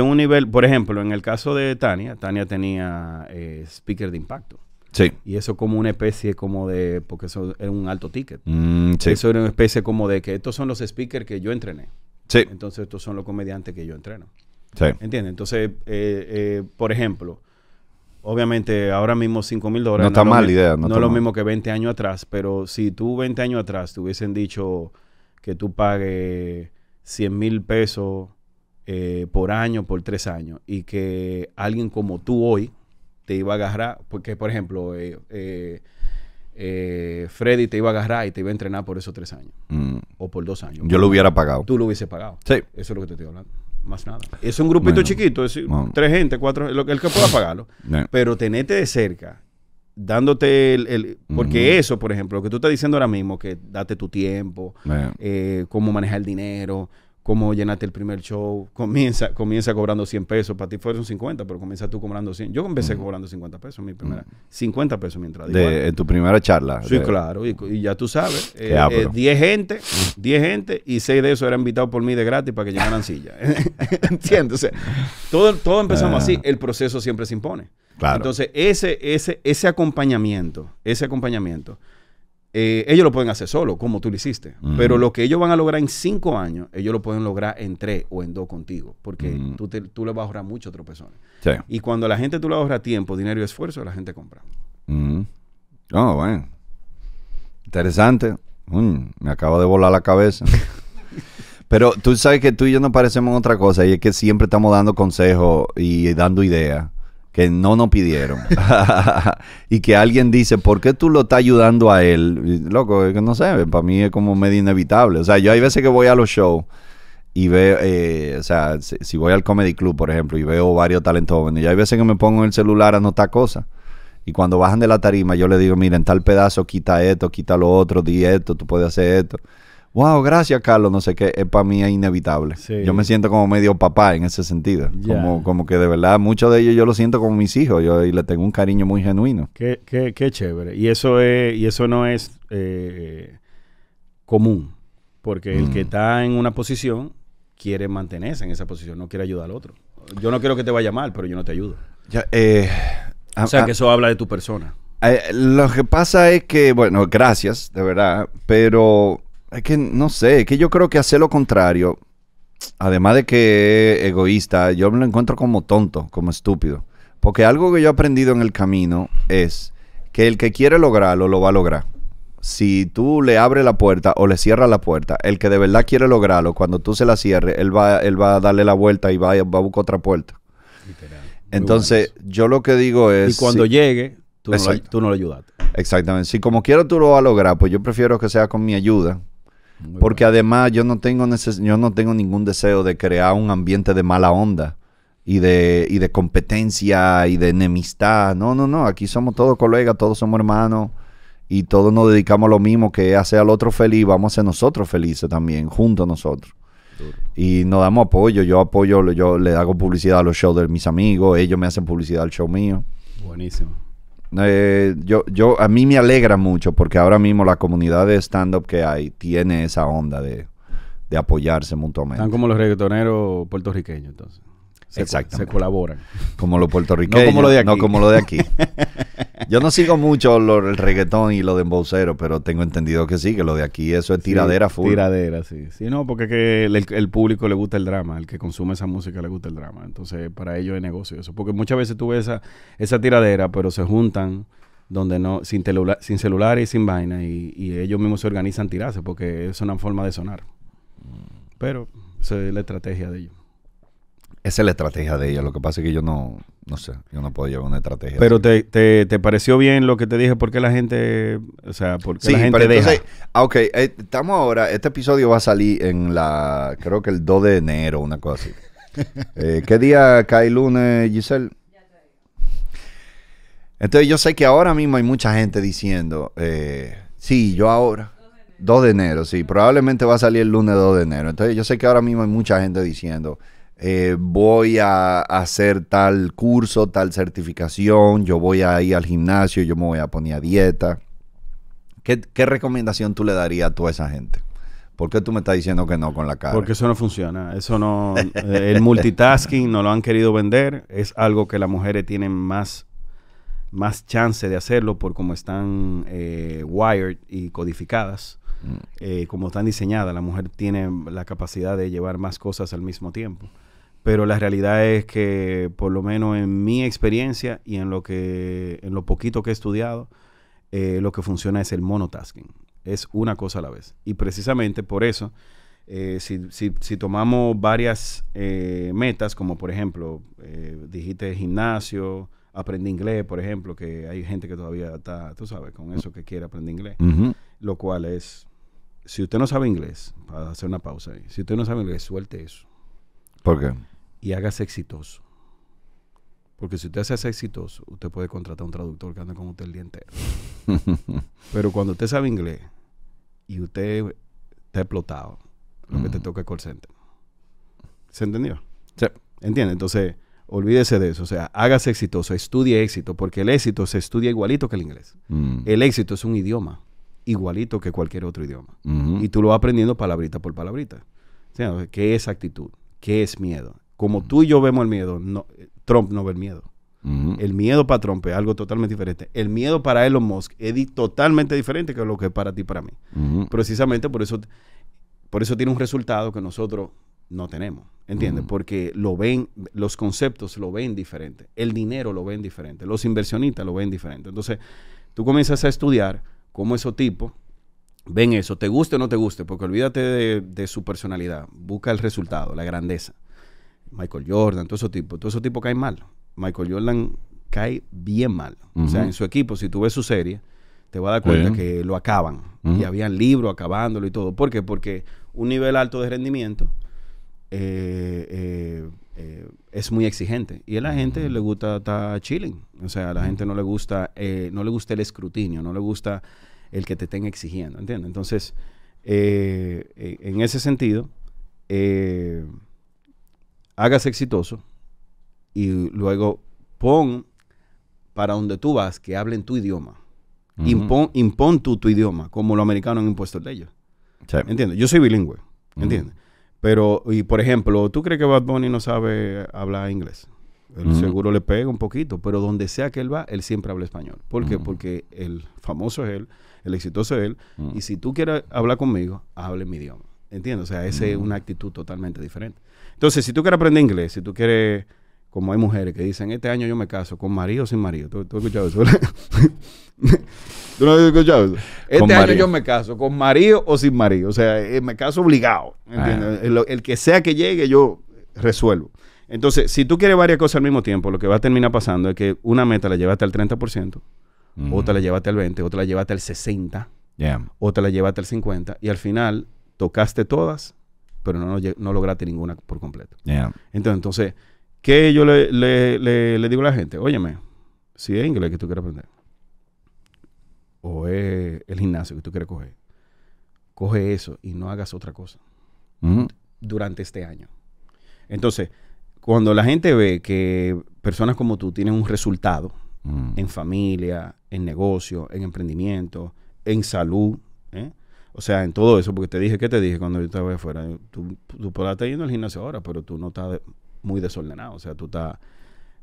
un, nivel, por ejemplo, en el caso de Tania, Tania tenía eh, speaker de impacto. Sí. Y eso como una especie como de, porque eso era un alto ticket. Mm, eso era una especie como de que estos son los speakers que yo entrené. Sí. Entonces estos son los comediantes que yo entreno. Sí. ¿Entiendes? Entonces, eh, eh, por ejemplo, obviamente ahora mismo 5 mil dólares. No está mal idea. No, es lo mismo que 20 años atrás, pero si tú 20 años atrás te hubiesen dicho que tú pagues 100 mil pesos eh, por año, por tres años, y que alguien como tú hoy te iba a agarrar, porque por ejemplo, Freddy te iba a agarrar y te iba a entrenar por esos tres años. Mm. O por dos años. Yo lo hubiera pagado. Tú lo hubiese pagado. Sí. Eso es lo que te estoy hablando más nada. Es un grupito chiquito, es tres gente, cuatro, el que pueda pagarlo. Pero tenete de cerca, dándote el... porque eso, por ejemplo, lo que tú estás diciendo ahora mismo, que date tu tiempo, eh, cómo manejar el dinero, cómo llenaste el primer show. Comienza, comienza cobrando 100 pesos. Para ti fueron 50, pero comienza tú cobrando 100. Yo empecé cobrando 50 pesos, mi primera. 50 pesos mientras. De, ¿eh? en tu primera charla. Sí, claro. Y, ya tú sabes. 10 eh, eh, gente, 10 gente, y 6 de esos eran invitados por mí de gratis para que llenaran silla. ¿Entiendes? O todo, todo empezamos así. Ah. El proceso siempre se impone. Entonces, ese, ese, ese acompañamiento, ese acompañamiento eh, ellos lo pueden hacer solo, como tú lo hiciste. Pero lo que ellos van a lograr en cinco años, ellos lo pueden lograr en tres o en dos contigo. Porque tú, le vas a ahorrar mucho a otras personas. Y cuando la gente tú le ahorras tiempo, dinero y esfuerzo, la gente compra. Oh, bueno. Interesante. me acaba de volar la cabeza. Pero tú sabes que tú y yo nos parecemos en otra cosa y es que siempre estamos dando consejos y dando ideas que no nos pidieron y que alguien dice, ¿por qué tú lo estás ayudando a él? loco, que no sé, para mí es como medio inevitable. O sea, yo hay veces que voy a los shows y veo, eh, o sea, si, voy al Comedy Club, por ejemplo, y veo varios talentos jóvenes, yo hay veces que me pongo en el celular a notar cosas. Y cuando bajan de la tarima, yo le digo, miren, tal pedazo, quita esto, quita lo otro, di esto, tú puedes hacer esto wow, gracias, Carlos, no sé qué, es para mí es inevitable. Yo me siento como medio papá en ese sentido. Como, que de verdad, muchos de ellos yo lo siento como mis hijos yo, y le tengo un cariño muy genuino. Qué, chévere. Y eso, es, y eso no es eh, común, porque el que mm. está en una posición quiere mantenerse en esa posición, no quiere ayudar al otro. Yo no quiero que te vaya mal, pero yo no te ayudo. Eh, o sea, que eso habla de tu persona. Eh, lo que pasa es que, bueno, gracias, de verdad, pero es que no sé, es que yo creo que hacer lo contrario, además de que es egoísta, yo me lo encuentro como tonto, como estúpido. Porque algo que yo he aprendido en el camino es que el que quiere lograrlo, lo va a lograr. Si tú le abres la puerta o le cierras la puerta, el que de verdad quiere lograrlo, cuando tú se la cierres, él va, él va a darle la vuelta y va, a buscar otra puerta. Entonces, yo lo que digo es... Y cuando llegue, tú no, lo, tú no, ayudaste. Exactamente. Si como quiero tú lo vas a lograr, pues yo prefiero que sea con mi ayuda porque además yo no, tengo yo no tengo ningún deseo de crear un ambiente de mala onda y de, de competencia y de enemistad. No, no, no. Aquí somos todos colegas, todos somos hermanos y todos nos dedicamos a lo mismo que hace al otro feliz. Vamos a ser nosotros felices también, juntos nosotros. Y nos damos apoyo. Yo apoyo, yo le hago publicidad a los shows de mis amigos, ellos me hacen publicidad al show mío. Buenísimo. Eh, yo, yo, a mí me alegra mucho porque ahora mismo la comunidad de stand-up que hay tiene esa onda de, de apoyarse mutuamente. Están como los reggaetoneros puertorriqueños, entonces. Se, se colaboran. Como los puertorriqueños. No como lo de No como lo de aquí. Yo no sigo mucho el reggaetón y lo de embaucero, pero tengo entendido que sí, que lo de aquí eso es tiradera full. Tiradera, sí. Sí, no, porque que el, público le gusta el drama, el que consume esa música le gusta el drama. Entonces, para ellos es negocio eso. Porque muchas veces tuve esa, esa tiradera, pero se juntan donde no, sin, sin celular y sin vaina, y, ellos mismos se organizan tirarse, porque es una forma de sonar. Mm. Pero esa es la estrategia de ellos. Esa es la estrategia de ella. Lo que pasa es que yo no, no sé, yo no puedo llevar una estrategia. Pero te, te, pareció bien lo que te dije, porque la gente, o sea, porque la gente pero ah, ok, eh, estamos ahora, este episodio va a salir en la, creo que el 2 de enero, una cosa así. Eh, ¿Qué día cae el lunes, Giselle? Entonces yo sé que ahora mismo hay mucha gente diciendo, eh, sí, yo ahora. 2 de enero, sí. Probablemente va a salir el lunes 2 de enero. Entonces yo sé que ahora mismo hay mucha gente diciendo, eh, voy a hacer tal curso, tal certificación, yo voy a ir al gimnasio, yo me voy a poner a dieta. ¿Qué, recomendación tú le darías a toda esa gente? ¿Por qué tú me estás diciendo que no con la cara? Porque eso no funciona. Eso no. Eh, el multitasking no lo han querido vender. Es algo que las mujeres tienen más, más chance de hacerlo por cómo están eh, wired y codificadas. Mm. como están diseñadas, la mujer tiene la capacidad de llevar más cosas al mismo tiempo pero la realidad es que, por lo menos en mi experiencia y en lo, que, en lo poquito que he estudiado, eh, lo que funciona es el monotasking. Es una cosa a la vez. Y precisamente por eso, eh, si, tomamos varias eh, metas, como por ejemplo, dijiste gimnasio, aprende inglés, por ejemplo, que hay gente que todavía está, tú sabes, con eso que quiere aprender inglés, lo cual es, si usted no sabe inglés, para hacer una pausa ahí, si usted no sabe inglés, suelte eso. ¿Por qué? y hágase exitoso. Porque si usted se hace exitoso, usted puede contratar un traductor que anda con usted el día entero. Pero cuando usted sabe inglés y usted está explotado, lo que te toca es call center. ¿Se entendió? Sí. ¿Entiende? Entonces, olvídese de eso. O sea, hágase exitoso, estudie éxito, porque el éxito se estudia igualito que el inglés. Mm. El éxito es un idioma igualito que cualquier otro idioma. Y tú lo vas aprendiendo palabrita por palabrita. ¿Qué es actitud? ¿Qué es miedo? Como tú y yo vemos el miedo, Trump no ve el miedo. El miedo para Trump es algo totalmente diferente. El miedo para Elon Musk es totalmente diferente que lo que es para ti, para mí. Precisamente por eso, por eso tiene un resultado que nosotros no tenemos. ¿Entiendes? Porque lo ven, los conceptos lo ven diferente. El dinero lo ven diferente. Los inversionistas lo ven diferente. Entonces, tú comienzas a estudiar cómo esos tipos ven eso, te guste o no te guste, porque olvídate de su personalidad. Busca el resultado, la grandeza. Michael Jordan, todo ese tipo, todo ese tipo cae mal. Michael Jordan cae bien mal. O sea, en su equipo, si tú ves su serie, te vas a dar cuenta que lo acaban. Y habían libros acabándolo y todo. ¿Por qué? Porque un nivel alto de rendimiento eh, eh, eh, es muy exigente. Y a la gente le gusta estar chilling. O sea, a la gente no le gusta, no le gusta el escrutinio, no le gusta el que te estén exigiendo, ¿entiendes? Entonces, en ese sentido, hagas exitoso y luego pon para donde tú vas que hablen tu idioma. Impón impon, tu idioma, como los americanos han impuesto el de ellos. ¿Entiendes? Yo soy bilingüe, ¿entiendes? Pero, y por ejemplo, ¿tú crees que Bad Bunny no sabe hablar inglés? seguro le pega un poquito, pero donde sea que él va, él siempre habla español. ¿Por qué? Porque el famoso es él, el exitoso es él, y si tú quieres hablar conmigo, hable mi idioma. ¿Entiendes? O sea, esa es mm. una actitud totalmente diferente. Entonces, si tú quieres aprender inglés, si tú quieres, como hay mujeres que dicen, este año yo me caso, con marido o sin marido. ¿Tú, has escuchado eso? ¿Tú no has escuchado eso? Este año yo me caso, con marido o sin marido. O sea, eh, me caso obligado. Ah. El, que sea que llegue, yo resuelvo. Entonces, si tú quieres varias cosas al mismo tiempo, lo que va a terminar pasando es que una meta la llevaste al 30%, mm. otra la llevaste al 20%, otra la llevaste al 60%, otra la llevaste al 50%, y al final tocaste todas, pero no, lograste ninguna por completo. Entonces, ¿qué yo le, digo a la gente? Óyeme, si es inglés que tú quieres aprender, o es el gimnasio que tú quieres coger, coge eso y no hagas otra cosa mm-hmm. durante este año. Entonces, cuando la gente ve que personas como tú tienen un resultado mm. en familia, en negocio, en emprendimiento, en salud, ¿eh? O sea, en todo eso, porque te dije, ¿qué te dije cuando yo estaba afuera? Tú, tú podrás estar yendo al gimnasio ahora, pero tú no estás muy desordenado. O sea, tú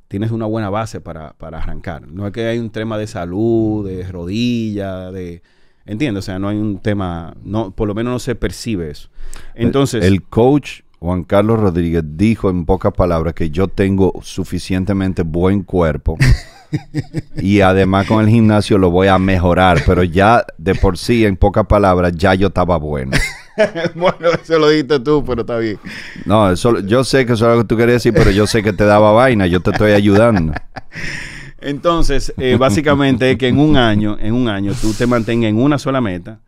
tienes una buena base para, arrancar. No es que hay un tema de salud, de rodilla, de... Entiendo, o sea, no hay un tema, no, por lo menos no se percibe eso. Entonces... el coach Juan Carlos Rodríguez dijo en pocas palabras que yo tengo suficientemente buen cuerpo y además con el gimnasio lo voy a mejorar, pero ya de por sí, en pocas palabras, ya yo estaba bueno. bueno, eso lo dijiste tú, pero está bien. No, yo sé que eso es algo que tú querías decir, pero yo sé que te daba vaina, yo te estoy ayudando. Entonces, eh, básicamente que en un año, en un año, tú te mantengas en una sola meta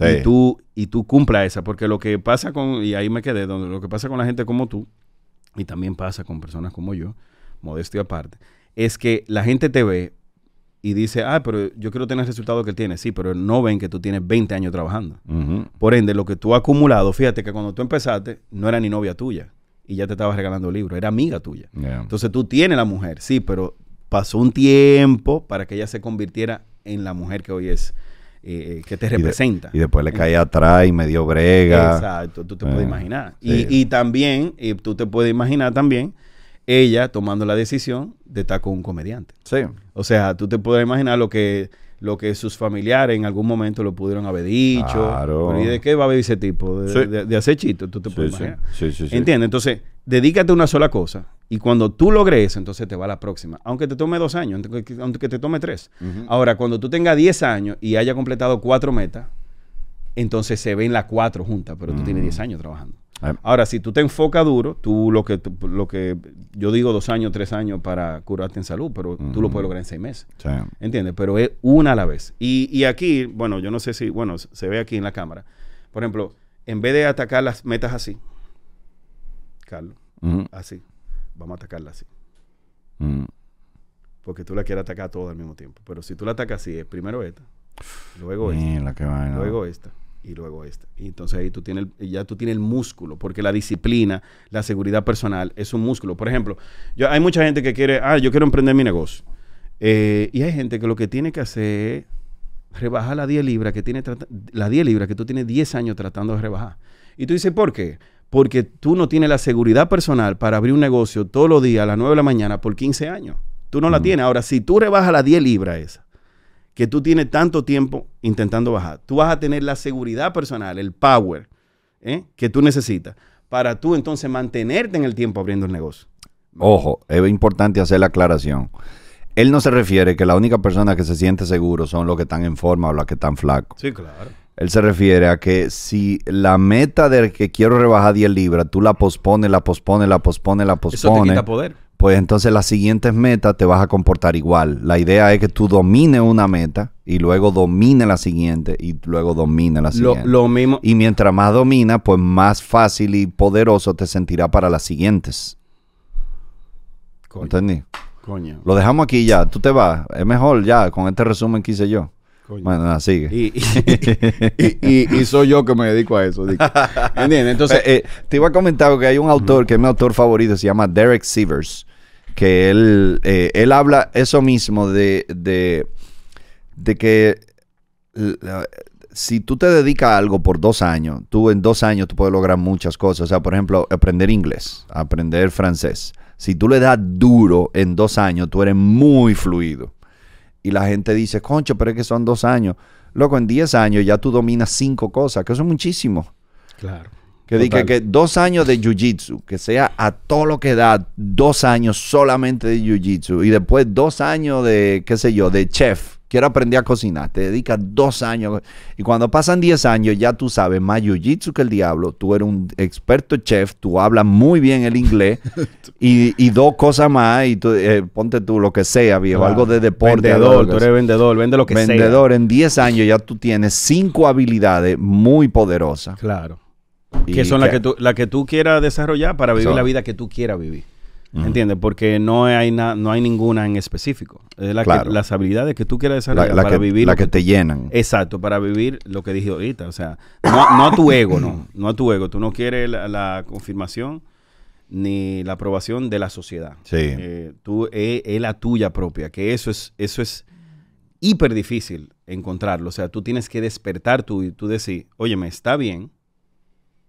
y tú y tú cumpla esa, porque lo que pasa con y ahí me quedé, lo que pasa con la gente como tú y también pasa con personas como yo, modestia aparte, es que la gente te ve y dice, ah, pero yo quiero tener el resultado que él tiene. Sí, pero no ven que tú tienes 20 años trabajando. Por ende, lo que tú has acumulado, fíjate que cuando tú empezaste, no era ni novia tuya y ya te estabas regalando libros, era amiga tuya. Entonces tú tienes la mujer, sí, pero pasó un tiempo para que ella se convirtiera en la mujer que hoy es. Eh, eh, que te representa. Y, después le caía atrás y dio brega. Exacto, tú te puedes eh, imaginar. Y, también, y tú te puedes imaginar también ella tomando la decisión de estar con un comediante. Sí. O sea, tú te puedes imaginar lo que lo que sus familiares en algún momento lo pudieron haber dicho. Claro. ¿Y de qué va a haber ese tipo? De, acechito? de, tú te imaginar. Sí, sí, ¿Entiendes? Entonces, dedícate a una sola cosa y cuando tú logres entonces te va a la próxima. Aunque te tome dos años, aunque te tome tres. Ahora, cuando tú tengas diez años y haya completado cuatro metas, entonces se ven las cuatro juntas, pero tú tienes mm. diez años trabajando. Ahora, si tú te enfocas duro, tú lo que, lo que yo digo dos años, tres años para curarte en salud, pero tú lo puedes lograr en seis meses. ¿Entiendes? Pero es una a la vez. Y, aquí, bueno, yo no sé si, bueno, se ve aquí en la cámara. Por ejemplo, en vez de atacar las metas así, Carlos, así, vamos a atacarla así. Porque tú la quieres atacar todo al mismo tiempo. Pero si tú la atacas así, es primero esta, luego esta, luego esta y luego esta. Y entonces ahí tú tienes, ya tú tienes el músculo, porque la disciplina, la seguridad personal es un músculo. Por ejemplo, yo, hay mucha gente que quiere, ah, yo quiero emprender mi negocio. Eh, y hay gente que lo que tiene que hacer es rebajar la 10 libras que tiene, la que tú tienes 10 años tratando de rebajar. Y tú dices, ¿por qué? Porque tú no tienes la seguridad personal para abrir un negocio todos los días a las 9 de la mañana por 15 años. Tú no la tienes. Ahora, si tú rebajas la 10 libras esa, que tú tienes tanto tiempo intentando bajar. Tú vas a tener la seguridad personal, el power ¿eh? que tú necesitas para tú entonces mantenerte en el tiempo abriendo el negocio. Ojo, es importante hacer la aclaración. Él no se refiere que la única persona que se siente seguro son los que están en forma o los que están flacos. Sí, claro. Él se refiere a que si la meta de que quiero rebajar 10 libras, tú la pospones, la pospones, la pospones, la pospones. Eso te quita poder pues entonces las siguientes metas te vas a comportar igual. La idea es que tú domines una meta y luego domines la siguiente y luego domines la siguiente. Lo, mismo. Y mientras más domina, pues más fácil y poderoso te sentirá para las siguientes. ¿Entendí? Coño. Lo dejamos aquí ya. Tú te vas. Es mejor ya con este resumen que hice yo. Coño. Bueno, sigue. Y, soy yo que me dedico a eso. ¿Entiendes? Entonces, eh, eh, te iba a comentar que hay un autor que es mi autor favorito, se llama Derek Sivers que él, eh, él habla eso mismo de, de, que si tú te dedicas a algo por dos años, tú en dos años tú puedes lograr muchas cosas. O sea, por ejemplo, aprender inglés, aprender francés. Si tú le das duro en dos años, tú eres muy fluido. Y la gente dice, concho, pero es que son dos años. Loco, en diez años ya tú dominas cinco cosas, que eso es muchísimo. Claro. Que dije que dos años de jiu-jitsu, que sea a todo lo que da, dos años solamente de jiu-jitsu y después dos años de, qué sé yo, de chef. Quiero aprender a cocinar, te dedicas dos años. Y cuando pasan diez años, ya tú sabes más jiu-jitsu que el diablo. Tú eres un experto chef, tú hablas muy bien el inglés y, dos cosas más. Y eh, ponte tú lo que sea, viejo, algo de deporte. Vendedor, tú eres vendedor, vende lo que sea. Vendedor, en diez años ya tú tienes cinco habilidades muy poderosas. Claro. Que son las que, tú, la que tú quieras desarrollar para vivir la vida que tú quieras vivir. ¿me ¿Entiendes? Porque no hay, no hay ninguna en específico. Es las habilidades que tú quieras desarrollar para vivir. La que, te llenan. Exacto, para vivir lo que dije ahorita. O sea, no, a tu ego, no. No a tu ego. Tú no quieres la, confirmación ni la aprobación de la sociedad. Sí. Eh, tú, eh, es, la tuya propia, que eso es, eso es hiper difícil encontrarlo. O sea, tú tienes que despertar tú y tú decir, oye, me está bien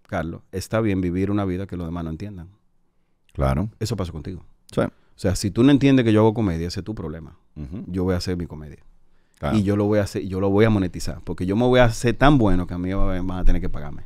Carlos, está bien vivir una vida que los demás no entiendan. Claro. Eso pasó contigo. Sí. O sea, si tú no entiendes que yo hago comedia, ese es tu problema. Yo voy a hacer mi comedia. Y yo lo voy a hacer, yo lo voy a monetizar. Porque yo me voy a hacer tan bueno que a mí van a tener que pagarme.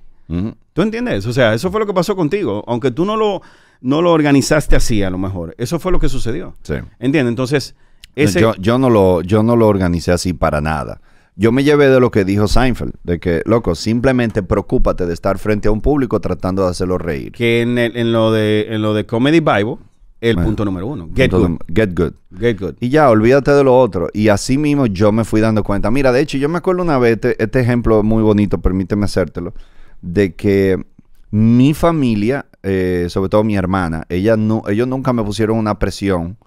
¿Tú entiendes? O sea, eso fue lo que pasó contigo. Aunque tú no lo, no lo organizaste así, a lo mejor. Eso fue lo que sucedió. Sí. ¿Entiendes? Entonces, ese... yo, yo, no lo, yo no lo organicé así para nada. Yo me llevé de lo que dijo Seinfeld, de que, loco, simplemente preocúpate de estar frente a un público tratando de hacerlo reír. Que en, lo, de, lo de Comedy Bible, el punto número uno. Get good. get good. Y ya, olvídate de lo otro. Y así mismo yo me fui dando cuenta. Mira, de hecho, yo me acuerdo una vez, este, este ejemplo muy bonito, permíteme hacértelo, de que mi familia, eh, sobre todo mi hermana, ella no, ellos nunca me pusieron una presión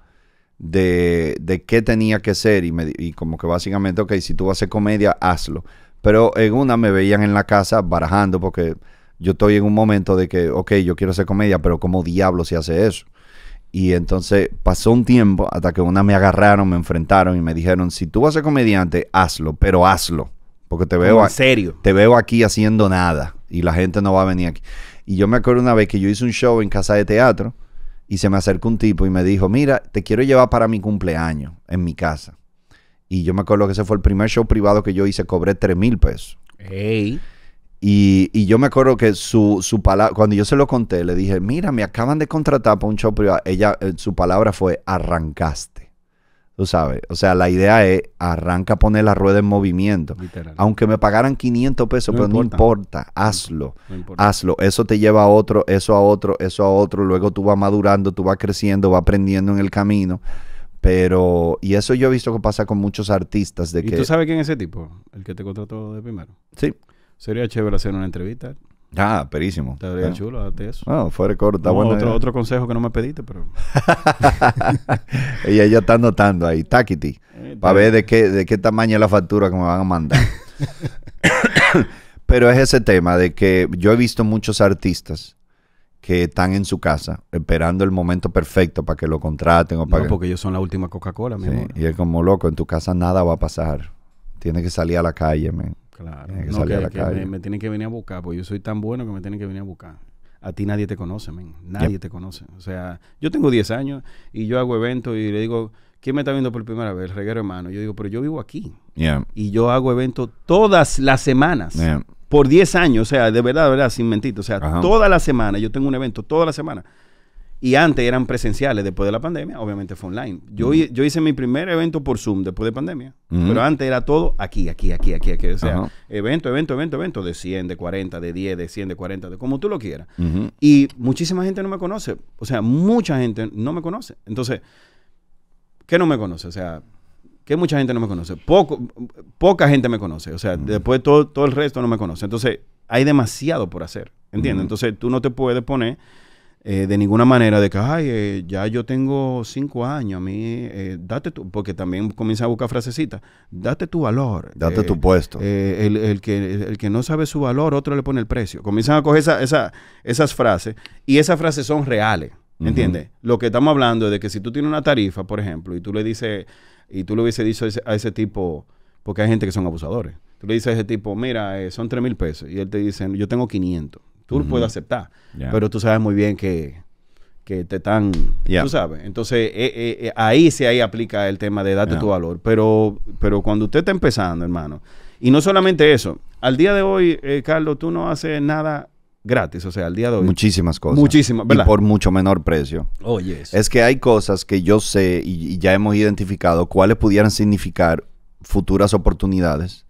de, qué tenía que ser y, me, como que básicamente, ok, si tú vas a hacer comedia, hazlo. Pero en una me veían en la casa barajando porque yo estoy en un momento de que, ok, yo quiero hacer comedia, pero ¿cómo diablo se hace eso? Y entonces pasó un tiempo hasta que una me agarraron, me enfrentaron y me dijeron, si tú vas a ser comediante, hazlo, pero hazlo. Porque te veo, en serio? te veo aquí haciendo nada y la gente no va a venir aquí. Y yo me acuerdo una vez que yo hice un show en casa de teatro y se me acercó un tipo y me dijo, mira, te quiero llevar para mi cumpleaños en mi casa. Y yo me acuerdo que ese fue el primer show privado que yo hice, cobré 3 mil pesos. Y, y, yo me acuerdo que su, su palabra, cuando yo se lo conté, le dije, mira, me acaban de contratar para un show privado. Ella, eh, su palabra fue, arrancaste. Tú sabes, o sea, la idea es arranca a poner la rueda en movimiento. Aunque me pagaran 500 pesos, pero no importa, hazlo. Hazlo, eso te lleva a otro, eso a otro, eso a otro, luego tú vas madurando, tú vas creciendo, vas aprendiendo en el camino. Pero, y eso yo he visto que pasa con muchos artistas de que... ¿Y tú sabes quién es ese tipo? El que te contrató de primero. Sí. Sería chévere hacer una entrevista. Ah, perísimo. Te vería chulo, de eso. No, fuera bueno. Otro, otro, consejo que no me pediste, pero. Ella ya está anotando ahí, Taquiti, para eh, ver de qué, de qué tamaño es la factura que me van a mandar. pero es ese tema de que yo he visto muchos artistas que están en su casa esperando el momento perfecto para que lo contraten o para porque ellos son la última Coca-Cola, mi Y es como loco, en tu casa nada va a pasar. Tienes que salir a la calle, man. Claro. no, que, Me, tienen que venir a buscar, porque yo soy tan bueno que me tienen que venir a buscar. A ti nadie te conoce, Nadie te conoce. O sea, yo tengo 10 años y yo hago eventos y le digo, ¿quién me está viendo por primera vez? reguero hermano. Yo digo, pero yo vivo aquí. Y yo hago eventos todas las semanas. Por 10 años, o sea, de verdad, verdad, sin mentir. O sea, todas toda la semana, yo tengo un evento toda la semana. Y antes eran presenciales, después de la pandemia, obviamente fue online. Yo, yo hice mi primer evento por Zoom después de pandemia, pero antes era todo aquí, aquí, aquí, aquí, aquí. O sea, evento, evento, evento, evento, de 100, de 40, de 10, de 100, de 40, de como tú lo quieras. Y muchísima gente no me conoce, o sea, mucha gente no me conoce. Entonces, ¿qué no me conoce? O sea, ¿qué mucha gente no me conoce. Poco, poca gente me conoce. O sea, después todo, todo el resto no me conoce. Entonces, hay demasiado por hacer. ¿Entiendes? Entonces, tú no te puedes poner eh, de ninguna manera de que, ay, eh, ya yo tengo cinco años, a mí, eh, date tu, porque también comienza a buscar frasecitas, date tu valor. Date tu puesto. El, que, el que no sabe su valor, otro le pone el precio. Comienzan a coger esa, esas frases y esas frases son reales, ¿entiendes? Lo que estamos hablando es de que si tú tienes una tarifa, por ejemplo, y tú le dices, y tú le hubiese dicho a ese, tipo, porque hay gente que son abusadores, tú le dices a ese tipo, mira, son tres mil pesos, y él te dice, yo tengo 500. Tú lo puedes aceptar, pero tú sabes muy bien que, te están, ya tú sabes. Entonces, eh, eh, eh, ahí se ahí aplica el tema de darte tu valor. Pero, pero cuando usted está empezando, hermano, y no solamente eso, al día de hoy, eh, Carlos, tú no haces nada gratis, o sea, al día de hoy. Muchísimas cosas. Muchísimas, ¿verdad? Y por mucho menor precio. Oye. es que hay cosas que yo sé y ya hemos identificado cuáles pudieran significar futuras oportunidades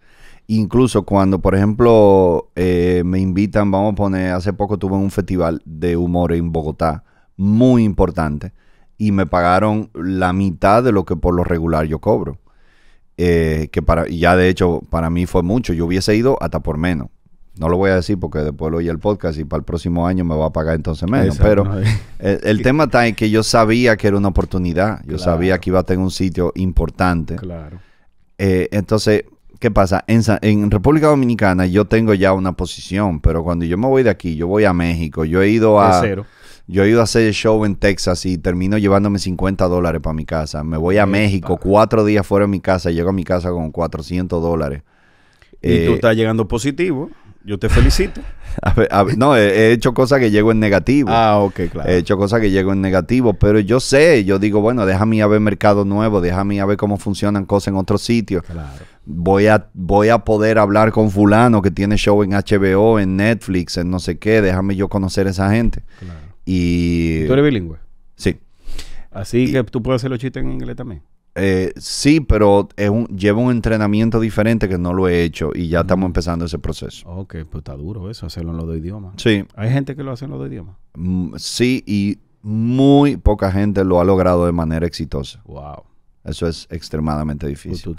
Incluso cuando, por ejemplo, eh, me invitan, vamos a poner, hace poco tuve un festival de humor en Bogotá, muy importante, y me pagaron la mitad de lo que por lo regular yo cobro. Eh, que para, ya de hecho para mí fue mucho, yo hubiese ido hasta por menos. No lo voy a decir porque después lo oye el podcast y para el próximo año me va a pagar entonces menos. pero el, tema está en que yo sabía que era una oportunidad. Yo sabía que iba a tener un sitio importante. Claro. Eh, entonces, ¿Qué pasa? En, República Dominicana yo tengo ya una posición, pero cuando yo me voy de aquí, yo voy a México, yo he ido a... Yo he ido a hacer el show en Texas y termino llevándome 50 dólares para mi casa. Me voy a México, cuatro días fuera de mi casa, llego a mi casa con 400 dólares. Y tú eh, estás llegando positivo. Yo te felicito. no, he, hecho cosas que llego en negativo. Ah, ok, claro. He hecho cosas que llego en negativo, pero yo sé, yo digo, bueno, déjame a ver mercado nuevo, déjame a ver cómo funcionan cosas en otros sitios. Claro voy a, voy a poder hablar con fulano que tiene show en HBO, en Netflix, en no sé qué, déjame yo conocer a esa gente. Claro. Y... ¿Tú eres bilingüe? Sí. Así que tú puedes hacer los chistes en inglés también. Eh, sí, pero es un, lleva un entrenamiento diferente que no lo he hecho y ya estamos empezando ese proceso. Ok, pues está duro eso, hacerlo en los dos idiomas. Sí. ¿Hay gente que lo hace en los dos idiomas? Mm, sí, y muy poca gente lo ha logrado de manera exitosa. Wow. Eso es extremadamente pues difícil.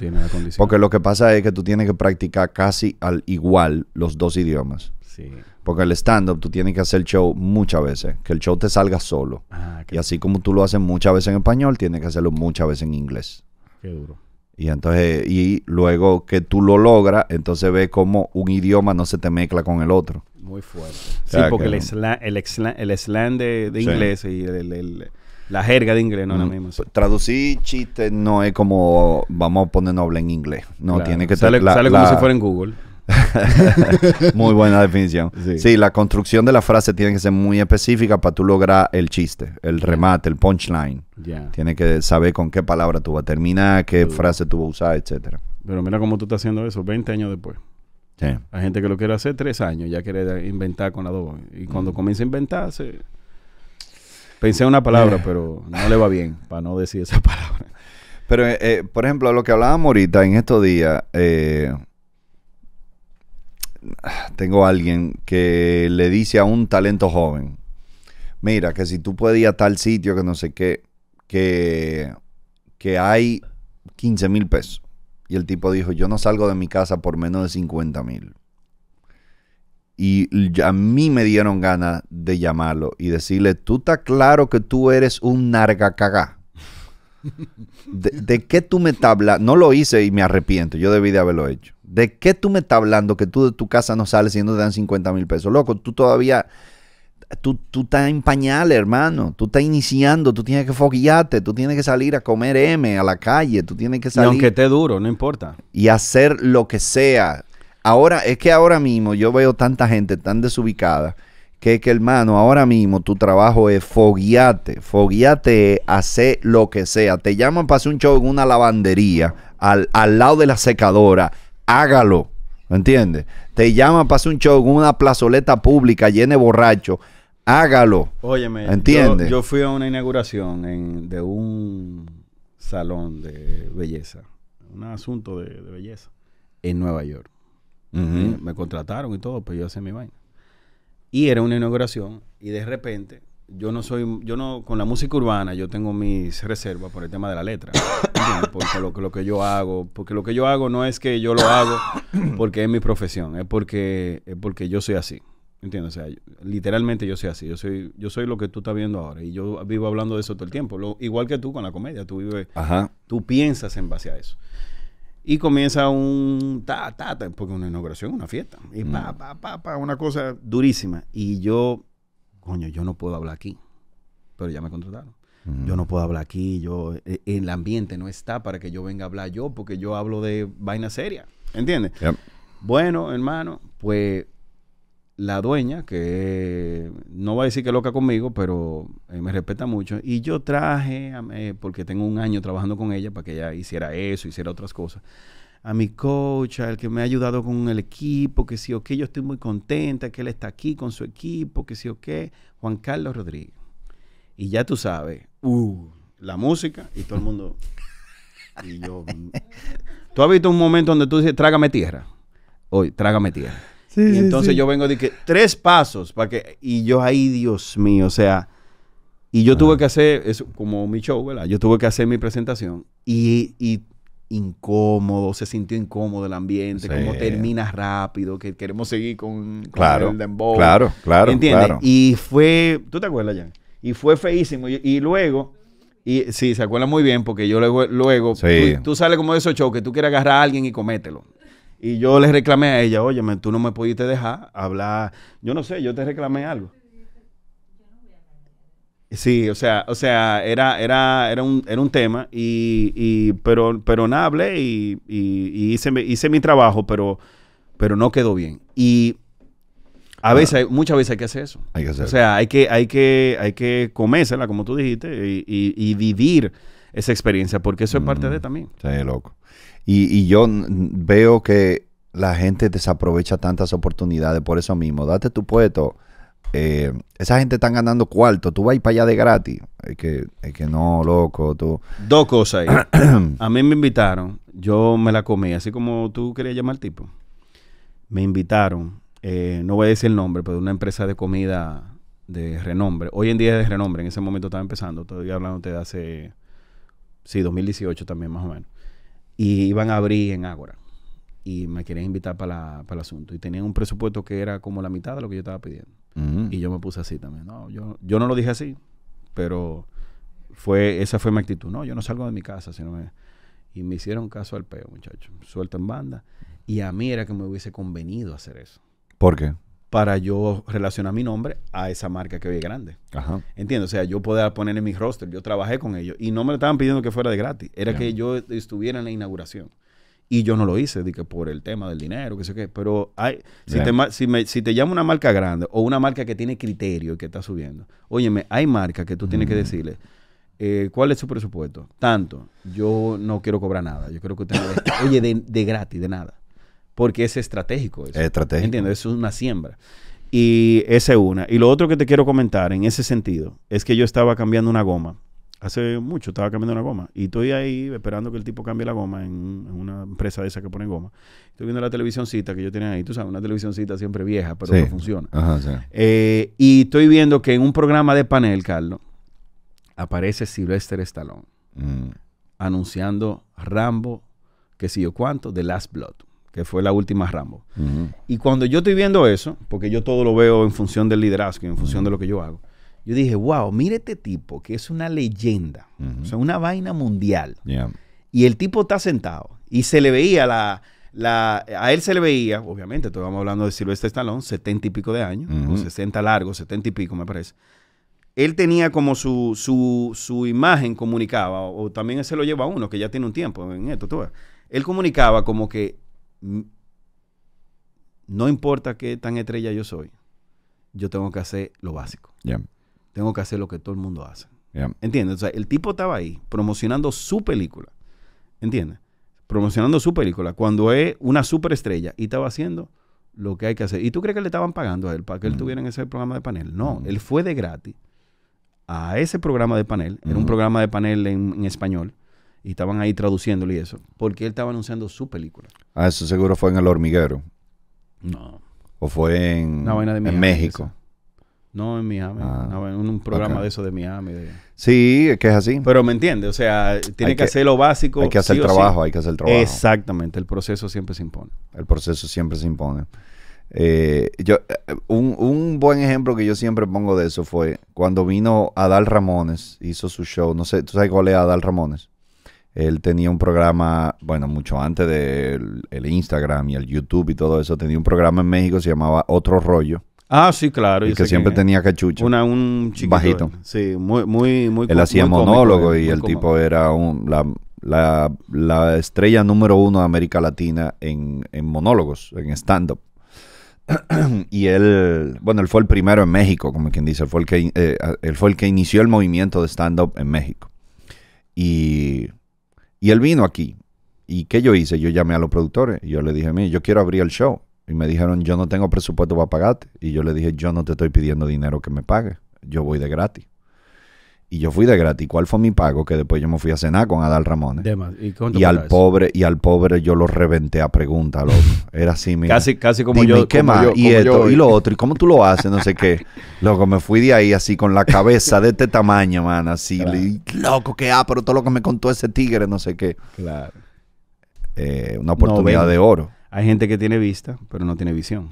Porque lo que pasa es que tú tienes que practicar casi al igual los dos idiomas. Sí. Porque el stand-up tú tienes que hacer el show muchas veces, que el show te salga solo. Ah, y así como tú lo haces muchas veces en español, tienes que hacerlo muchas veces en inglés. Qué duro. Y entonces, y luego que tú lo logras, entonces ves cómo un idioma no se te mezcla con el otro. Muy fuerte. sí, porque el, slam el, de, inglés y el la jerga de inglés no la mm. Traducir chistes no es como vamos a poner noble en inglés. No, tiene que ser la, sale como si fuera en Google. muy buena definición. Sí. la construcción de la frase tiene que ser muy específica para tú lograr el chiste, el remate, el punchline. tiene Tienes que saber con qué palabra tú vas a terminar, qué frase tú vas a usar, etcétera. Pero mira cómo tú estás haciendo eso 20 años después. Hay gente que lo quiere hacer tres años, ya quiere inventar con la dos. Y cuando mm. comienza a inventarse Pensé una palabra, pero no le va bien para no decir esa palabra. Pero, eh, eh, por ejemplo, lo que hablábamos ahorita en estos días, eh, tengo a alguien que le dice a un talento joven, mira, que si tú puedes ir a tal sitio, que no sé qué, que, que hay 15 mil pesos. Y el tipo dijo, yo no salgo de mi casa por menos de 50 mil. Y a mí me dieron ganas de llamarlo y decirle, tú está claro que tú eres un narga cagá. ¿De, qué tú me estás hablando? No lo hice y me arrepiento, yo debí de haberlo hecho. ¿De qué tú me estás hablando que tú de tu casa no sales y no te dan 50 mil pesos? Loco, tú todavía, tú, tú estás en pañales, hermano. Tú estás iniciando, tú tienes que foguillarte, tú tienes que salir a comer M a la calle, tú tienes que salir. Y aunque esté duro, no importa. Y hacer lo que sea Ahora, es que ahora mismo yo veo tanta gente tan desubicada que, que hermano, ahora mismo tu trabajo es fogueate, foguearte, hacer lo que sea. Te llaman para hacer un show en una lavandería, al, lado de la secadora, hágalo, ¿me entiendes? Te llaman para hacer un show en una plazoleta pública llena de borrachos, hágalo. Óyeme, ¿entiendes? Yo, yo, fui a una inauguración de un salón de belleza, un asunto de belleza en Nueva York. Me contrataron y todo, pues yo hacía mi vaina. Y era una inauguración y de repente yo no soy, yo no, con la música urbana yo tengo mis reservas por el tema de la letra. porque lo, lo, que yo hago, porque lo que yo hago no es que yo lo hago porque es mi profesión, es porque, es porque yo soy así. ¿Entiendes? sea, literalmente yo soy así, yo soy, yo soy lo que tú estás viendo ahora y yo vivo hablando de eso todo el tiempo. igual que tú con la comedia, tú vives, tú piensas en base a eso. Y comienza un ta, porque una inauguración una fiesta. Y mm. pa, pa, pa, una cosa durísima. Y yo, coño, yo no puedo hablar aquí. Pero ya me contrataron. Yo mm. no puedo hablar aquí, yo, e, el ambiente no está para que yo venga a hablar yo, porque yo hablo de vaina seria. ¿Entiendes? Bueno, hermano, pues la dueña, que no va a decir que loca conmigo, pero eh, me respeta mucho. Y yo traje, porque tengo un año trabajando con ella, para que ella hiciera eso, hiciera otras cosas. A mi coach, al que me ha ayudado con el equipo, que sí o qué yo estoy muy contenta, que él está aquí con su equipo, que sí o qué que Juan Carlos Rodríguez. Y ya tú sabes, uh, la música y todo el mundo. y yo. Mm, ¿Tú has visto un momento donde tú dices, trágame tierra? Hoy, trágame tierra entonces yo vengo de que tres pasos para que. Y yo ahí, Dios mío, o sea. Y yo tuve que hacer, es como mi show, ¿verdad? Yo tuve que hacer mi presentación y, incómodo, se sintió incómodo el ambiente, como termina rápido, que queremos seguir con, claro, el Claro, claro, ¿Entiendes? Y fue, ¿tú te acuerdas, Jan? Y fue feísimo. Y, luego, y sí, se acuerda muy bien porque yo luego, luego tú, tú, sales como de esos shows que tú quieres agarrar a alguien y comételo. Y yo le reclamé a ella, oye, tú no me pudiste dejar hablar. Yo no sé, yo te reclamé algo. Sí, o sea, o sea, era, era, era un, era un tema, y, y pero, pero nada, hablé y, y, hice, mi trabajo, pero, pero no quedó bien. Y a veces, muchas veces hay que hacer eso. Hay que eso. O sea, hay que, hay que, hay que comérsela, como tú dijiste, y, vivir esa experiencia, porque eso es parte de también. Sí, loco. Y, yo veo que la gente desaprovecha tantas oportunidades por eso mismo. Date tu puesto. Eh, esa gente está ganando cuarto, tú vas para allá de gratis. Es que, es que no, loco, tú. Dos cosas a mí me invitaron, yo me la comí, así como tú querías llamar al tipo. Me invitaron, eh, no voy a decir el nombre, pero de una empresa de comida de renombre. Hoy en día es de renombre, en ese momento estaba empezando, todavía hablando de hace, sí, 2018 también más o menos y iban a abrir en Ágora. Y me querían invitar para, el asunto. Y tenían un presupuesto que era como la mitad de lo que yo estaba pidiendo. Mm. Y yo me puse así también. No, yo, yo no lo dije así, pero fue esa fue mi actitud. No, yo no salgo de mi casa, sino Y me hicieron caso al peo, muchachos. en banda. Y a mí era que me hubiese convenido hacer eso. ¿Por qué? para yo relacionar mi nombre a esa marca que hoy es grande. Entiendo, o sea, yo podía poner en mi roster, yo trabajé con ellos y no me lo estaban pidiendo que fuera de gratis, era que yo estuviera en la inauguración. Y yo no lo hice, di que por el tema del dinero, que sé qué, pero hay, si, te, si, me, te llama una marca grande o una marca que tiene criterio y que está subiendo, óyeme, hay marcas que tú tienes que mm. decirle, eh, ¿cuál es su presupuesto? Tanto, yo no quiero cobrar nada, yo creo que usted me... Oye, de gratis, de nada porque es estratégico. Eso, es estratégico. Entiendo, Eso es una siembra. Y esa es una. Y lo otro que te quiero comentar en ese sentido es que yo estaba cambiando una goma. Hace mucho estaba cambiando una goma. Y estoy ahí esperando que el tipo cambie la goma en, una empresa de esa que pone goma. Estoy viendo la televisióncita que yo tenía ahí. Tú sabes, una televisióncita siempre vieja, pero no funciona. Eh, y estoy viendo que en un programa de panel, Carlos, aparece Sylvester Stallone mm. anunciando Rambo, que sé yo cuánto, de Last Blood que fue la última Rambo. Y cuando yo estoy viendo eso, porque yo todo lo veo en función del liderazgo, y en función de lo que yo hago, yo dije, wow, mire este tipo, que es una leyenda, o sea, una vaina mundial. Y el tipo está sentado y se le veía la, la, a él se le veía, obviamente, estamos hablando de Silvestre Stallone, setenta y pico de años, 60 largo, setenta y pico me parece. Él tenía como su, su, imagen comunicaba, o, también se lo lleva a uno que ya tiene un tiempo en esto, todo. Él comunicaba como que no importa qué tan estrella yo soy, yo tengo que hacer lo básico. Tengo que hacer lo que todo el mundo hace. ¿Entiendes? O sea, el tipo estaba ahí promocionando su película. ¿Entiendes? Promocionando su película cuando es una superestrella y estaba haciendo lo que hay que hacer. ¿Y tú crees que le estaban pagando a él para que él mm. tuviera en ese programa de panel? No, mm. él fue de gratis a ese programa de panel. Era un mm. programa de panel en español y estaban ahí traduciéndole y eso, porque él estaba anunciando su película. Ah, eso seguro fue en El Hormiguero. No. O fue en, una de Miami, en México. No, en Miami. en ah, un programa de eso de Miami. Sí, que es así. Pero me entiende, o sea, tiene que, hacer lo básico. Hay que hacer el trabajo, hay que hacer trabajo. Exactamente, el proceso siempre se impone. El proceso siempre se impone. Eh, yo, eh, un, un, buen ejemplo que yo siempre pongo de eso fue cuando vino Adal Ramones, hizo su show, no sé, ¿tú sabes cuál es Adal Ramones? Él tenía un programa, bueno, mucho antes del Instagram y el YouTube y todo eso, tenía un programa en México, se llamaba Otro Rollo. Ah, sí, claro. Y que siempre tenía cachucha. Una, un chiquito. Bajito. Sí, muy, muy, muy Él hacía monólogo eh, y el tipo era la, estrella número uno de América Latina en, monólogos, en stand-up. y él, bueno, él fue el primero en México, como quien dice, fue el que, eh, él fue el que inició el movimiento de stand-up en México. Y y él vino aquí. ¿Y qué yo hice? Yo llamé a los productores. Y yo le dije, a mí yo quiero abrir el show. Y me dijeron, yo no tengo presupuesto para pagarte. Y yo le dije, yo no te estoy pidiendo dinero que me pagues. Yo voy de gratis. Y yo fui de gratis. ¿Cuál fue mi pago? Que después yo me fui a cenar con Adal Ramones. ¿Y, al pobre, y al pobre yo lo reventé a preguntas, Era así, mira. Casi, casi como yo. ¿qué y esto, y lo otro, y cómo tú lo haces, no sé qué. Loco, me fui de ahí así con la cabeza de este tamaño, man. Así, loco, que ah, pero todo lo que me contó ese tigre, no sé qué. Claro. Eh, una oportunidad de oro. Hay gente que tiene vista, pero no tiene visión.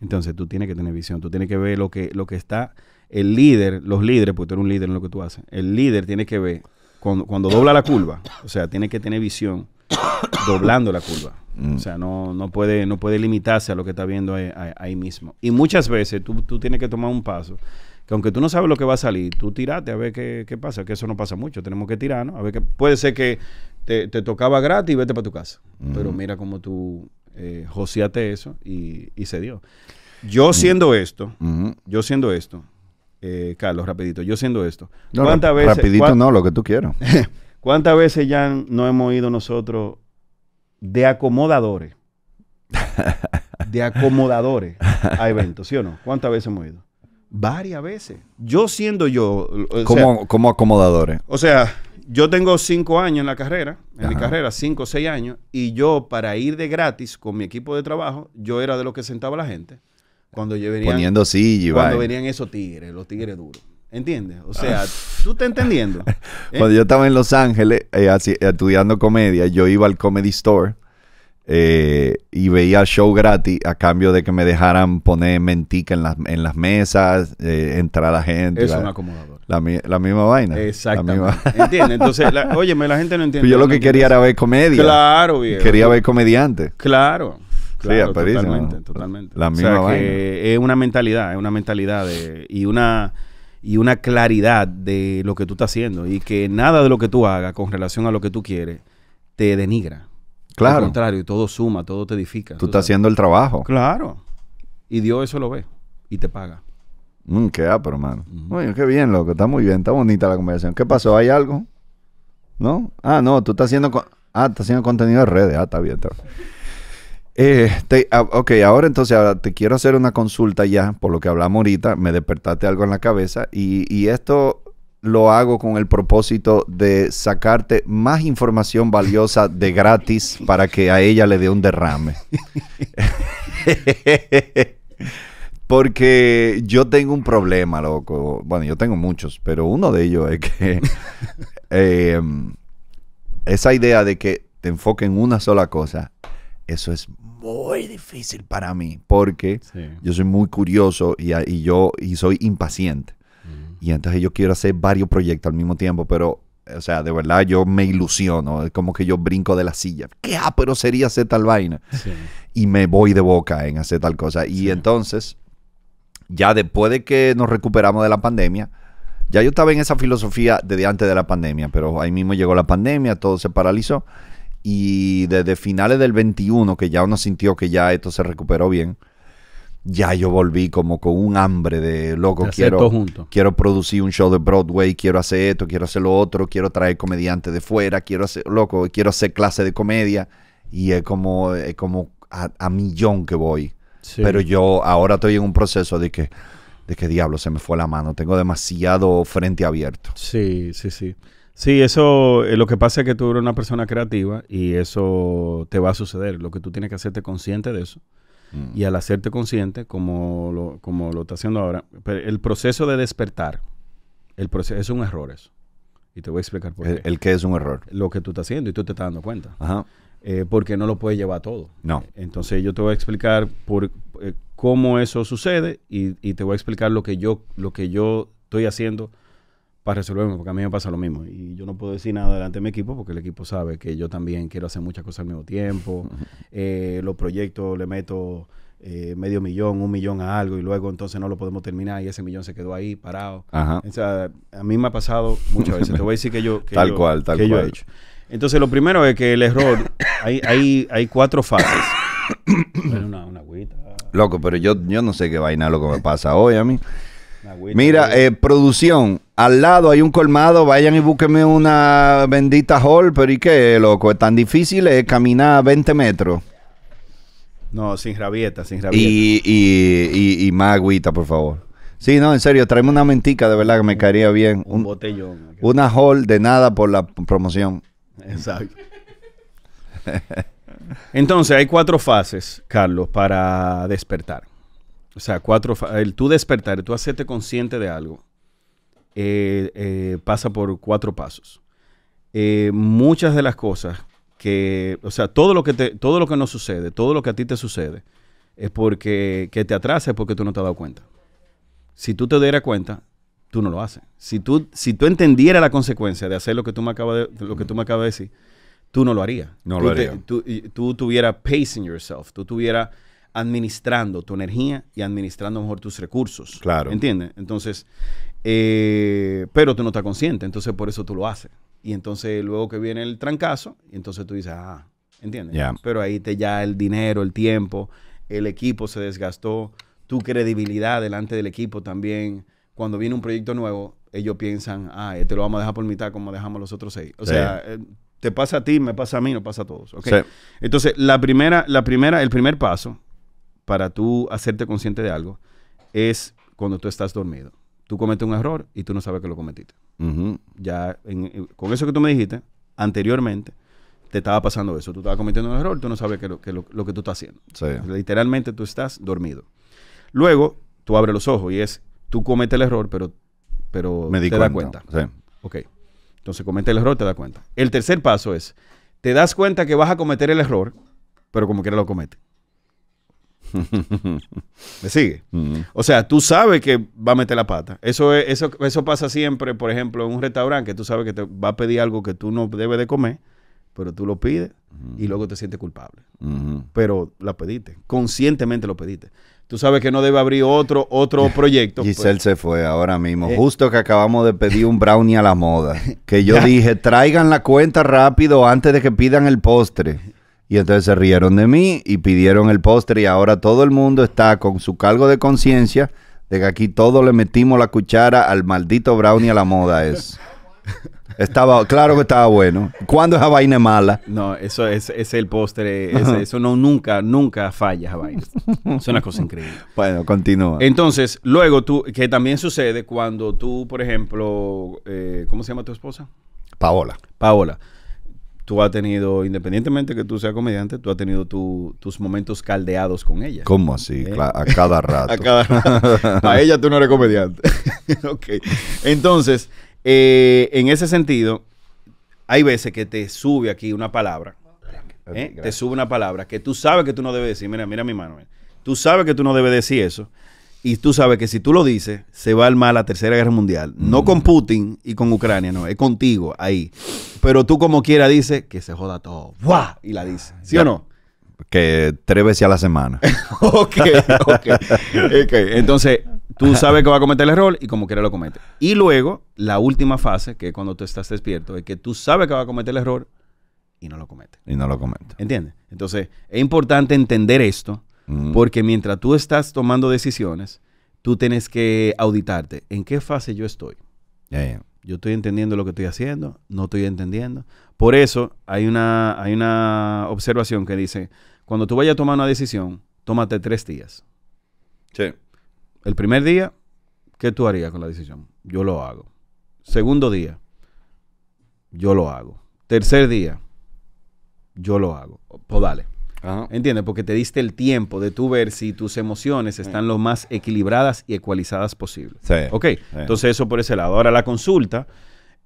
Entonces tú tienes que tener visión, tú tienes que ver lo que, lo que está el líder, los líderes, porque tú eres un líder en lo que tú haces, el líder tiene que ver, cuando, cuando dobla la curva, o sea, tiene que tener visión doblando la curva. Mm. O sea, no, no, puede, no puede limitarse a lo que está viendo ahí, mismo. Y muchas veces tú, tienes que tomar un paso, que aunque tú no sabes lo que va a salir, tú tirate a ver qué, pasa, que eso no pasa mucho, tenemos que tirarnos, a ver que puede ser que te, tocaba gratis y vete para tu casa. Mm. Pero mira cómo tú eh, joseaste eso y, se dio. Yo siendo esto, mm. yo siendo esto, eh, Carlos, rapidito, yo siendo esto. ¿Cuántas veces? Rapidito no, lo que tú quieras. ¿Cuántas veces ya no hemos ido nosotros de acomodadores? de acomodadores a eventos, ¿sí o no? ¿Cuántas veces hemos ido? Varias veces. Yo siendo yo. ¿Cómo acomodadores. O sea, yo tengo cinco años en la carrera, en mi carrera, cinco o seis años, y yo para ir de gratis con mi equipo de trabajo, yo era de los que sentaba la gente. Cuando yo Poniendo Cuando venían esos tigres, los tigres duros. ¿Entiendes? O sea, ah. tú estás entendiendo. Cuando yo estaba en Los Ángeles eh, estudiando comedia, yo iba al Comedy Store eh, y veía show gratis a cambio de que me dejaran poner mentica en las, mesas, eh, entrar a la gente. Es un acomodador. La, misma vaina. exacto ¿Entiendes? Entonces, oye la gente no entiende. yo lo que quería era ver comedia. Claro, viejo. Quería ver comediantes. Claro. Claro, sí, totalmente, totalmente. o es una mentalidad, es una mentalidad y una y una claridad de lo que tú estás haciendo y que nada de lo que tú hagas con relación a lo que tú quieres te denigra. Claro. Al contrario, todo suma, todo te edifica. Tú, estás haciendo el trabajo. Claro. Y Dios eso lo ve y te paga. Mm, qué apro, hermano. Oye, qué bien, loco. Está muy bien. Está bonita la conversación. ¿Qué pasó? ¿Hay algo? ¿No? Ah, no. Tú estás haciendo... Ah, estás haciendo contenido de redes. Ah, está bien. Está bien. Eh, ok, ahora entonces ahora te quiero hacer una consulta ya, por lo que hablamos ahorita, me despertaste algo en la cabeza y, esto lo hago con el propósito de sacarte más información valiosa de gratis para que a ella le dé un derrame. Porque yo tengo un problema, loco. Bueno, yo tengo muchos, pero uno de ellos es que em, esa idea de que te enfoque en una sola cosa, eso es muy difícil para mí porque yo soy muy curioso y, yo y soy impaciente. Mm. Y entonces yo quiero hacer varios proyectos al mismo tiempo, pero, o sea, de verdad yo me ilusiono, es como que yo brinco de la silla. ¿Qué? Ah, pero sería hacer tal vaina. Y me voy de boca en hacer tal cosa. Y entonces, ya después de que nos recuperamos de la pandemia, ya yo estaba en esa filosofía desde antes de la pandemia, pero ahí mismo llegó la pandemia, todo se paralizó y desde finales del 21, que ya uno sintió que ya esto se recuperó bien, ya yo volví como con un hambre de loco, quiero, quiero producir un show de Broadway, quiero hacer esto, quiero hacer lo otro, quiero traer comediantes de fuera, quiero hacer, loco, quiero hacer clase de comedia. Y es como, como a, millón que voy. Pero yo ahora estoy en un proceso de que, de que diablo, se me fue la mano, tengo demasiado frente abierto. Sí, sí, sí. Sí, eso, eh, lo que pasa es que tú eres una persona creativa y eso te va a suceder. Lo que tú tienes que hacerte consciente de eso. Mm. Y al hacerte consciente, como lo, como lo está haciendo ahora, el proceso de despertar, el proceso, es un error eso. Y te voy a explicar por qué. El, que es un error. Lo que tú estás haciendo y tú te estás dando cuenta. Ajá. Eh, porque no lo puedes llevar todo. No. Entonces yo te voy a explicar por eh, cómo eso sucede y, y, te voy a explicar lo que yo, lo que yo estoy haciendo para resolverme, porque a mí me pasa lo mismo. Y yo no puedo decir nada delante de mi equipo, porque el equipo sabe que yo también quiero hacer muchas cosas al mismo tiempo. Eh, los proyectos le meto eh, medio millón, un millón a algo, y luego entonces no lo podemos terminar, y ese millón se quedó ahí parado. O sea, a mí me ha pasado muchas veces. Te voy a decir que yo. tal cual, tal que cual. Yo he hecho. Entonces, lo primero es que el error, hay, hay, hay cuatro fases. una, Loco, pero yo, yo no sé qué vaina que me pasa hoy a mí. Mira, eh, producción, al lado hay un colmado, vayan y búsquenme una bendita hall, pero ¿y qué, loco? Es tan difícil es caminar 20 metros. No, sin rabieta, sin rabieta. Y, más agüita, por favor. Sí, no, en serio, tráeme una mentica, de verdad, que me caería bien. Un, un botellón. Una hall de nada por la promoción. Exacto. Entonces, hay cuatro fases, Carlos, para despertar. O sea, cuatro el tú despertar, tú hacerte consciente de algo. Eh, eh, pasa por cuatro pasos. Eh, muchas de las cosas que, o sea, todo lo que, te, todo lo que nos sucede, todo lo que a ti te sucede, es porque te atrasa es porque tú no te has dado cuenta. Si tú te dieras cuenta, tú no lo haces. Si tú, si tú entendieras la consecuencia de hacer lo que tú me acabas de, lo que tú me de decir, tú no lo harías. No tú lo harías. Tú, tuvieras pacing yourself, tú tuvieras administrando tu energía y administrando mejor tus recursos. Claro. ¿Entiendes? Entonces, eh, pero tú no estás consciente, entonces por eso tú lo haces. Y entonces luego que viene el trancazo, y entonces tú dices, ah, ¿entiendes? Pero ahí te ya el dinero, el tiempo, el equipo se desgastó, tu credibilidad delante del equipo también. Cuando viene un proyecto nuevo, ellos piensan, ah, te este lo vamos a dejar por mitad como dejamos los otros seis. O sea, eh, te pasa a ti, me pasa a mí, nos pasa a todos. Entonces, la primera, la primera, el primer paso para tú hacerte consciente de algo es cuando tú estás dormido tú cometes un error y tú no sabes que lo cometiste. Ya con eso que tú me dijiste anteriormente, te estaba pasando eso. Tú estabas cometiendo un error, tú no sabes que lo que, tú estás haciendo. Literalmente tú estás dormido. Luego, tú abres los ojos y es, tú cometes el error, pero, pero te das cuenta. Ok. Entonces comete el error, te das cuenta. El tercer paso es, te das cuenta que vas a cometer el error, pero como quiera lo comete. ¿Me sigue? O sea, tú sabes que va a meter la pata. Eso, eso, eso pasa siempre, por ejemplo, en un restaurante que tú sabes que te va a pedir algo que tú no debes de comer, pero tú lo pides y luego te sientes culpable. Pero la pediste, conscientemente lo pediste. Tú sabes que no debe abrir otro, otro proyecto. Pues. Giselle se fue ahora mismo. Eh. Justo que acabamos de pedir un brownie a la moda. Que yo dije, traigan la cuenta rápido antes de que pidan el postre. Y entonces se rieron de mí y pidieron el postre y ahora todo el mundo está con su cargo de conciencia de que aquí todos le metimos la cuchara al maldito brownie a la moda es. Estaba, claro que estaba bueno. ¿Cuándo esa vaina mala? No, eso es, el postre. eso no, nunca, nunca falla esa vaina. Es una cosa increíble. Bueno, continúa. Entonces, luego tú, que también sucede cuando tú, por ejemplo, eh, ¿cómo se llama tu esposa? Paola. Paola tú has tenido, independientemente que tú seas comediante, tú has tenido tus momentos caldeados con ella. ¿Cómo así? Eh. A cada rato. a ella tú no eres comediante. Entonces, eh, en ese sentido, hay veces que te sube aquí una palabra. Eh, te sube una palabra que tú sabes que tú no debes decir. Mira, mira mi mano. Tú sabes que tú no debes decir eso. Y tú sabes que si tú lo dices, se va a mal la Tercera Guerra Mundial. No mm. con Putin y con Ucrania, no, es contigo ahí. Pero tú como quiera dices que se joda todo. ¡Buah! Y la dices. ¿Sí o no? Que tres veces a la semana. ok, ok. Entonces, tú sabes que va a cometer el error y como quiera lo comete. Y luego, la última fase, que es cuando tú estás despierto, es que tú sabes que va a cometer el error y no lo comete. Y no lo comete. ¿Entiendes? Entonces, es importante entender esto Mm. Porque mientras tú estás tomando decisiones, tú tienes que auditarte. ¿En qué fase yo estoy? Yo estoy entendiendo lo que estoy haciendo, no estoy entendiendo. Por eso hay una, hay una observación que dice, cuando tú vayas a tomar una decisión, tómate tres días. Sí. El primer día, ¿qué tú harías con la decisión? Yo lo hago. Segundo día, yo lo hago. Tercer día, yo lo hago. Pues dale. ¿Entiendes? Porque te diste el tiempo de tú ver si tus emociones están lo más equilibradas y ecualizadas posible. Sí. Ok, entonces eso por ese lado. Ahora la consulta,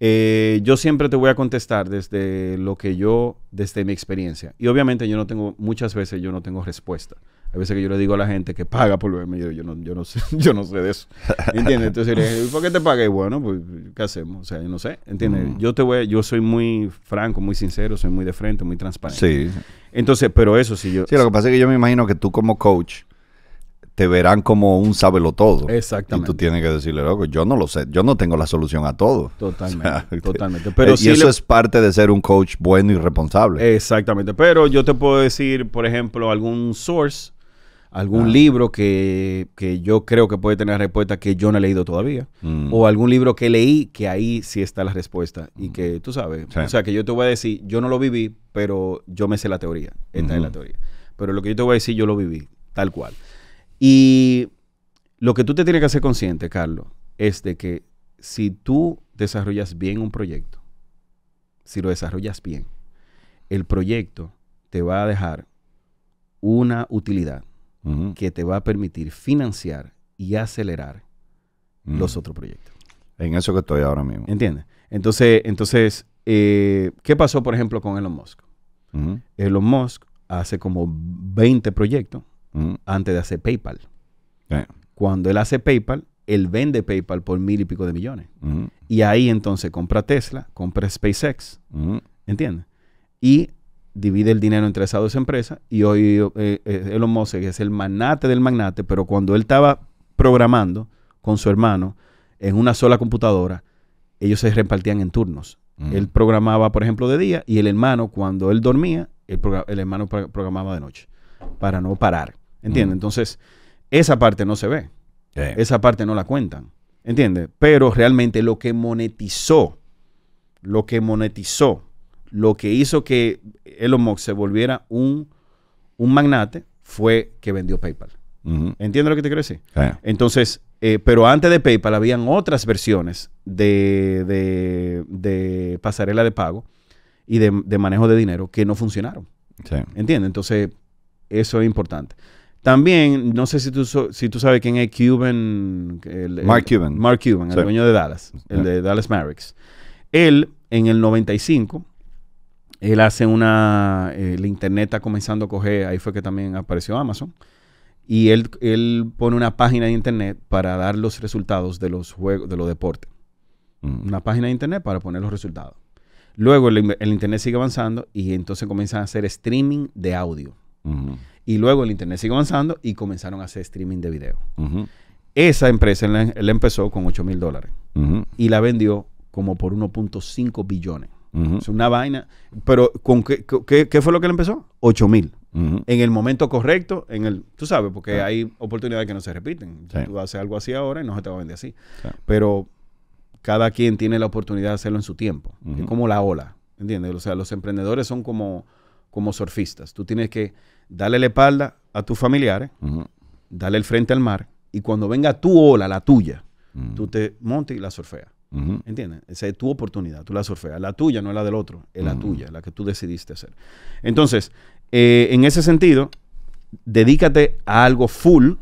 eh, yo siempre te voy a contestar desde lo que yo, desde mi experiencia. Y obviamente yo no tengo, muchas veces yo no tengo respuesta a veces que yo le digo a la gente que paga por verme, yo, yo, no, yo, no, sé, yo no sé de eso. ¿Entiendes? Entonces ¿por qué te pagué? Bueno, pues, ¿qué hacemos? O sea, yo no sé. ¿Entiendes? Mm. Yo te voy, yo soy muy franco, muy sincero, soy muy de frente, muy transparente. Sí. Entonces, pero eso sí yo. Sí, lo que pasa es que yo me imagino que tú como coach te verán como un sábelo todo. Exactamente. Y tú tienes que decirle, loco, yo no lo sé, yo no tengo la solución a todo. Totalmente, totalmente. Pero eh, y eso es parte de ser un coach bueno y responsable. Exactamente. Pero yo te puedo decir, por ejemplo, algún source algún libro que, yo creo que puede tener respuesta que yo no he leído todavía, mm. o algún libro que leí que ahí sí está la respuesta y que mm. tú sabes, o sea, que yo te voy a decir, yo no lo viví, pero yo me sé la teoría, esta es la teoría, pero lo que yo te voy a decir, yo lo viví, tal cual. Y lo que tú te tienes que hacer consciente, Carlos, es de que si tú desarrollas bien un proyecto, si lo desarrollas bien, el proyecto te va a dejar una utilidad que te va a permitir financiar y acelerar los otros proyectos. En eso que estoy ahora mismo. ¿Entiendes? Entonces, entonces eh, ¿qué pasó, por ejemplo, con Elon Musk? Elon Musk hace como 20 proyectos antes de hacer PayPal. Cuando él hace PayPal, él vende PayPal por mil y pico de millones. Y ahí entonces compra Tesla, compra SpaceX. ¿Entiendes? Y divide el dinero entre esas dos empresas y hoy eh, eh, Elon Musk que es el magnate del magnate, pero cuando él estaba programando con su hermano en una sola computadora, ellos se repartían en turnos. Mm. Él programaba, por ejemplo, de día y el hermano, cuando él dormía, el, hermano programaba de noche para no parar. ¿Entiendes? Mm. Entonces, esa parte no se ve. Esa parte no la cuentan. ¿Entiendes? Pero realmente lo que monetizó, lo que monetizó lo que hizo que Elon Musk se volviera un, magnate fue que vendió PayPal. ¿Entiendes lo que te quiero decir? Entonces, eh, pero antes de PayPal habían otras versiones de, de, pasarela de pago y de, manejo de dinero que no funcionaron. Sí. ¿Entiendes? Entonces, eso es importante. También, no sé si tú, si tú sabes quién es Cuban. Mark Cuban. Mark Cuban, el dueño de Dallas, el de Dallas Mavericks. Él, en el 95, él hace una... El eh, internet está comenzando a coger, ahí fue que también apareció Amazon. Y él, él pone una página de internet para dar los resultados de los juegos, de los deportes. Mm. Una página de internet para poner los resultados. Luego el, internet sigue avanzando y entonces comienzan a hacer streaming de audio. Y luego el internet sigue avanzando y comenzaron a hacer streaming de video. Esa empresa él, empezó con 8 mil dólares y la vendió como por 1.5 billones. Es una vaina. Pero ¿con qué, fue lo que le empezó? 8000. En el momento correcto, en el, tú sabes, porque hay oportunidades que no se repiten. Tú haces algo así ahora y no se te va a vender así. Pero cada quien tiene la oportunidad de hacerlo en su tiempo. Es como la ola, ¿entiendes? O sea, los emprendedores son como, como surfistas. Tú tienes que darle la espalda a tus familiares, darle el frente al mar y cuando venga tu ola, la tuya, tú te montes y la surfeas. ¿Entiendes? Esa es tu oportunidad, tú la surfeas. La tuya no la del otro, es la tuya, la que tú decidiste hacer. Entonces, eh, en ese sentido, dedícate a algo full,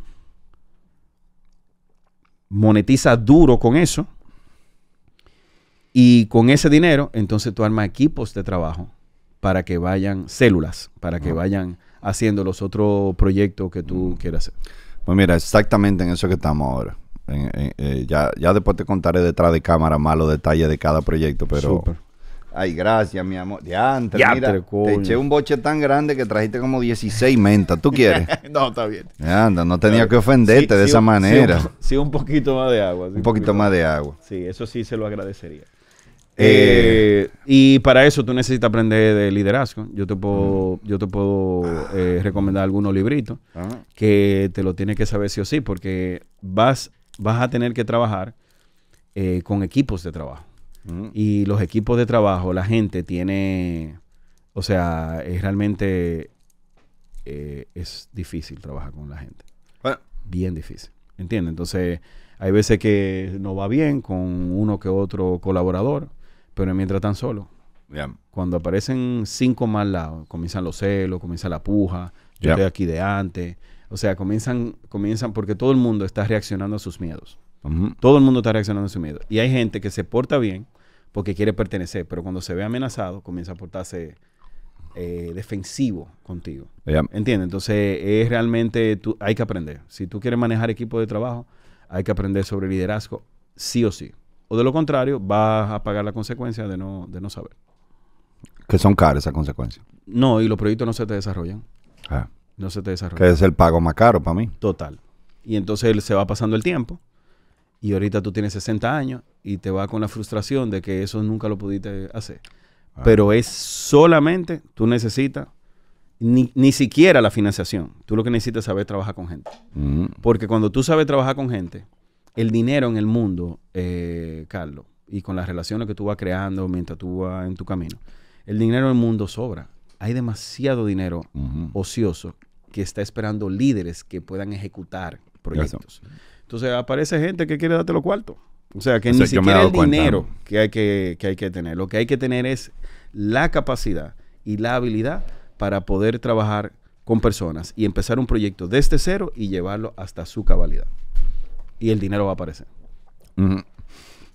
monetiza duro con eso, y con ese dinero, entonces tú armas equipos de trabajo para que vayan células, para que vayan haciendo los otros proyectos que tú mm. quieras hacer. Pues mira, exactamente en eso que estamos ahora. Eh, ya, ya después te contaré detrás de cámara más los detalles de cada proyecto, pero... Ay, gracias, mi amor. Ya, antes, mira, te, eché un boche tan grande que trajiste como 16 mentas. ¿Tú quieres? no, está bien. anda, no tenía que ofenderte de esa manera. Sí un, poquito más de agua. Un, poquito, más de agua. Sí, eso sí se lo agradecería. Eh, eh, y para eso tú necesitas aprender de liderazgo. Yo te puedo, yo te puedo recomendar algunos libritos ah. que te lo tienes que saber sí o sí, porque vas vas a tener que trabajar eh, con equipos de trabajo. Mm. Y los equipos de trabajo, la gente tiene, o sea, es realmente, eh, es difícil trabajar con la gente. Bien difícil, ¿entiendes? Entonces, hay veces que no va bien con uno que otro colaborador, pero mientras tan solo. Cuando aparecen cinco más lados, comienzan los celos, comienza la puja, yo estoy aquí de antes, o sea, comienzan, comienzan porque todo el mundo está reaccionando a sus miedos. Todo el mundo está reaccionando a sus miedos. Y hay gente que se porta bien porque quiere pertenecer, pero cuando se ve amenazado comienza a portarse eh, defensivo contigo. ¿Entiendes? Entonces es realmente, hay que aprender. Si tú quieres manejar equipo de trabajo, hay que aprender sobre liderazgo, sí o sí. O de lo contrario, vas a pagar la consecuencia de no, de no saber. Que son caras esas consecuencias. No, y los proyectos no se te desarrollan. Ah. No se te desarrolla. Que es el pago más caro para mí. Total. Y entonces se va pasando el tiempo y ahorita tú tienes 60 años y te va con la frustración de que eso nunca lo pudiste hacer. Ah. Pero es solamente, tú necesitas ni, siquiera la financiación. Tú lo que necesitas es saber trabajar con gente. Mm. Porque cuando tú sabes trabajar con gente, el dinero en el mundo, eh, Carlos, y con las relaciones que tú vas creando mientras tú vas en tu camino, el dinero en el mundo sobra. Hay demasiado dinero ocioso que está esperando líderes que puedan ejecutar proyectos. Entonces aparece gente que quiere darte lo cuarto. O sea, que ni siquiera el dinero que hay que, hay que tener. Lo que hay que tener es la capacidad y la habilidad para poder trabajar con personas y empezar un proyecto desde cero y llevarlo hasta su cabalidad. Y el dinero va a aparecer.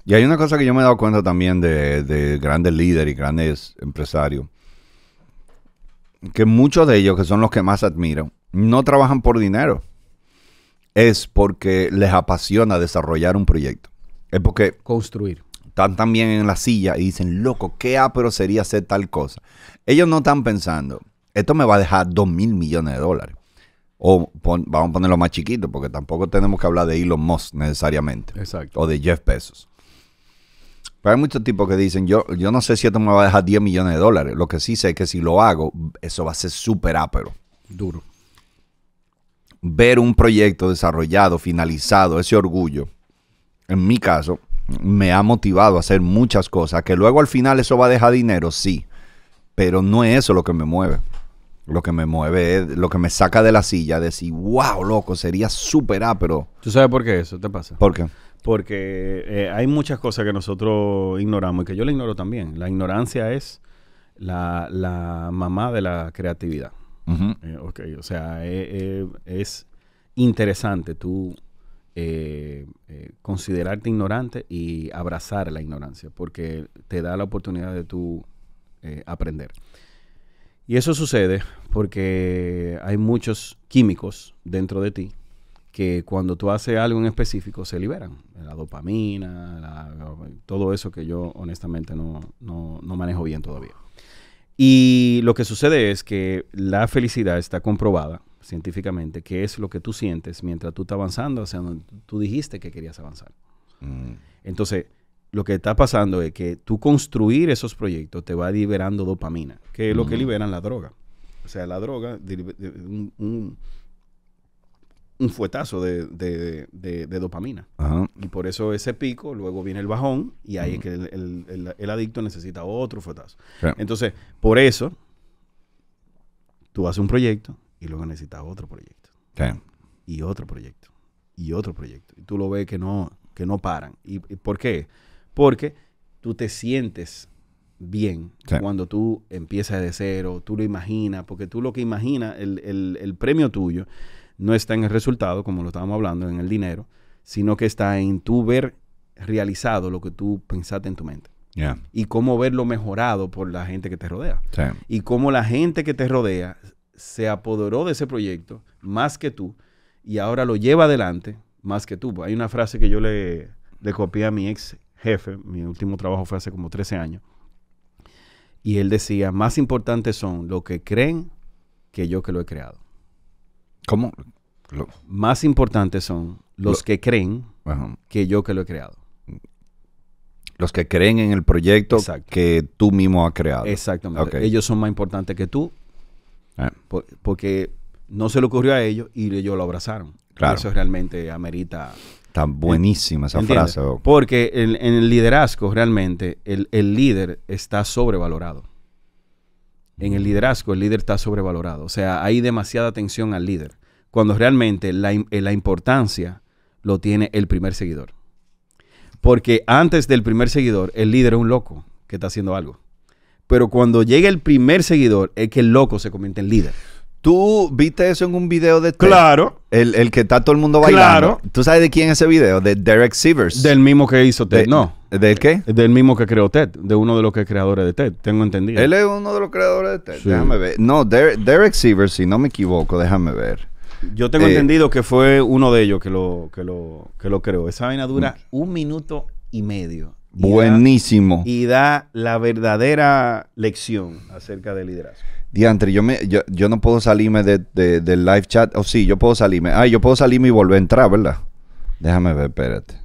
Y hay una cosa que yo me he dado cuenta también de grandes líderes y grandes empresarios que muchos de ellos, que son los que más admiran, no trabajan por dinero. Es porque les apasiona desarrollar un proyecto. Es porque... Construir. Están también en la silla y dicen, loco, qué ah, pero sería hacer tal cosa. Ellos no están pensando, esto me va a dejar 2 mil millones de dólares. O vamos a ponerlo más chiquito, porque tampoco tenemos que hablar de Elon Musk necesariamente. Exacto. O de Jeff Bezos. Pero hay muchos tipos que dicen, yo, yo no sé si esto me va a dejar 10 millones de dólares. Lo que sí sé es que si lo hago, eso va a ser súper ápero. Duro. Ver un proyecto desarrollado, finalizado, ese orgullo, en mi caso, me ha motivado a hacer muchas cosas. Que luego al final eso va a dejar dinero, sí. Pero no es eso lo que me mueve. Lo que me mueve es lo que me saca de la silla, decir, wow, loco, sería súper ápero. ¿Tú sabes por qué eso te pasa? ¿Por qué? porque eh, hay muchas cosas que nosotros ignoramos y que yo la ignoro también. La ignorancia es la, mamá de la creatividad. Eh, o sea, eh, es interesante tú considerarte ignorante y abrazar la ignorancia, porque te da la oportunidad de tú aprender. Y eso sucede porque hay muchos químicos dentro de ti que cuando tú haces algo en específico se liberan. La dopamina, todo eso que yo honestamente no, manejo bien todavía. Y lo que sucede es que la felicidad está comprobada científicamente, que es lo que tú sientes mientras tú estás avanzando hacia sea, donde tú dijiste que querías avanzar. Mm. Entonces, lo que está pasando es que tú construir esos proyectos te va liberando dopamina, que es lo que mm. liberan la droga. O sea, la droga, un, un fuetazo de, dopamina. Y por eso ese pico, luego viene el bajón y ahí es que el, adicto necesita otro fuetazo. Entonces, por eso, tú haces un proyecto y luego necesitas otro proyecto. Y otro proyecto. Y otro proyecto. Y tú lo ves que no, que no paran. ¿Y, por qué? Porque tú te sientes bien cuando tú empiezas de cero, tú lo imaginas, porque tú lo que imaginas, el, el premio tuyo no está en el resultado, como lo estábamos hablando, en el dinero, sino que está en tú ver realizado lo que tú pensaste en tu mente. Y cómo verlo mejorado por la gente que te rodea. Y cómo la gente que te rodea se apoderó de ese proyecto más que tú y ahora lo lleva adelante más que tú. Hay una frase que yo le, le copié a mi ex jefe, mi último trabajo fue hace como 13 años, y él decía, más importantes son lo que creen que yo que lo he creado. ¿Cómo? más importantes son los que creen que yo que lo he creado. Los que creen en el proyecto que tú mismo has creado. Exactamente. Ellos son más importantes que tú ah. porque no se le ocurrió a ellos y ellos lo abrazaron. Claro. Eso realmente amerita... Está buenísima esa frase. Porque en, el liderazgo realmente el líder está sobrevalorado en el liderazgo, el líder está sobrevalorado. O sea, hay demasiada atención al líder, cuando realmente la, eh, la importancia lo tiene el primer seguidor. Porque antes del primer seguidor, el líder es un loco que está haciendo algo. Pero cuando llega el primer seguidor, es que el loco se convierte en líder. Tú viste eso en un video de Ted? Claro. El, que está todo el mundo bailando. Claro. ¿Tú sabes de quién es ese video? De Derek Sivers. Del mismo que hizo Ted. no. ¿Del qué? Del mismo que creó Ted. De uno de los creadores de Ted. Tengo entendido. Él es uno de los creadores de Ted. Déjame ver. No, Derek Sivers, si no me equivoco, déjame ver. Yo tengo eh, entendido que fue uno de ellos que lo, que lo, que lo creó. Esa vaina dura un minuto y medio. Buenísimo. y da la verdadera lección acerca del liderazgo diantre, yo, me, yo, no puedo salirme del live chat. O oh, sí, yo puedo salirme. Ah, yo puedo salirme y volver a entrar, ¿verdad? Déjame ver, espérate.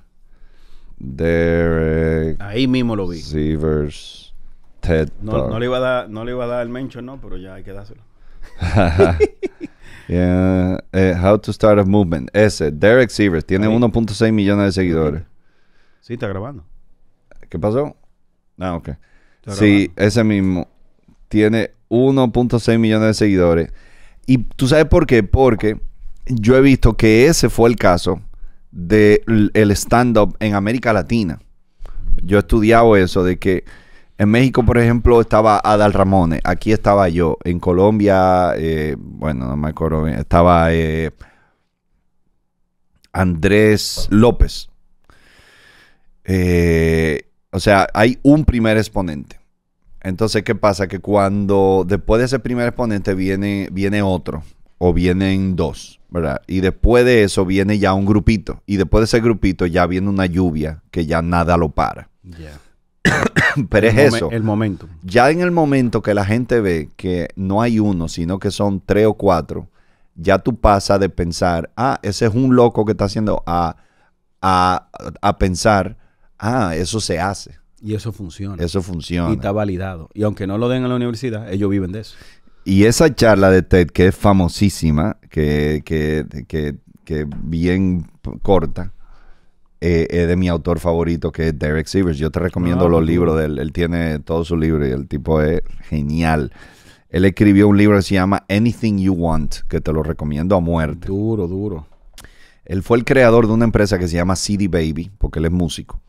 Derek. Ahí mismo lo vi. Severs. Ted. No, le iba a dar, no el mencho, ¿no? Pero ya hay que dárselo. Eh, how to start a movement. Ese, Derek Severs, tiene 1.6 millones de seguidores. Sí, está grabando. ¿Qué pasó? Ah, ok. sí, ese mismo. Tiene 1.6 millones de seguidores. Y tú sabes por qué? Porque yo he visto que ese fue el caso del stand-up en América Latina. Yo he estudiado eso de que en México, por ejemplo, estaba Adal Ramones, aquí estaba yo, en Colombia, eh, bueno, no me acuerdo bien, estaba eh, Andrés López. Eh, o sea, hay un primer exponente. Entonces, ¿qué pasa? Que cuando después de ese primer exponente viene, viene otro o vienen dos, ¿verdad? Y después de eso viene ya un grupito. Y después de ese grupito ya viene una lluvia que ya nada lo para. Ya. Pero es eso. El momento. Ya en el momento que la gente ve que no hay uno, sino que son tres o cuatro, ya tú pasas de pensar, ah, ese es un loco que está haciendo, a, a, a pensar, ah, eso se hace. Y eso funciona. Eso funciona. Y está validado. Y aunque no lo den en la universidad, ellos viven de eso. Y esa charla de TED, que es famosísima, que, que, que, que bien corta, eh, es de mi autor favorito, que es Derek Sivers. Yo te recomiendo ah, los libros de él. Él tiene todos sus libros y el tipo es genial. Él escribió un libro que se llama Anything You Want, que te lo recomiendo a muerte. Duro, duro. Él fue el creador de una empresa que se llama CD Baby, porque él es músico.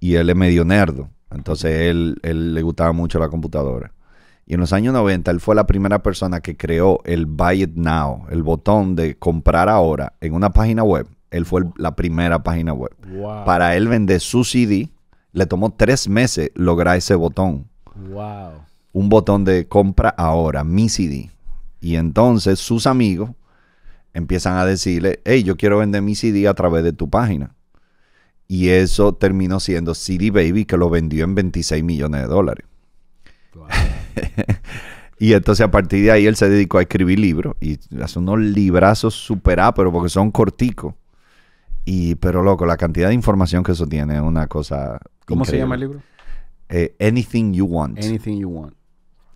Y él es medio nerdo. Entonces él, le gustaba mucho la computadora. Y en los años 90 él fue la primera persona que creó el Buy It Now, el botón de comprar ahora en una página web. Él fue la primera página web. Para él vender su CD, le tomó tres meses lograr ese botón. Un botón de compra ahora, mi CD. Y entonces sus amigos empiezan a decirle, hey, yo quiero vender mi CD a través de tu página. Y eso terminó siendo City Baby, que lo vendió en 26 millones de dólares. y entonces a partir de ahí él se dedicó a escribir libros. Y hace unos librazos super pero porque son corticos. Y, pero loco, la cantidad de información que eso tiene es una cosa. ¿Cómo se llama el libro? Eh, Anything You Want. Anything You Want.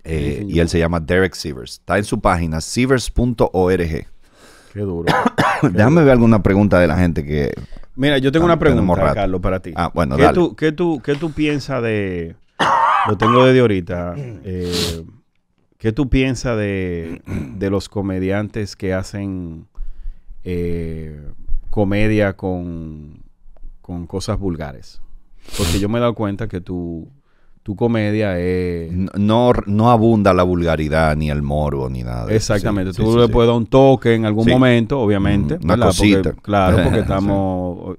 Eh, y él se llama Derek Sievers. Está en su página, sievers.org. Qué duro. Déjame ver alguna pregunta de la gente que Mira, yo tengo una pregunta, Carlos, para ti. Ah, ¿Qué Tú, qué, tú, piensas de... Lo tengo desde ahorita. Eh, ¿Qué tú piensas de, los comediantes que hacen eh, comedia con, con cosas vulgares? Porque yo me he dado cuenta que tú tu comedia es... No, no, abunda la vulgaridad ni el morbo ni nada. Exactamente. Tú le puedes dar un toque en algún momento, obviamente. Una claro, porque estamos...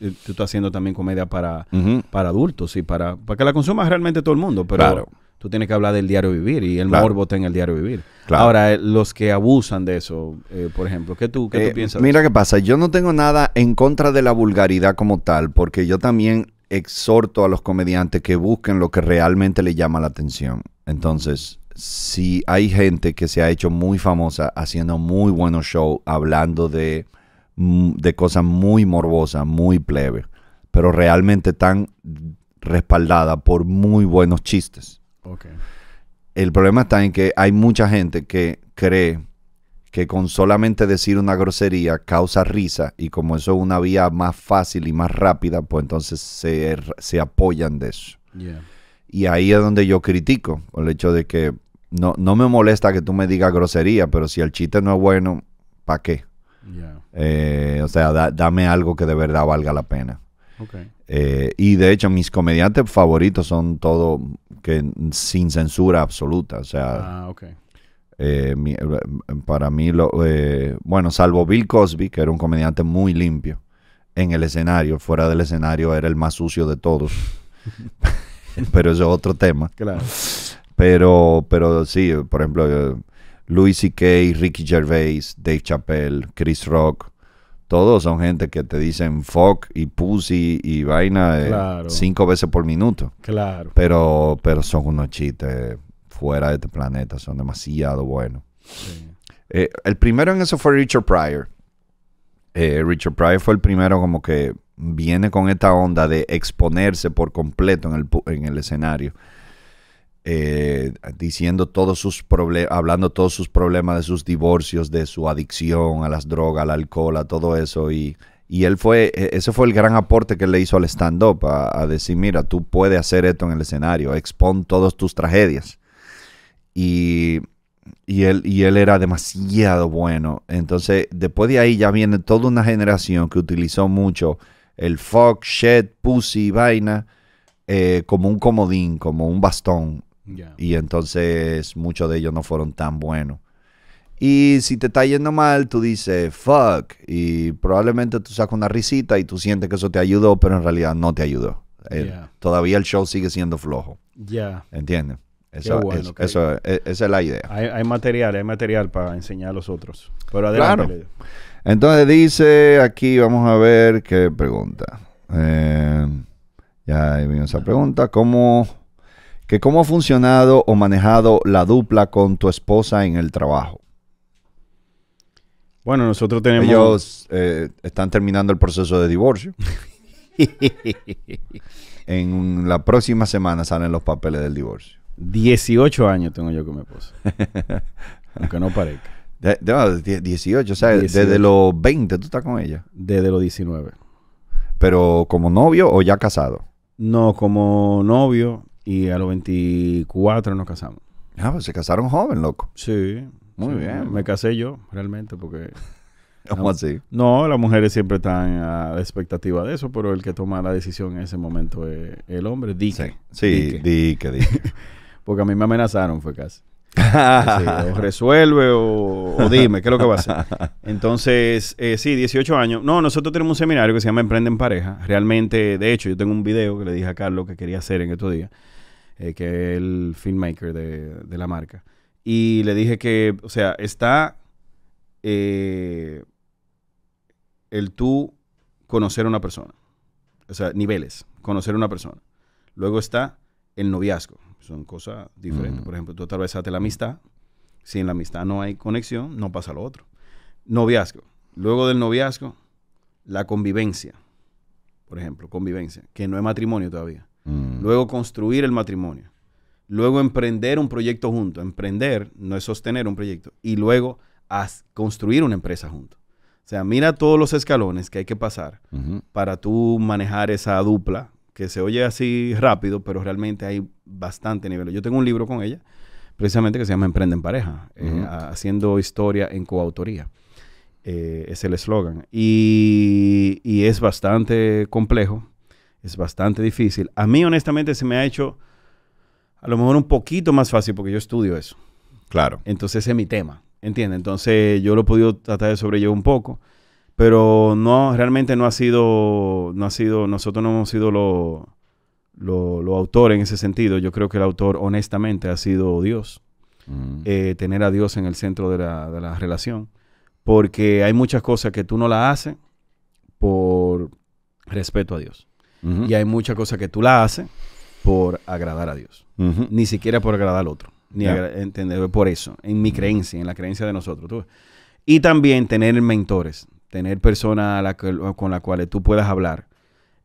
Eh, tú estás haciendo también comedia para, para adultos y para, para que la consuma realmente todo el mundo. Pero tú tienes que hablar del diario vivir y el morbo está en el diario vivir. Ahora, eh, los que abusan de eso, eh, por ejemplo, ¿qué tú, qué tú piensas? Mira qué pasa. Yo no tengo nada en contra de la vulgaridad como tal, porque yo también exhorto a los comediantes que busquen lo que realmente les llama la atención. Entonces, si hay gente que se ha hecho muy famosa haciendo muy buenos shows, hablando mm, de, cosas muy morbosas, muy plebe, pero realmente tan respaldada por muy buenos chistes. El problema está en que hay mucha gente que cree que con solamente decir una grosería causa risa y como eso es una vía más fácil y más rápida, pues entonces se, apoyan de eso. Y ahí es donde yo critico el hecho de que no, no me molesta que tú me digas grosería, pero si el chiste no es bueno, ¿para qué? Eh, o sea, dame algo que de verdad valga la pena. Eh, y de hecho, mis comediantes favoritos son todos que sin censura absoluta. O sea, ah, okay. Eh, eh, para mí, lo, eh, bueno, salvo Bill Cosby, que era un comediante muy limpio en el escenario, fuera del escenario era el más sucio de todos. pero eso es otro tema. Claro. Pero, pero sí, por ejemplo, Louis C.K., Ricky Gervais, Dave Chappelle, Chris Rock, todos son gente que te dicen fuck y pussy y vaina cinco veces por minuto. Claro. Pero, pero son unos chistes fuera de este planeta. Son demasiado buenos. Eh, el primero en eso fue Richard Pryor. Eh, Richard Pryor fue el primero como que viene con esta onda de exponerse por completo en el, escenario. Eh, diciendo todos sus problemas, hablando todos sus problemas de sus divorcios, de su adicción a las drogas, al alcohol, a todo eso. Y, él fue, e-, ese fue el gran aporte que le hizo al stand-up, a, a, decir, mira, tú puedes hacer esto en el escenario, expon todas tus tragedias. Y, él, y él era demasiado bueno. Entonces, después de ahí ya viene toda una generación que utilizó mucho el fuck, shit, pussy, vaina, eh, como un comodín, como un bastón. Y entonces muchos de ellos no fueron tan buenos. Y si te está yendo mal, tú dices, fuck. Y probablemente tú sacas una risita y tú sientes que eso te ayudó, pero en realidad no te ayudó. Eh, todavía el show sigue siendo flojo. Ya. ¿Entiendes? Esa, es, eso, es, la idea. Hay, material, hay material para enseñar a los otros. Pero adelante. Entonces dice aquí, vamos a ver qué pregunta. Eh, ya vino esa pregunta. ¿Cómo, que ¿Cómo ha funcionado o manejado la dupla con tu esposa en el trabajo? Bueno, nosotros tenemos... Ellos eh, están terminando el proceso de divorcio. en la próxima semana salen los papeles del divorcio. 18 años tengo yo con mi esposa. aunque no parezca. De, 18, o sea, desde los 20 tú estás con ella. Desde los 19. ¿Pero como novio o ya casado? No, como novio y a los 24 nos casamos. Ah, pues se casaron joven, loco. Sí. Muy bien. Me casé yo, realmente, porque... ¿Cómo así? No, las mujeres siempre están a la expectativa de eso, pero el que toma la decisión en ese momento es el hombre, dique. Sí, sí di dique. dique. Porque a mí me amenazaron, fue casi. o resuelve o, dime, ¿qué es lo que va a hacer? Entonces, eh, sí, 18 años. No, nosotros tenemos un seminario que se llama Emprende en Pareja. Realmente, de hecho, yo tengo un video que le dije a Carlos que quería hacer en estos días, eh, que es el filmmaker de, la marca. Y le dije que, o sea, está eh, el tú conocer a una persona. O sea, niveles, conocer a una persona. Luego está el noviazgo son cosas diferentes. Por ejemplo, tú atravesaste la amistad. Si en la amistad no hay conexión, no pasa lo otro. Noviazgo. Luego del noviazgo, la convivencia. Por ejemplo, convivencia, que no es matrimonio todavía. Mm. Luego construir el matrimonio. Luego emprender un proyecto junto. Emprender no es sostener un proyecto. Y luego construir una empresa junto. O sea, mira todos los escalones que hay que pasar para tú manejar esa dupla que se oye así rápido, pero realmente hay bastante nivel. Yo tengo un libro con ella, precisamente que se llama Emprende en Pareja, eh, haciendo historia en coautoría. Eh, es el eslogan. Y, y, es bastante complejo, es bastante difícil. A mí, honestamente, se me ha hecho a lo mejor un poquito más fácil porque yo estudio eso. Claro. Entonces, ese es mi tema, ¿entiendes? Entonces, yo lo he podido tratar de sobrellevar un poco. Pero no, realmente no ha sido, no ha sido, nosotros no hemos sido los lo, lo autores en ese sentido. Yo creo que el autor, honestamente, ha sido Dios. Mm. Eh, tener a Dios en el centro de la, relación. Porque hay muchas cosas que tú no las haces por respeto a Dios. Y hay muchas cosas que tú la haces por agradar a Dios. Ni siquiera por agradar al otro. Ni entender por eso. En mi creencia, en la creencia de nosotros. Y también tener mentores tener personas con las cuales tú puedas hablar,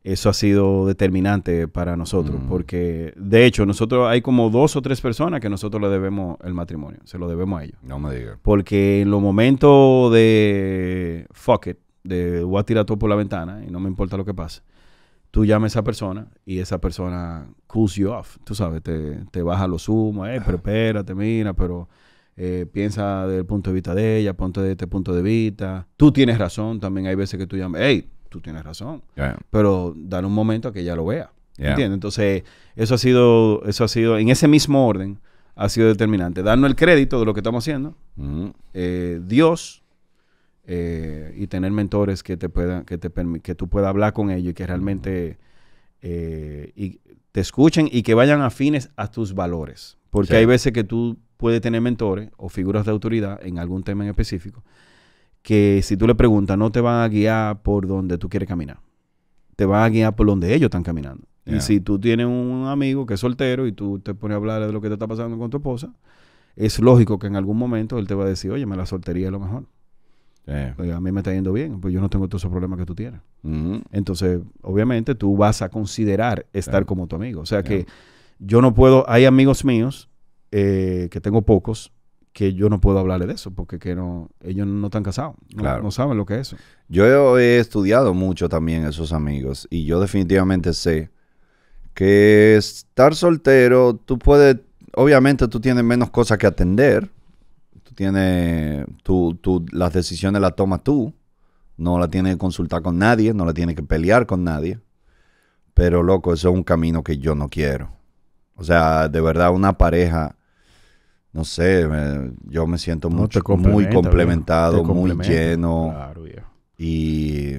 eso ha sido determinante para nosotros, mm. porque de hecho nosotros hay como dos o tres personas que nosotros le debemos el matrimonio, se lo debemos a ellos. No me digas. Porque en los momentos de fuck it, de voy a tirar todo por la ventana y no me importa lo que pase, tú llamas a esa persona y esa persona cools you off, tú sabes, te, te baja lo humos, eh, pero mira, pero eh, piensa desde el punto de vista de ella, ponte de este punto de vista. Tú tienes razón, también hay veces que tú llamas, hey, tú tienes razón, pero dale un momento a que ella lo vea. ¿Entiendes? Entonces, eso ha sido, eso ha sido, en ese mismo orden, ha sido determinante. Darnos el crédito de lo que estamos haciendo, mm-hmm. eh, Dios, eh, y tener mentores que te puedan, que te que tú puedas hablar con ellos y que realmente mm-hmm. y te escuchen y que vayan afines a tus valores. Porque hay veces que tú puede tener mentores o figuras de autoridad en algún tema en específico, que si tú le preguntas, no te van a guiar por donde tú quieres caminar. Te van a guiar por donde ellos están caminando. Y si tú tienes un amigo que es soltero y tú te pones a hablar de lo que te está pasando con tu esposa, es lógico que en algún momento él te va a decir, oye, me la soltería es lo mejor. a mí me está yendo bien, pues yo no tengo todos esos problemas que tú tienes. Entonces, obviamente, tú vas a considerar estar como tu amigo. O sea que yo no puedo, hay amigos míos eh, que tengo pocos, que yo no puedo hablarle de eso, porque que no, ellos no están casados, no, saben lo que es eso. Yo he estudiado mucho también esos amigos y yo definitivamente sé que estar soltero, tú puedes, obviamente tú tienes menos cosas que atender, tú tienes, las decisiones las tomas tú, no la tienes que consultar con nadie, no la tienes que pelear con nadie, pero loco, eso es un camino que yo no quiero. O sea, de verdad, una pareja no sé, yo me siento muy complementado, muy lleno. y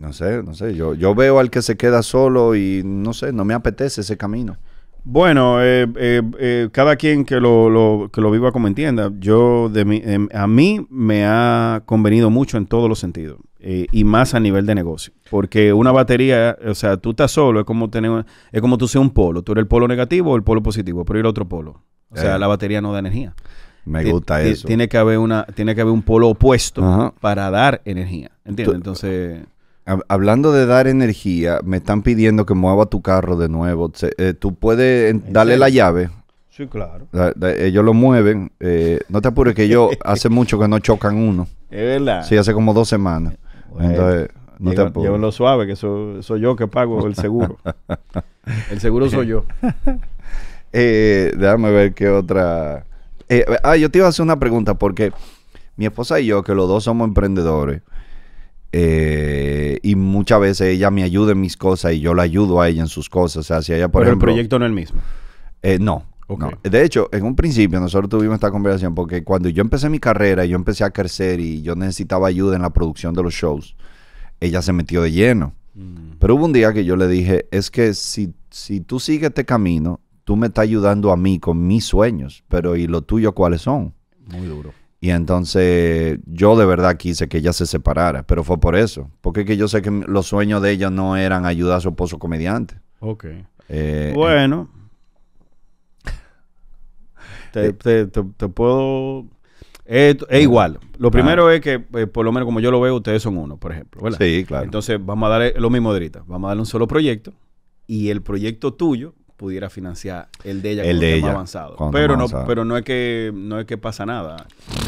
no sé, no sé, yo, yo veo al que se queda solo y no sé, no me apetece ese camino. Bueno, eh, eh, eh, cada quien que lo, que lo viva como entienda. Yo, de a mí me ha convenido mucho en todos los sentidos y más a nivel de negocio. Porque una batería, o sea, tú estás solo, es como tener, es como tú ser un polo. Tú eres el polo negativo o el polo positivo, pero el otro polo. O sea, la batería no da energía. Me gusta eso. Tiene que haber una, tiene que haber un polo opuesto para dar energía. ¿Entiendes? Entonces. Hablando de dar energía, me están pidiendo que mueva tu carro de nuevo. Eh, tú puedes darle la llave. Sí, claro. ellos lo mueven. Eh, no te apures que yo hace mucho que no chocan uno. Es verdad. Sí, hace como dos semanas. Entonces, no suave, que soy yo que pago el seguro. el seguro soy yo. Eh, déjame ver qué otra. Eh, ah, yo te iba a hacer una pregunta porque mi esposa y yo, que los dos somos emprendedores, eh, y muchas veces ella me ayuda en mis cosas y yo la ayudo a ella en sus cosas. O sea, si ella, por Pero el proyecto no es el mismo. Eh, no, De hecho, en un principio nosotros tuvimos esta conversación porque cuando yo empecé mi carrera, yo empecé a crecer y yo necesitaba ayuda en la producción de los shows, ella se metió de lleno. Mm. Pero hubo un día que yo le dije, es que si, si tú sigues este camino, tú me estás ayudando a mí con mis sueños, pero ¿y lo tuyo cuáles son? Muy duro. Y entonces yo de verdad quise que ella se separara, pero fue por eso. Porque que yo sé que los sueños de ella no eran ayudar a su esposo comediante. Ok. Eh, bueno. Te, puedo... Es, ah, igual. Lo ah. primero es que, eh, por lo menos como yo lo veo, ustedes son uno, por ejemplo. Sí, claro. Entonces vamos a darle lo mismo de ahorita. Vamos a darle un solo proyecto y el proyecto tuyo pudiera financiar el de ella el de avanzado. Pero no, pero no es que no es que pasa nada.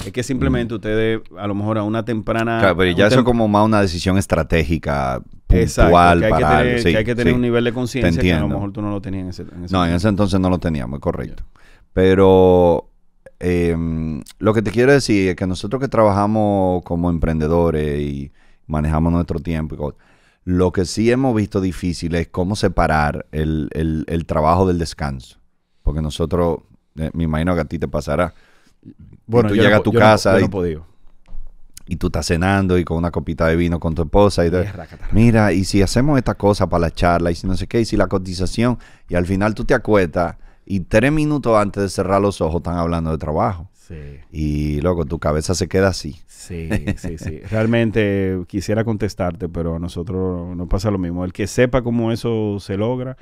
Es que simplemente mm. ustedes a lo mejor a una temprana claro, pero ya eso es como más una decisión estratégica puntual Exacto, hay que tener, hay que tener un nivel de conciencia que a lo mejor tú no lo tenías en ese, en No, en ese entonces no lo teníamos, correcto. Pero em, lo que te quiero decir es que nosotros que trabajamos como emprendedores y manejamos nuestro tiempo y cosas, lo que sí hemos visto difícil es cómo separar el, el, trabajo del descanso. Porque nosotros, eh, me imagino que a ti te pasará. Bueno, tú llegas a tu casa y, podido. y tú estás cenando y con una copita de vino con tu esposa y mira, y si hacemos esta cosa para la charla y si no sé qué, y si la cotización, y al final tú te acuestas y tres minutos antes de cerrar los ojos están hablando de trabajo. Sí. Y luego tu cabeza se queda así. Sí, sí, sí. Realmente quisiera contestarte, pero a nosotros no pasa lo mismo. El que sepa cómo eso se logra,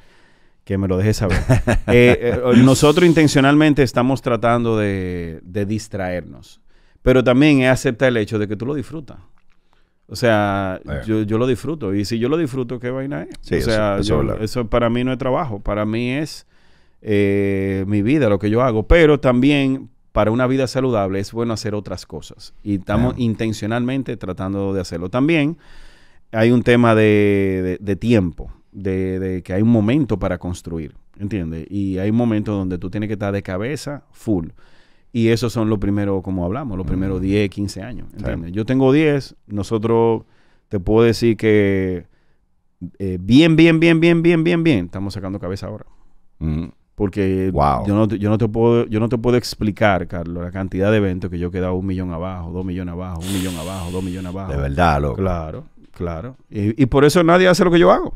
que me lo deje saber. Eh, eh, nosotros intencionalmente estamos tratando de, distraernos, pero también acepta el hecho de que tú lo disfrutas. O sea, eh. yo, lo disfruto. Y si yo lo disfruto, ¿qué vaina es? o sea, eso, para mí no es trabajo. Para mí es mi vida, lo que yo hago. Pero también para una vida saludable es bueno hacer otras cosas. Y estamos intencionalmente tratando de hacerlo. También hay un tema de, de, tiempo, de, que hay un momento para construir, ¿entiendes? Y hay momentos donde tú tienes que estar de cabeza full. Y esos son los primeros, como hablamos, los primeros 10, mm. 15 años, ¿entiendes? Yo tengo 10, nosotros te puedo decir que eh, bien, bien, bien, bien, bien, bien, bien, estamos sacando cabeza ahora. Mm. Porque yo, no, yo, no te puedo, yo no te puedo explicar, Carlos, la cantidad de eventos que yo he quedado. un millón abajo, dos millones abajo, un millón abajo, dos millones abajo. De verdad, loco. Claro, claro. Y, por eso nadie hace lo que yo hago.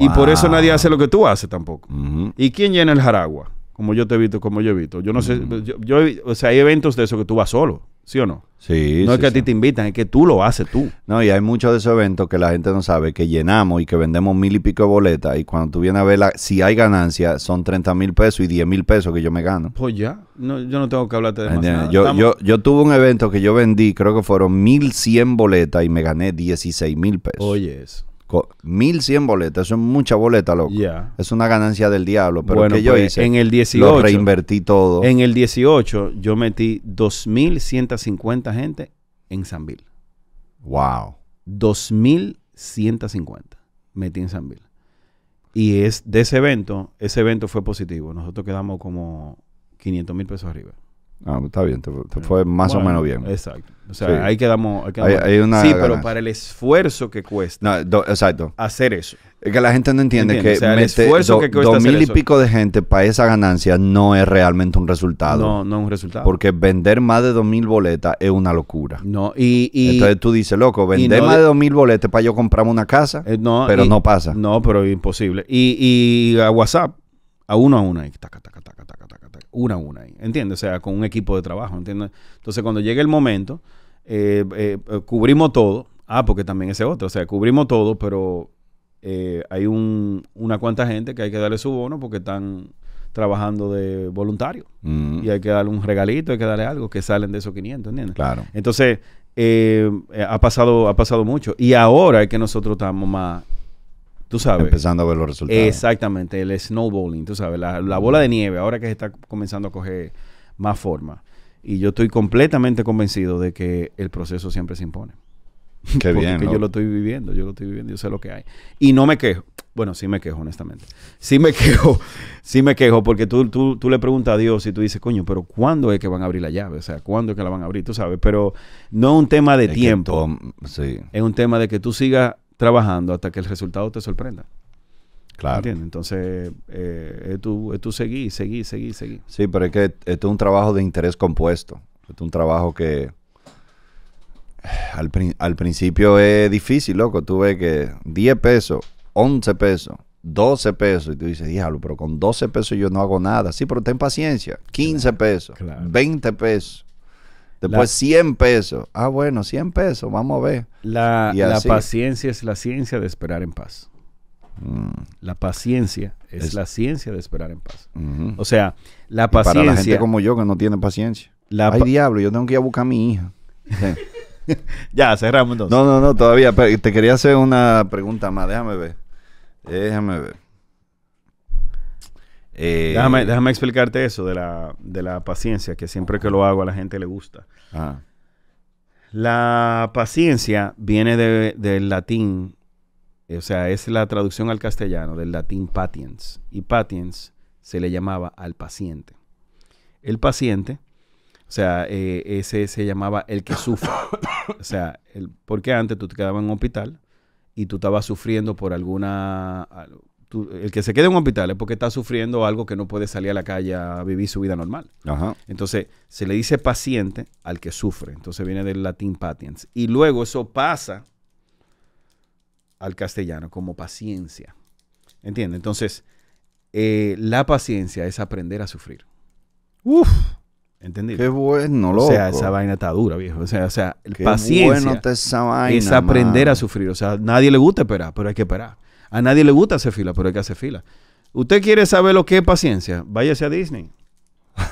Y por eso nadie hace lo que tú haces tampoco. ¿Y quién llena el jaragua? Como yo te he visto, como yo he visto. Yo no sé, yo, o sea, hay eventos de eso que tú vas solo. ¿Sí o no? Sí. No es que a ti te invitan, es que tú lo haces tú. No, y hay muchos de esos eventos que la gente no sabe, que llenamos y que vendemos mil y pico de boletas. Y cuando tú vienes a verla, si hay ganancia, son 30 mil pesos y 10 mil pesos que yo me gano. Pues ya, yo no tengo que hablarte de Nada. Yo, yo, yo tuve un evento que yo vendí, creo que fueron 1100 boletas y me gané 16 mil pesos. Oye, eso. 1100 boletas, eso es mucha boleta, loco. Es una ganancia del diablo. Pero bueno, que yo pues, hice, en el 18, lo reinvertí todo. En el 18, yo metí 2150 gente en Sanville. Wow. 2150 metí en Sanville. Y es de ese evento, ese evento fue positivo. Nosotros quedamos como 500 mil pesos arriba. Ah, está bien, te, fue más o menos bien. Exacto. O sea, ahí quedamos. Ahí una sí, pero para el esfuerzo que cuesta exacto. hacer eso. Es que la gente no entiende, que, o sea, esfuerzo que cuesta dos mil y pico de gente para esa ganancia no es realmente un resultado. No, no es un resultado. Porque vender más de dos mil boletas es una locura. No, y, y Entonces tú dices, loco, vender más de dos mil boletas para yo comprarme una casa, eh, pero no pasa. No, pero imposible. Y, y a WhatsApp, a uno a uno, y taca, taca, taca, taca una a una, ¿entiendes? O sea, con un equipo de trabajo, ¿entiendes? Entonces, cuando llegue el momento, eh, eh, eh cubrimos todo. Ah, porque también ese otro, o sea, cubrimos todo, pero eh, hay un, una cuanta gente que hay que darle su bono porque están trabajando de voluntario. Mm. Y hay que darle un regalito, hay que darle algo que salen de esos 500, ¿entiendes? Claro. Entonces, ha, pasado, ha pasado mucho. Y ahora es que nosotros estamos más Tú sabes. Empezando a ver los resultados. Exactamente, el snowballing, tú sabes, la, bola de nieve, ahora que se está comenzando a coger más forma. Y yo estoy completamente convencido de que el proceso siempre se impone. Qué bien. ¿no? yo lo estoy viviendo, yo lo estoy viviendo, yo sé lo que hay. Y no me quejo. Bueno, sí me quejo, honestamente. Sí me quejo, sí me quejo, porque tú, tú, tú le preguntas a Dios y tú dices, coño, pero ¿cuándo es que van a abrir la llave? O sea, ¿cuándo es que la van a abrir? Tú sabes, pero no es un tema de tiempo. Es un tema de que tú sigas trabajando hasta que el resultado te sorprenda. Claro. Entonces, eh, tú, tú seguí, seguí, seguí, seguí. Sí, pero es que esto es un trabajo de interés compuesto. Esto es un trabajo que al, principio es difícil, loco. Tú ves que 10 pesos, 11 pesos, 12 pesos. Y tú dices, diablo, pero con 12 pesos yo no hago nada. Sí, pero ten paciencia. 15 pesos, 20 pesos. Después 100 pesos. Ah, bueno, 100 pesos, vamos a ver. La, paciencia es la ciencia de esperar en paz. Mm. La paciencia es, la ciencia de esperar en paz. O sea, la paciencia. para la gente como yo que no tiene paciencia. La Ay, diablo, yo tengo que ir a buscar a mi hija. ya, cerramos entonces. No, no, no, todavía. te quería hacer una pregunta más. Déjame ver. Déjame ver. Eh, déjame, explicarte eso de la, paciencia, que siempre que lo hago a la gente le gusta. La paciencia viene del latín, eh, o sea, es la traducción al castellano del latín patiens. Y patiens se le llamaba al paciente. El paciente, o sea, eh, ese se llamaba el que sufre. o sea, porque antes tú te quedabas en un hospital y tú estabas sufriendo por alguna el que se quede en un hospital es porque está sufriendo algo que no puede salir a la calle a vivir su vida normal. Entonces, se le dice paciente al que sufre. Entonces viene del latín patiens. Y luego eso pasa al castellano como paciencia. ¿Entiendes? Entonces, eh, la paciencia es aprender a sufrir. Uf. ¿Entendido? Qué bueno, loco. O sea, esa vaina está dura, viejo. O sea, o sea el paciencia esa vaina, es aprender a sufrir. O sea, nadie le gusta esperar, pero hay que esperar. A nadie le gusta hacer fila, pero hay que hacer fila. ¿Usted quiere saber lo que es paciencia? Váyase a Disney.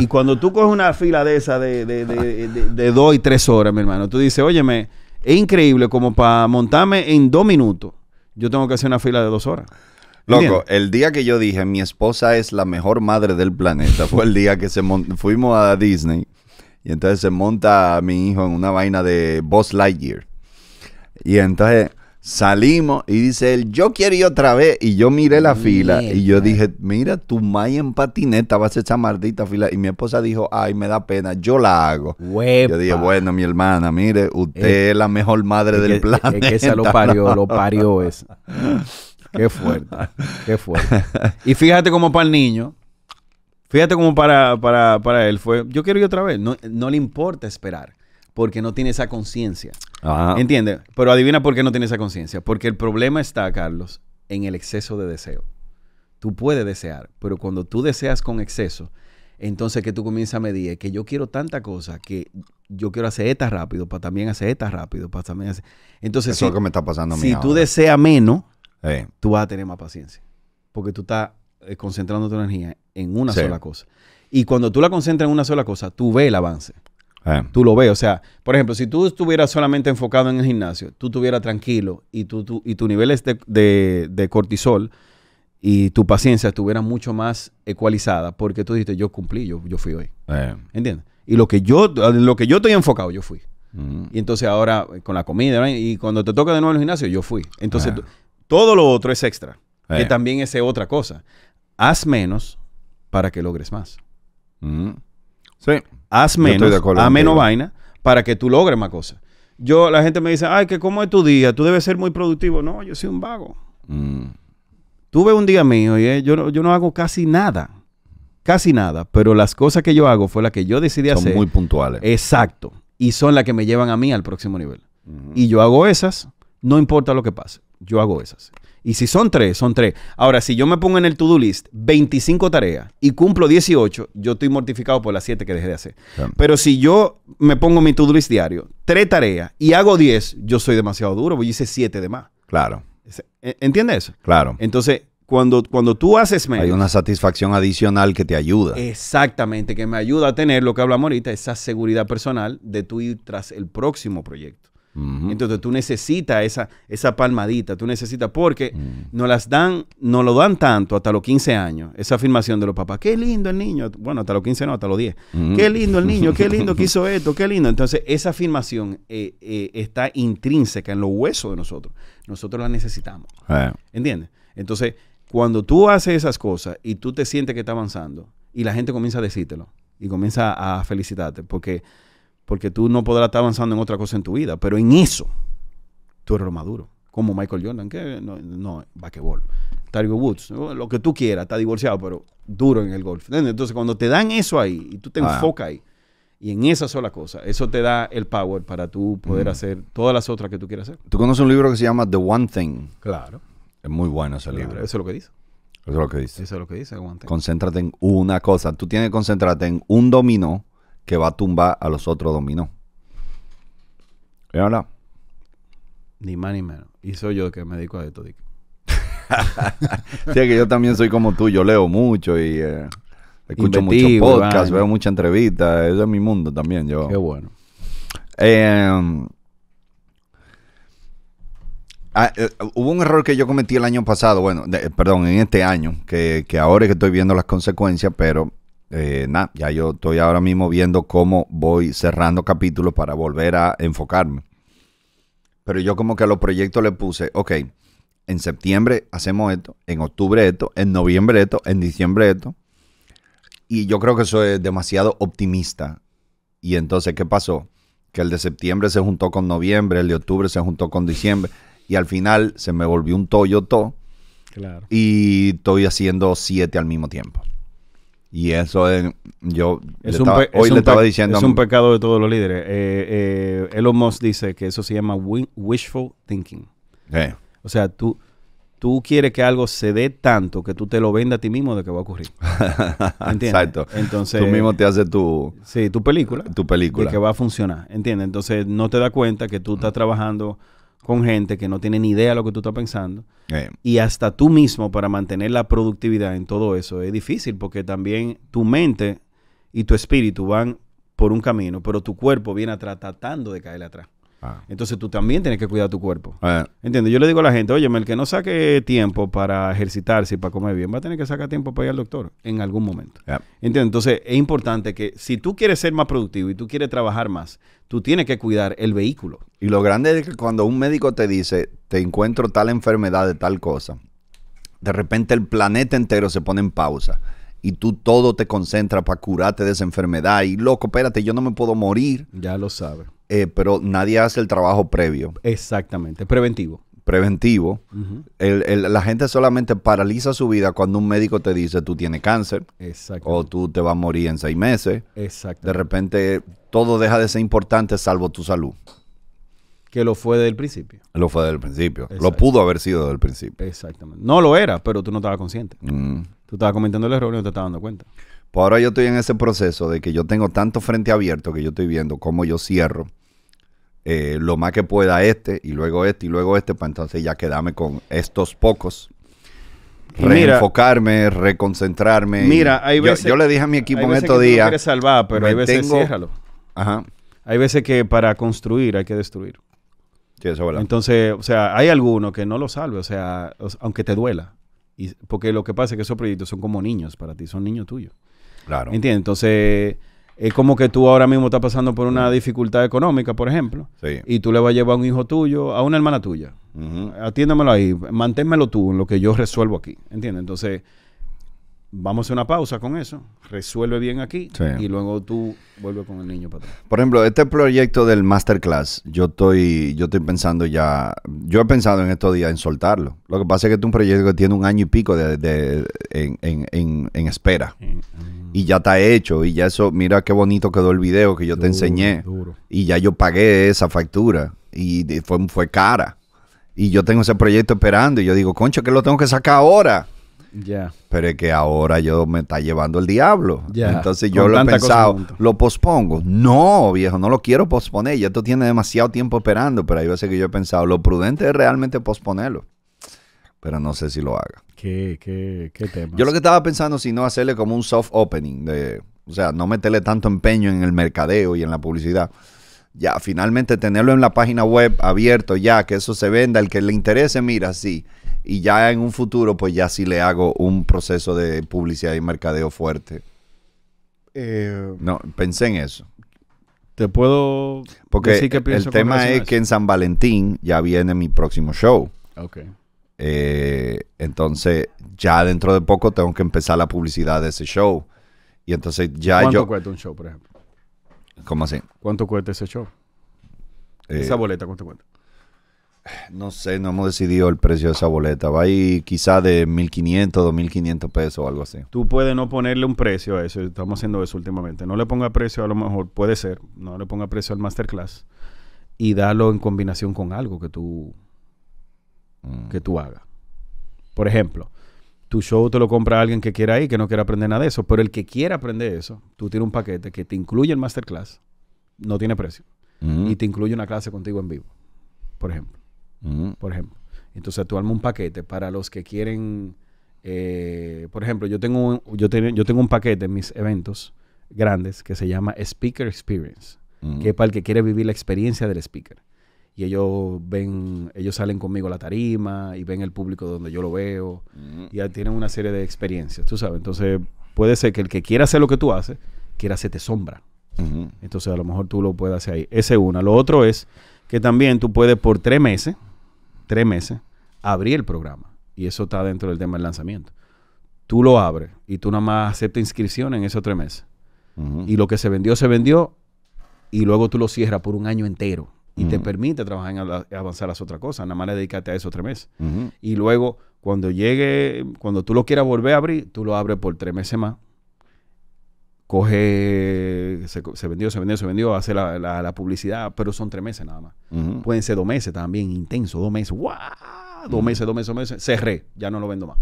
y cuando tú coges una fila de esa de, dos y tres horas, mi hermano, tú dices, óyeme, es increíble como para montarme en dos minutos, yo tengo que hacer una fila de dos horas. Loco, el día que yo dije, mi esposa es la mejor madre del planeta, fue el día que fuimos a Disney y entonces se monta a mi hijo en una vaina de Boss Lightyear. Y entonces Salimos y dice él, yo quiero ir otra vez. Y yo miré la fila y yo dije, mira, tu maya en patineta va a ser esa maldita fila. Y mi esposa dijo, ay, me da pena, yo la hago. Yo dije, bueno, mi hermana, mire, usted eh, es la mejor madre del planeta. Es que esa lo parió, lo parió esa. Qué fuerte, qué fuerte. Y fíjate como para el niño, fíjate como para, para, él fue, yo quiero ir otra vez. No, no le importa esperar porque no tiene esa conciencia entiende ¿Entiendes? Pero adivina por qué no tienes esa conciencia. Porque el problema está, Carlos, en el exceso de deseo. Tú puedes desear, pero cuando tú deseas con exceso, entonces que tú comienzas a medir que yo quiero tanta cosa, que yo quiero hacer esta rápido, para también hacer esta rápido, para también hacer... Entonces, Eso es lo que me está pasando a mí Si tú deseas menos, tú vas a tener más paciencia. Porque tú estás eh, concentrando tu energía en una sola cosa. Y cuando tú la concentras en una sola cosa, tú ves el avance. Ah. Tú lo ves, o sea, por ejemplo, si tú estuvieras solamente enfocado en el gimnasio, tú estuvieras tranquilo y, tu y tus niveles de, cortisol y tu paciencia estuviera mucho más ecualizada porque tú dijiste, yo cumplí, yo, yo fui hoy. Eh. ¿Entiendes? Y lo que, yo, lo que yo estoy enfocado, yo fui. Mm. Y entonces ahora eh, con la comida, y cuando te toca de nuevo el gimnasio, yo fui. Entonces eh. todo lo otro es extra, que también es otra cosa. Haz menos para que logres más. Mm. Sí, haz menos, menos vaina para que tú logres más cosas. Yo, la gente me dice, ay, que cómo es tu día, tú debes ser muy productivo. No, yo soy un vago. Mm. Tuve un día mío y eh, yo, no, yo no hago casi nada. Casi nada. Pero las cosas que yo hago fue las que yo decidí hacer. Son muy puntuales. Exacto. Y son las que me llevan a mí al próximo nivel. Y yo hago esas, no importa lo que pase. Yo hago esas. Y si son tres, son tres. Ahora, si yo me pongo en el to-do list 25 tareas y cumplo 18, yo estoy mortificado por las 7 que dejé de hacer. Pero si yo me pongo mi to-do list diario, tres tareas y hago 10, yo soy demasiado duro, porque hice 7 de más. Claro. ¿e, ¿Entiendes eso? Claro. Entonces, cuando, cuando tú haces menos. Hay una satisfacción adicional que te ayuda. Exactamente, que me ayuda a tener lo que hablamos ahorita, esa seguridad personal de tú ir tras el próximo proyecto. Entonces tú necesitas esa, esa palmadita, tú necesitas, porque no nos las dan, no lo dan tanto hasta los 15 años, esa afirmación de los papás, qué lindo el niño, bueno, hasta los 15 no, hasta los 10, qué lindo el niño, qué lindo que hizo esto, qué lindo. Entonces esa afirmación eh, eh, está intrínseca en los huesos de nosotros, nosotros la necesitamos. Eh. ¿Entiendes? Entonces, cuando tú haces esas cosas y tú te sientes que está avanzando y la gente comienza a decírtelo y comienza a felicitarte, porque porque tú no podrás estar avanzando en otra cosa en tu vida, pero en eso tú eres lo maduro, como Michael Jordan, que no, no vaquebol, Tiger Woods, lo que tú quieras, está divorciado, pero duro en el golf. Entonces, cuando te dan eso ahí y tú te ah. enfocas ahí y en esa sola cosa, eso te da el power para tú poder mm. hacer todas las otras que tú quieras hacer. Tú conoces un libro que se llama The One Thing. Claro. Es muy bueno ese libro. Eso es lo que dice. Eso es lo que dice. Eso es lo que dice. Concéntrate en una cosa. Tú tienes que concentrarte en un dominó que va a tumbar a los otros dominó. ¿Y ahora? Ni más ni menos. Y soy yo que me dedico a esto, Dick. sí, que yo también soy como tú. Yo leo mucho y eh, escucho muchos podcasts, veo muchas entrevistas. Eso es mi mundo también. Yo. Qué bueno. Em, ah, eh, hubo un error que yo cometí el año pasado, bueno, perdón, en este año, que, que, ahora es que estoy viendo las consecuencias, pero eh, nada, ya yo estoy ahora mismo viendo cómo voy cerrando capítulos para volver a enfocarme. Pero yo como que a los proyectos le puse, ok, en septiembre hacemos esto, en octubre esto, en noviembre esto, en diciembre esto. Y yo creo que eso es demasiado optimista. Y entonces, ¿qué pasó? Que el de septiembre se juntó con noviembre, el de octubre se juntó con diciembre. Y al final se me volvió un toyo Claro. Y estoy haciendo siete al mismo tiempo. Y eso es, yo hoy le estaba diciendo... Es un pecado de todos los líderes. Eh, eh, Elon Musk dice que eso se llama wishful thinking. O sea, tú, tú quieres que algo se dé tanto que tú te lo vendas a ti mismo de que va a ocurrir. ¿Entiendes? Exacto. Entonces, tú mismo te haces tu... Sí, tu película. Tu película. De que va a funcionar, ¿entiendes? Entonces no te das cuenta que tú estás mm. trabajando con gente que no tiene ni idea de lo que tú estás pensando. Eh. Y hasta tú mismo para mantener la productividad en todo eso es difícil porque también tu mente y tu espíritu van por un camino, pero tu cuerpo viene tratando de caerle atrás. Ah. Entonces tú también tienes que cuidar tu cuerpo. Eh. entiendo Yo le digo a la gente, oye, el que no saque tiempo para ejercitarse y para comer bien, va a tener que sacar tiempo para ir al doctor en algún momento. entiendo Entonces es importante que si tú quieres ser más productivo y tú quieres trabajar más, tú tienes que cuidar el vehículo. Y lo grande es que cuando un médico te dice, te encuentro tal enfermedad de tal cosa, de repente el planeta entero se pone en pausa y tú todo te concentras para curarte de esa enfermedad y loco, espérate, yo no me puedo morir. Ya lo sabes. Eh, pero nadie hace el trabajo previo. Exactamente, preventivo. Preventivo. la gente solamente paraliza su vida cuando un médico te dice tú tienes cáncer o tú te vas a morir en seis meses. De repente todo deja de ser importante salvo tu salud. Que lo fue desde el principio. Lo fue desde el principio. Lo pudo haber sido desde el principio. Exactamente. No lo era, pero tú no estabas consciente. Mm. Tú estabas cometiendo el error y no te estabas dando cuenta. Pues ahora yo estoy en ese proceso de que yo tengo tanto frente abierto que yo estoy viendo cómo yo cierro eh, lo más que pueda este y luego este y luego este para entonces ya quedarme con estos pocos. Reenfocarme, reconcentrarme. Mira, hay veces. Yo, le dije a mi equipo en estos días. salvar, pero hay veces ciérralo. Ajá. Hay veces que para construir hay que destruir. Sí, eso es Entonces, o sea, hay alguno que no lo salve, o sea, aunque te duela. Y, porque lo que pasa es que esos proyectos son como niños para ti, son niños tuyos. Claro. ¿Entiendes? Entonces, es como que tú ahora mismo estás pasando por una mm. dificultad económica, por ejemplo, y tú le vas a llevar a un hijo tuyo, a una hermana tuya. Atiéndamelo ahí, manténmelo tú en lo que yo resuelvo aquí. ¿Entiendes? Entonces, vamos a una pausa con eso, resuelve bien aquí y luego tú vuelves con el niño para atrás. Por ejemplo, este proyecto del masterclass, yo estoy, yo estoy pensando ya, yo he pensado en estos días en soltarlo. Lo que pasa es que este es un proyecto que tiene un año y pico de, en, espera. Ah. Y ya está hecho, y ya eso, mira qué bonito quedó el video que yo te enseñé. Y ya yo pagué esa factura. Y fue, fue cara. Y yo tengo ese proyecto esperando. Y yo digo, concho, que lo tengo que sacar ahora. Pero es que ahora yo me está llevando el diablo. Entonces yo lo he pensado, lo pospongo. No, viejo, no lo quiero posponer. Ya esto tiene demasiado tiempo esperando, pero hay veces que yo he pensado, lo prudente es realmente posponerlo. Pero no sé si lo haga. ¿Qué, Yo lo que estaba pensando, si no hacerle como un soft opening, de, o sea, no meterle tanto empeño en el mercadeo y en la publicidad ya finalmente tenerlo en la página web abierto ya, que eso se venda, el que le interese, mira, sí y ya en un futuro pues ya sí le hago un proceso de publicidad y mercadeo fuerte. Eh, no, pensé en eso. Te puedo Porque decir el tema es que en San Valentín ya viene mi próximo show. Ok. Eh, entonces ya dentro de poco tengo que empezar la publicidad de ese show. Y entonces ya yo... ¿Cuánto cuesta un show, por ejemplo? ¿Cómo así? ¿Cuánto cuesta ese show? Eh, Esa boleta, ¿cuánto cuesta? No sé, no hemos decidido el precio de esa boleta. Va ahí quizá de 1.500, 2.500 pesos o algo así. Tú puedes no ponerle un precio a eso. Estamos haciendo eso últimamente. No le ponga precio, a lo mejor puede ser. No le ponga precio al masterclass. Y dalo en combinación con algo que tú, mm. tú hagas. Por ejemplo, tu show te lo compra alguien que quiera ir, que no quiera aprender nada de eso. Pero el que quiera aprender eso, tú tienes un paquete que te incluye el masterclass. No tiene precio. Mm. Y te incluye una clase contigo en vivo, por ejemplo por ejemplo. Entonces tú armas un paquete para los que quieren, eh, por ejemplo, yo tengo, yo, yo tengo un paquete en mis eventos grandes que se llama Speaker Experience, que es para el que quiere vivir la experiencia del speaker. Y ellos ven, ellos salen conmigo a la tarima y ven el público donde yo lo veo y ya tienen una serie de experiencias, tú sabes. Entonces puede ser que el que quiera hacer lo que tú haces, quiera hacerte sombra. Entonces a lo mejor tú lo puedes hacer ahí. Ese es una. Lo otro es que también tú puedes por tres meses, tres meses, abrí el programa. Y eso está dentro del tema del lanzamiento. Tú lo abres y tú nada más aceptas inscripción en esos tres meses. Y lo que se vendió, se vendió. Y luego tú lo cierras por un año entero. Y te permite trabajar en avanzar las otras cosas. Nada más le dedícate a esos tres meses. Y luego, cuando llegue, cuando tú lo quieras volver a abrir, tú lo abres por tres meses más coge, se, vendió, se vendió, se vendió, hace la, la, publicidad, pero son tres meses nada más. Pueden ser dos meses también, intenso, dos meses, ¡guau! Dos meses, dos meses, dos meses, cerré, ya no lo vendo más.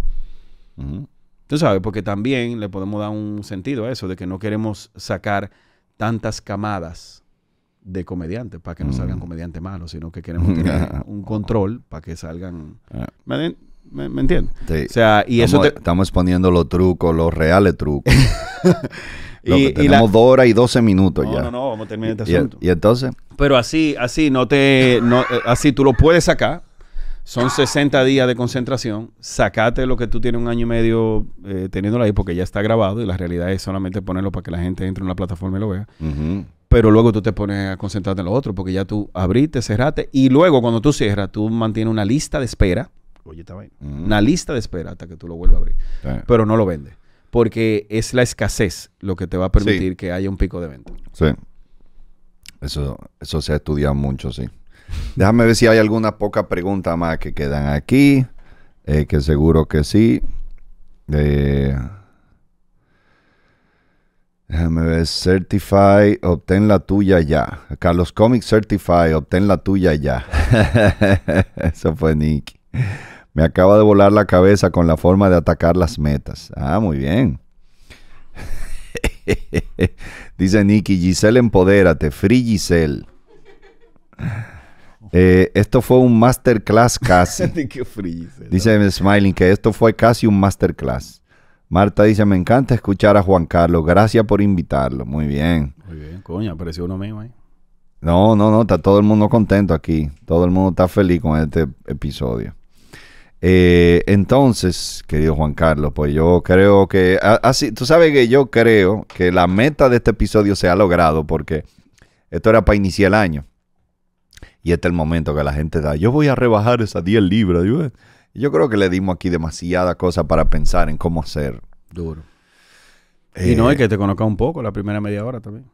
Tú sabes, porque también le podemos dar un sentido a eso, de que no queremos sacar tantas camadas de comediantes para que no salgan comediantes malos, sino que queremos tener un control para que salgan... Ah. ¿Me, entiendes? O sea, y eso te... Estamos exponiendo los trucos, los reales trucos. y, tenemos y dos horas y doce minutos ya. No, no, vamos a terminar este y, asunto. Y, entonces? Pero así, así no te... Eh, así tú lo puedes sacar. Son 60 días de concentración. Sacate lo que tú tienes un año y medio eh, teniéndolo ahí porque ya está grabado y la realidad es solamente ponerlo para que la gente entre en la plataforma y lo vea. Pero luego tú te pones a concentrarte en lo otro porque ya tú abriste, cerraste y luego cuando tú cierras, tú mantienes una lista de espera Mm. Una lista de espera hasta que tú lo vuelvas a abrir. Pero no lo vende. Porque es la escasez lo que te va a permitir que haya un pico de venta. Sí. Eso, eso se ha estudiado mucho, sí. Déjame ver si hay alguna poca pregunta más que quedan aquí. Eh, que seguro que sí. Eh, déjame ver. Certify, obtén la tuya ya. Carlos Comics Certify, obtén la tuya ya. Eso fue Nicky me acaba de volar la cabeza con la forma de atacar las metas. Ah, muy bien. Dice Nicky, Giselle, empodérate. Free Giselle. Eh, esto fue un masterclass casi. dice Smiling que esto fue casi un masterclass. Marta dice, me encanta escuchar a Juan Carlos. Gracias por invitarlo. Muy bien. Muy bien, coño, apareció uno mismo ahí. No, no, no, está todo el mundo contento aquí. Todo el mundo está feliz con este episodio. Eh, entonces, querido Juan Carlos, pues yo creo que, así, tú sabes que yo creo que la meta de este episodio se ha logrado porque esto era para iniciar el año. Y este es el momento que la gente da, yo voy a rebajar esas 10 libras. Yo, eh". yo creo que le dimos aquí demasiada cosa para pensar en cómo hacer. Duro. y no, eh, es que te conozca un poco la primera media hora también.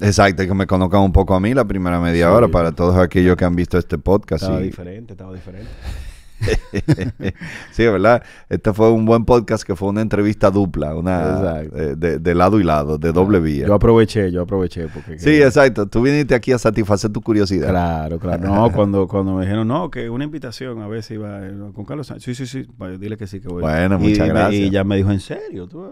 Exacto, que me conozcan un poco a mí la primera media hora para todos aquellos que han visto este podcast. Estaba diferente, estaba diferente. sí, ¿verdad? Este fue un buen podcast que fue una entrevista dupla, una eh, de, lado y lado, de ah, doble vía. Yo aproveché, yo aproveché. Porque, sí, exacto. Tú viniste aquí a satisfacer tu curiosidad. Claro, claro. No, cuando, cuando me dijeron, no, que una invitación a ver si iba eh, con Carlos Sánchez. Sí, sí, sí. dile que sí que voy. Bueno, muchas gracias. Y ya me dijo, ¿en serio? ¿Tú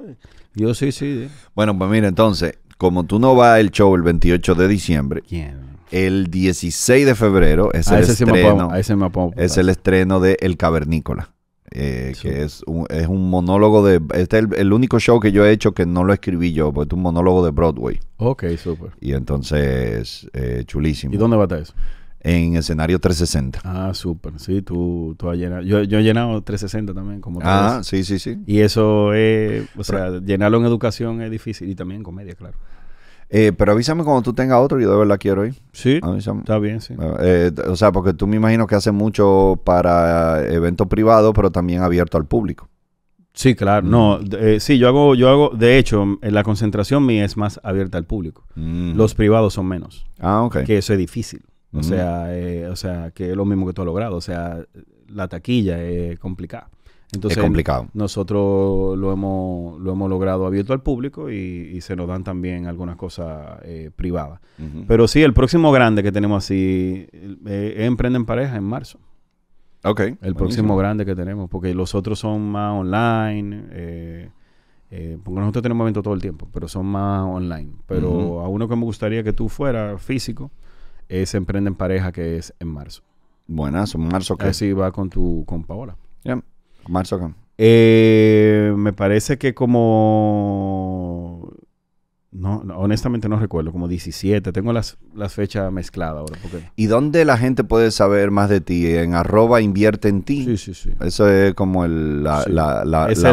yo sí, sí. Bueno, pues mira, entonces, como tú no vas al show el 28 de diciembre. ¿Quién? el 16 de febrero es ah, el estreno. es el estreno de El Cavernícola. Eh, que es un, es un, monólogo de. Este es el, único show que yo he hecho que no lo escribí yo, porque es un monólogo de Broadway. Ok, súper. Y entonces, eh, chulísimo. ¿Y dónde va a estar eso? en escenario 360. Ah, súper. Sí, tú, tú has llenado. Yo, he llenado 360 también, como tú Ah, sí, sí, sí. Y eso es, o sea, llenarlo en educación es difícil y también en comedia, claro. Eh, pero avísame cuando tú tengas otro, yo de verdad quiero ir. Sí, está bien, sí. Eh, eh, o sea, porque tú me imagino que hace mucho para eventos privados, pero también abierto al público. Sí, claro. No, mm. sí, yo hago, yo hago, de hecho, la concentración mía es más abierta al público. Mm. Los privados son menos. Ah, ok. Que eso es difícil. O, mm. o sea, que es lo mismo que tú has logrado. O sea, la taquilla es complicada es complicado. Nosotros lo hemos, lo hemos logrado abierto al público y, se nos dan también algunas cosas eh, privadas. Pero sí, el próximo grande que tenemos así eh, es Emprende en Pareja en marzo. Ok. El próximo grande que tenemos, porque los otros son más online. Eh, porque nosotros tenemos eventos todo el tiempo, pero son más online. Pero a uno que me gustaría que tú fueras físico es Emprende en Pareja, que es en marzo. es en marzo que. Así va con, tu, con Paola. ¿Marzo, eh, me parece que como... No, honestamente no recuerdo, como 17. Tengo las, fechas mezcladas ahora. ¿Y dónde la gente puede saber más de ti? ¿En arroba invierte en ti? Sí, sí, sí. Eso es como el, la, matriz.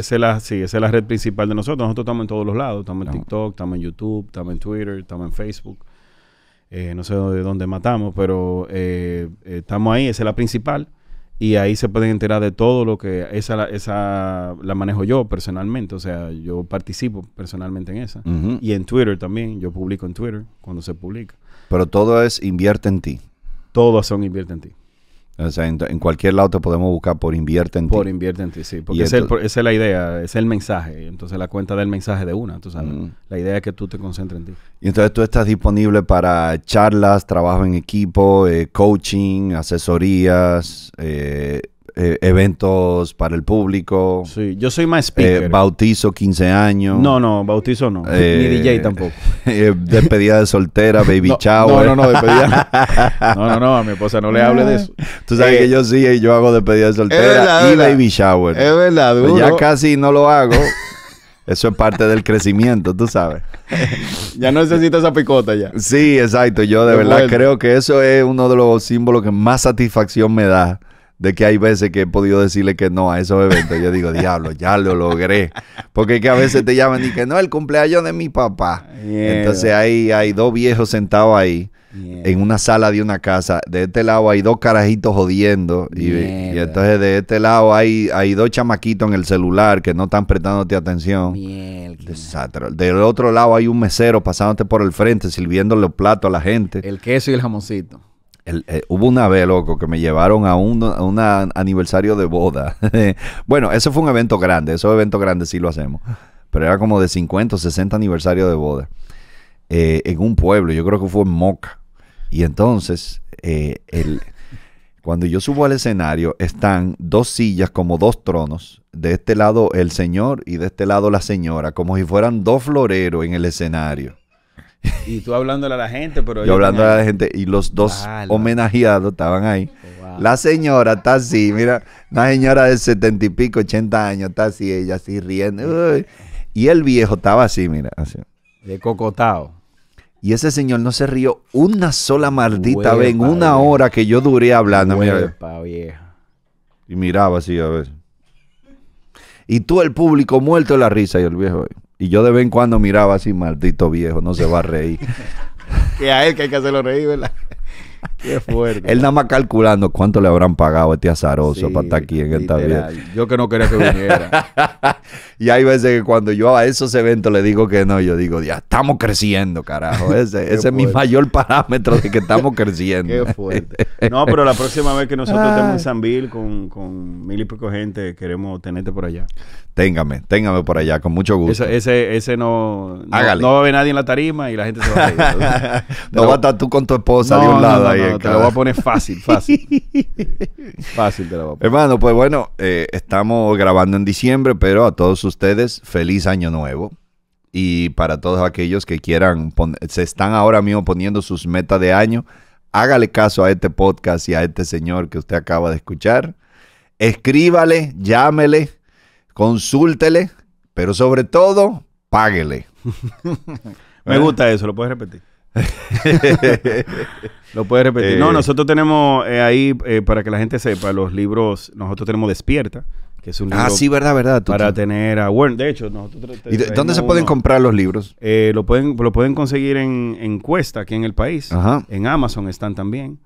Red, sí, es la red principal de nosotros. Nosotros estamos en todos los lados. Estamos en TikTok, estamos en YouTube, estamos en Twitter, estamos en Facebook. Eh, no sé de dónde matamos, pero eh, estamos ahí. Esa es la principal y ahí se pueden enterar de todo lo que esa, esa la manejo yo personalmente, o sea, yo participo personalmente en esa. Y en Twitter también, yo publico en Twitter cuando se publica. Pero todo es invierte en ti. todo son invierte en ti. O sea, en, cualquier lado te podemos buscar por invierte en ti. Por invierte en ti, sí. Porque esa es la idea, es el mensaje. Entonces la cuenta del mensaje de una, tú mm. La idea es que tú te concentres en ti. Y entonces tú estás disponible para charlas, trabajo en equipo, eh, coaching, asesorías, eh, eh, eventos para el público. Sí, yo soy más speaker. Eh, bautizo, 15 años. No, no, bautizo no. Eh, Ni DJ tampoco. despedida de soltera, baby shower. No, no, no, despedida. no, no, no, a mi esposa no le hable de eso. Tú sabes que yo sí yo hago despedida de soltera y baby shower. Es verdad, pues ya casi no lo hago. Eso es parte del crecimiento, tú sabes. ya no necesito esa picota ya. Sí, exacto. Yo de verdad creo que eso es uno de los símbolos que más satisfacción me da de que hay veces que he podido decirle que no a esos eventos. Yo digo, diablo, ya lo logré. Porque es que a veces te llaman y que no, el cumpleaños de mi papá. Entonces hay, hay dos viejos sentados ahí. En una sala de una casa, de este lado hay dos carajitos jodiendo y, entonces de este lado hay, hay dos chamaquitos en el celular que no están prestándote atención. Desastre. Del otro lado hay un mesero pasándote por el frente sirviéndole los platos a la gente. El queso y el jamoncito. Eh, hubo una vez, loco, que me llevaron a un aniversario de boda. bueno, eso fue un evento grande, esos eventos grandes sí lo hacemos. Pero era como de 50 o 60 aniversario de boda. Eh, en un pueblo, yo creo que fue en Moca. Y entonces, eh, cuando yo subo al escenario, están dos sillas como dos tronos. De este lado el señor y de este lado la señora, como si fueran dos floreros en el escenario. Y tú hablándole a la gente, pero... Yo hablando a la gente y los dos ah, homenajeados estaban ahí. Oh, la señora está así, mira, una señora de setenta y pico, ochenta años, está así, ella así riendo. Y el viejo estaba así, mira, así. De cocotado Y ese señor no se rió una sola maldita vez en una hora que yo duré hablando. Mira, Y miraba así a veces. Y todo el público muerto de la risa y el viejo. Y yo de vez en cuando miraba así, maldito viejo, no se va a reír. que a él que hay que hacerlo reír, ¿verdad? Qué fuerte. Él nada más calculando cuánto le habrán pagado a este azaroso para estar aquí en esta vida. Yo que no quería que viniera. Y hay veces que cuando yo a esos eventos le digo que no, yo digo, ya estamos creciendo, carajo. Ese, es mi mayor parámetro de que estamos creciendo. Qué fuerte. No, pero la próxima vez que nosotros estemos en ah. Sanville con, con mil y pico gente, queremos tenerte por allá. Téngame, téngame por allá, con mucho gusto. Ese, ese, no, no, va a ver nadie en la tarima y la gente se va a ir. no va a estar tú con tu esposa de un lado ahí. te lo voy a poner fácil, fácil. fácil te lo voy a poner. Hermano, pues bueno, eh, estamos grabando en diciembre, pero a todos sus ustedes, feliz año nuevo. Y para todos aquellos que quieran, se están ahora mismo poniendo sus metas de año, hágale caso a este podcast y a este señor que usted acaba de escuchar. Escríbale, llámele, consúltele, pero sobre todo, páguele. Me gusta eso, lo puedes repetir. lo puedes repetir. no, eh. nosotros tenemos eh, ahí, eh, para que la gente sepa, los libros, nosotros tenemos Despierta, que es un ah, libro. Ah, sí, verdad, verdad. para tener a De hecho, nosotros. ¿Y dónde se pueden comprar los libros? Eh, lo, pueden, lo pueden conseguir en, en Cuesta, aquí en el país. En Amazon están también.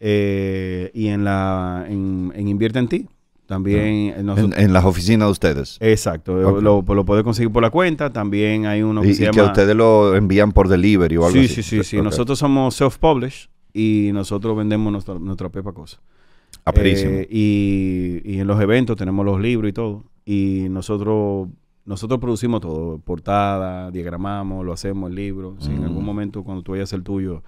Eh, y en, la, en, Invierte en Ti. También ah. en, las oficinas de ustedes. Exacto. Lo, lo, puede conseguir por la cuenta. También hay uno que y, y que ustedes lo envían por delivery o algo así. Sí, sí, sí. Nosotros somos self-published y nosotros vendemos nuestra, pepa cosa. Eh, y, en los eventos tenemos los libros y todo. Y nosotros nosotros producimos todo, portada, diagramamos, lo hacemos, el libro. en algún mm. momento cuando tú vayas el tuyo,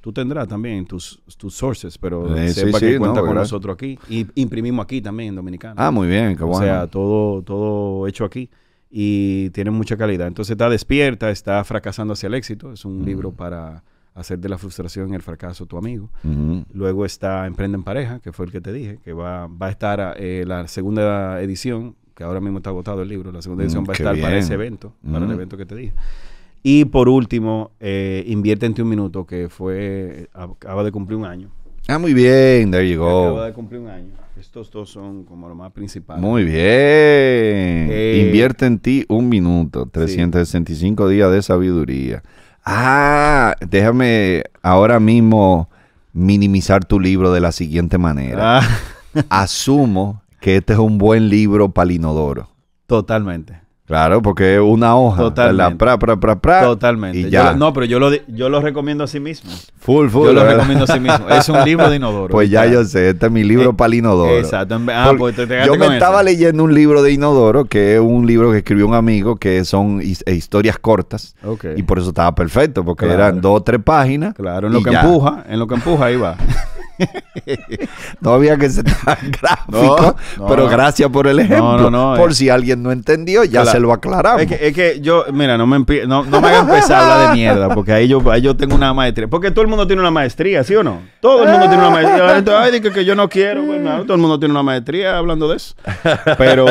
tú tendrás también tus, sources, pero eh, sepa que cuenta con nosotros aquí. Y imprimimos aquí también en Dominicana. Ah, muy bien, qué bueno. O sea, todo, todo hecho aquí y tiene mucha calidad. Entonces está despierta, está fracasando hacia el éxito. Es un mm. libro para hacer de la frustración y el fracaso tu amigo. Luego está Emprende en Pareja, que fue el que te dije, que va, a estar eh, la segunda edición, que ahora mismo está agotado el libro, la segunda mm, edición va a estar para ese evento, para el evento que te dije. Y por último, eh, Invierte en ti un minuto, que fue, acaba de cumplir un año. Ah, muy bien, there you Acaba de cumplir un año. Estos dos son como lo más principal. Muy bien. Eh, Invierte en ti un minuto, 365 días de sabiduría. Ah, déjame ahora mismo minimizar tu libro de la siguiente manera. Ah. Asumo que este es un buen libro Palinodoro. Totalmente. Claro, porque es una hoja. Totalmente. La pra, pra, pra, pra Totalmente. Y no, pero yo lo, yo lo recomiendo a sí mismo. Full, full. Yo lo recomiendo a sí mismo. Es un libro de inodoro. Pues ya yo sé, este es mi libro eh, para el inodoro. Exacto. Ah, pues te, te yo me estaba leyendo un libro de inodoro, que es un libro que escribió un amigo, que son eh, historias cortas. Okay. Y por eso estaba perfecto, porque eran dos o tres páginas. Claro, en lo que empuja, en lo que empuja, ahí va. ...todavía que se gráfico, pero gracias por el ejemplo. Eh. por si alguien no entendió, ya se lo aclaramos. Es que, yo, mira, no me, no, me hagan empezar a hablar de mierda, porque ahí yo, yo tengo una maestría. Porque todo el mundo tiene una maestría, ¿sí o no? Todo el mundo tiene una maestría. que, yo no quiero, todo el mundo tiene una maestría hablando de eso. Pero,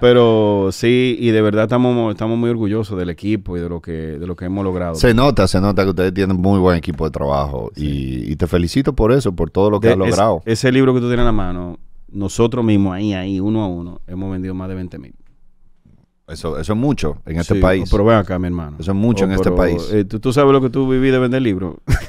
pero sí, y de verdad estamos, estamos muy orgullosos del equipo y de lo que, de lo que hemos logrado. Se nota, se nota que ustedes tienen muy buen equipo de trabajo y, te felicito por eso, por todo lo que has logrado. ese libro que tú tienes en la mano, nosotros mismos ahí, ahí, uno a uno, hemos vendido más de 20 mil. Eso, eso es mucho en este país. Pero ven acá, mi hermano. Eso es mucho oh, en este país. Eh, ¿tú, sabes lo que tú viví de vender libros?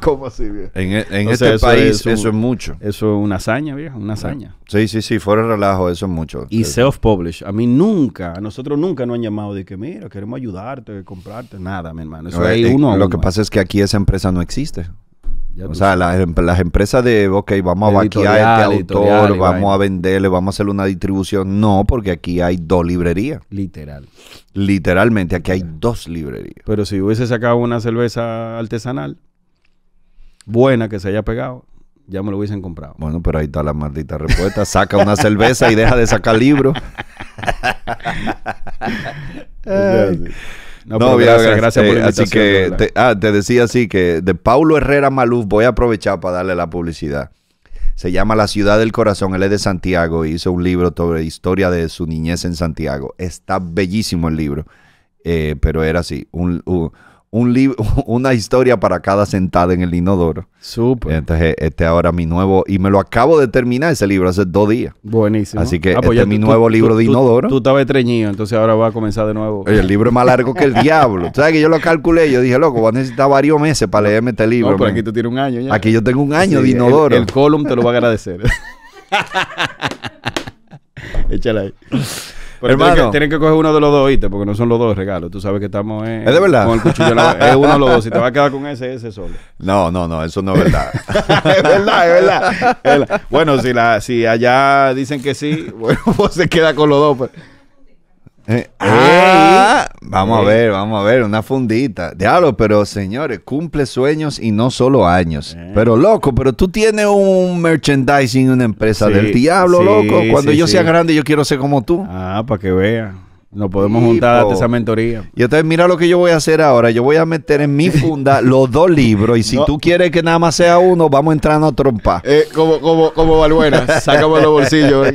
¿Cómo así, viejo? En, e, este país eso es mucho. Eso es una hazaña, viejo, una hazaña. Sí, sí, sí, fuera de relajo, eso es mucho. Y self-publish. A mí nunca, a nosotros nunca nos han llamado de que, mira, queremos ayudarte, comprarte, nada, mi hermano. Eso es, eh, uno, Lo que eh. pasa es que aquí esa empresa no existe o sea, em-, las, empresas de, ok, vamos a vaquear a este autor, vamos a venderle, vamos a hacerle una distribución. No, porque aquí hay dos librerías. Literal. Literalmente, aquí hay dos librerías. Pero si hubiese sacado una cerveza artesanal, buena que se haya pegado, ya me lo hubiesen comprado. Bueno, pero ahí está la maldita respuesta. Saca una cerveza y deja de sacar libros. No, este, gracias, por la Así que, ah, te, decía así que de Paulo Herrera Maluf voy a aprovechar para darle la publicidad. Se llama La Ciudad del Corazón. Él es de Santiago. Hizo un libro sobre historia de su niñez en Santiago. Está bellísimo el libro. Eh, pero era así. un libro, una historia para cada sentada en el inodoro. Súper. Entonces, este ahora mi nuevo, y me lo acabo de terminar ese libro hace dos días. Buenísimo. Así que ah, pues este es mi nuevo libro de inodoro. Tú, estabas estreñido, entonces ahora voy a comenzar de nuevo. el libro es más largo que el diablo. ¿Sabes que yo lo calculé? Yo dije, loco, voy a necesitar varios meses para leerme este libro. No, pero aquí tú tienes un año ya. Aquí yo tengo un año de inodoro. El, column te lo va a agradecer. Échale ahí. Pero Tienen, que, coger uno de los dos, Porque no son los dos regalos. Tú sabes que estamos en, es de verdad. con el cuchillo la Es uno de los dos. Si te vas a quedar con ese, ese solo. No, no, no. Eso no es verdad. es verdad, es verdad. Bueno, si, la, si allá dicen que sí, bueno, pues se queda con los dos. Pero... Pues. Eh, ah, vamos a ver, vamos a ver, una fundita. Diablo, pero señores, cumple sueños y no solo años. Eh. Pero loco, pero tú tienes un merchandising, una empresa del diablo, loco. Cuando yo sea grande, yo quiero ser como tú. Ah, para que vea. Nos podemos juntar a esa mentoría. Y entonces mira lo que yo voy a hacer ahora. Yo voy a meter en mi funda los dos libros. Y si tú quieres que nada más sea uno, vamos a a trompar. Eh, como, como, como sácame los bolsillos.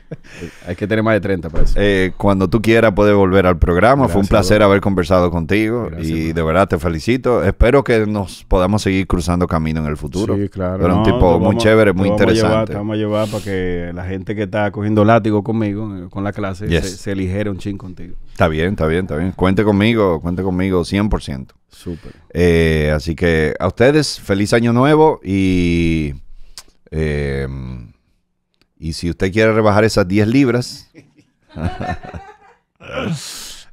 Hay que tener más de 30 para eso. Eh, cuando tú quieras puedes volver al programa. Fue un placer haber conversado contigo. y de verdad te felicito. Espero que nos podamos seguir cruzando camino en el futuro. Sí, claro. Pero un tipo muy chévere, muy interesante. vamos a llevar para que la gente que está cogiendo látigo conmigo, eh, con la clase, se, se contigo. Está bien, está bien, está bien. Cuente conmigo, cuente conmigo 100%. Súper. Eh, así que a ustedes, feliz año nuevo y... Eh, y si usted quiere rebajar esas 10 libras,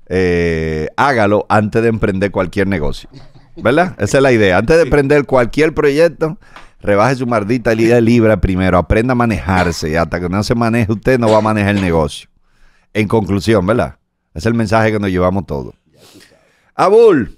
eh, hágalo antes de emprender cualquier negocio. ¿Verdad? Esa es la idea. Antes de emprender cualquier proyecto, rebaje su maldita de libra primero. Aprenda a manejarse. Y hasta que no se maneje usted, no va a manejar el negocio. En conclusión, ¿verdad? Es el mensaje que nos llevamos todos. Abul,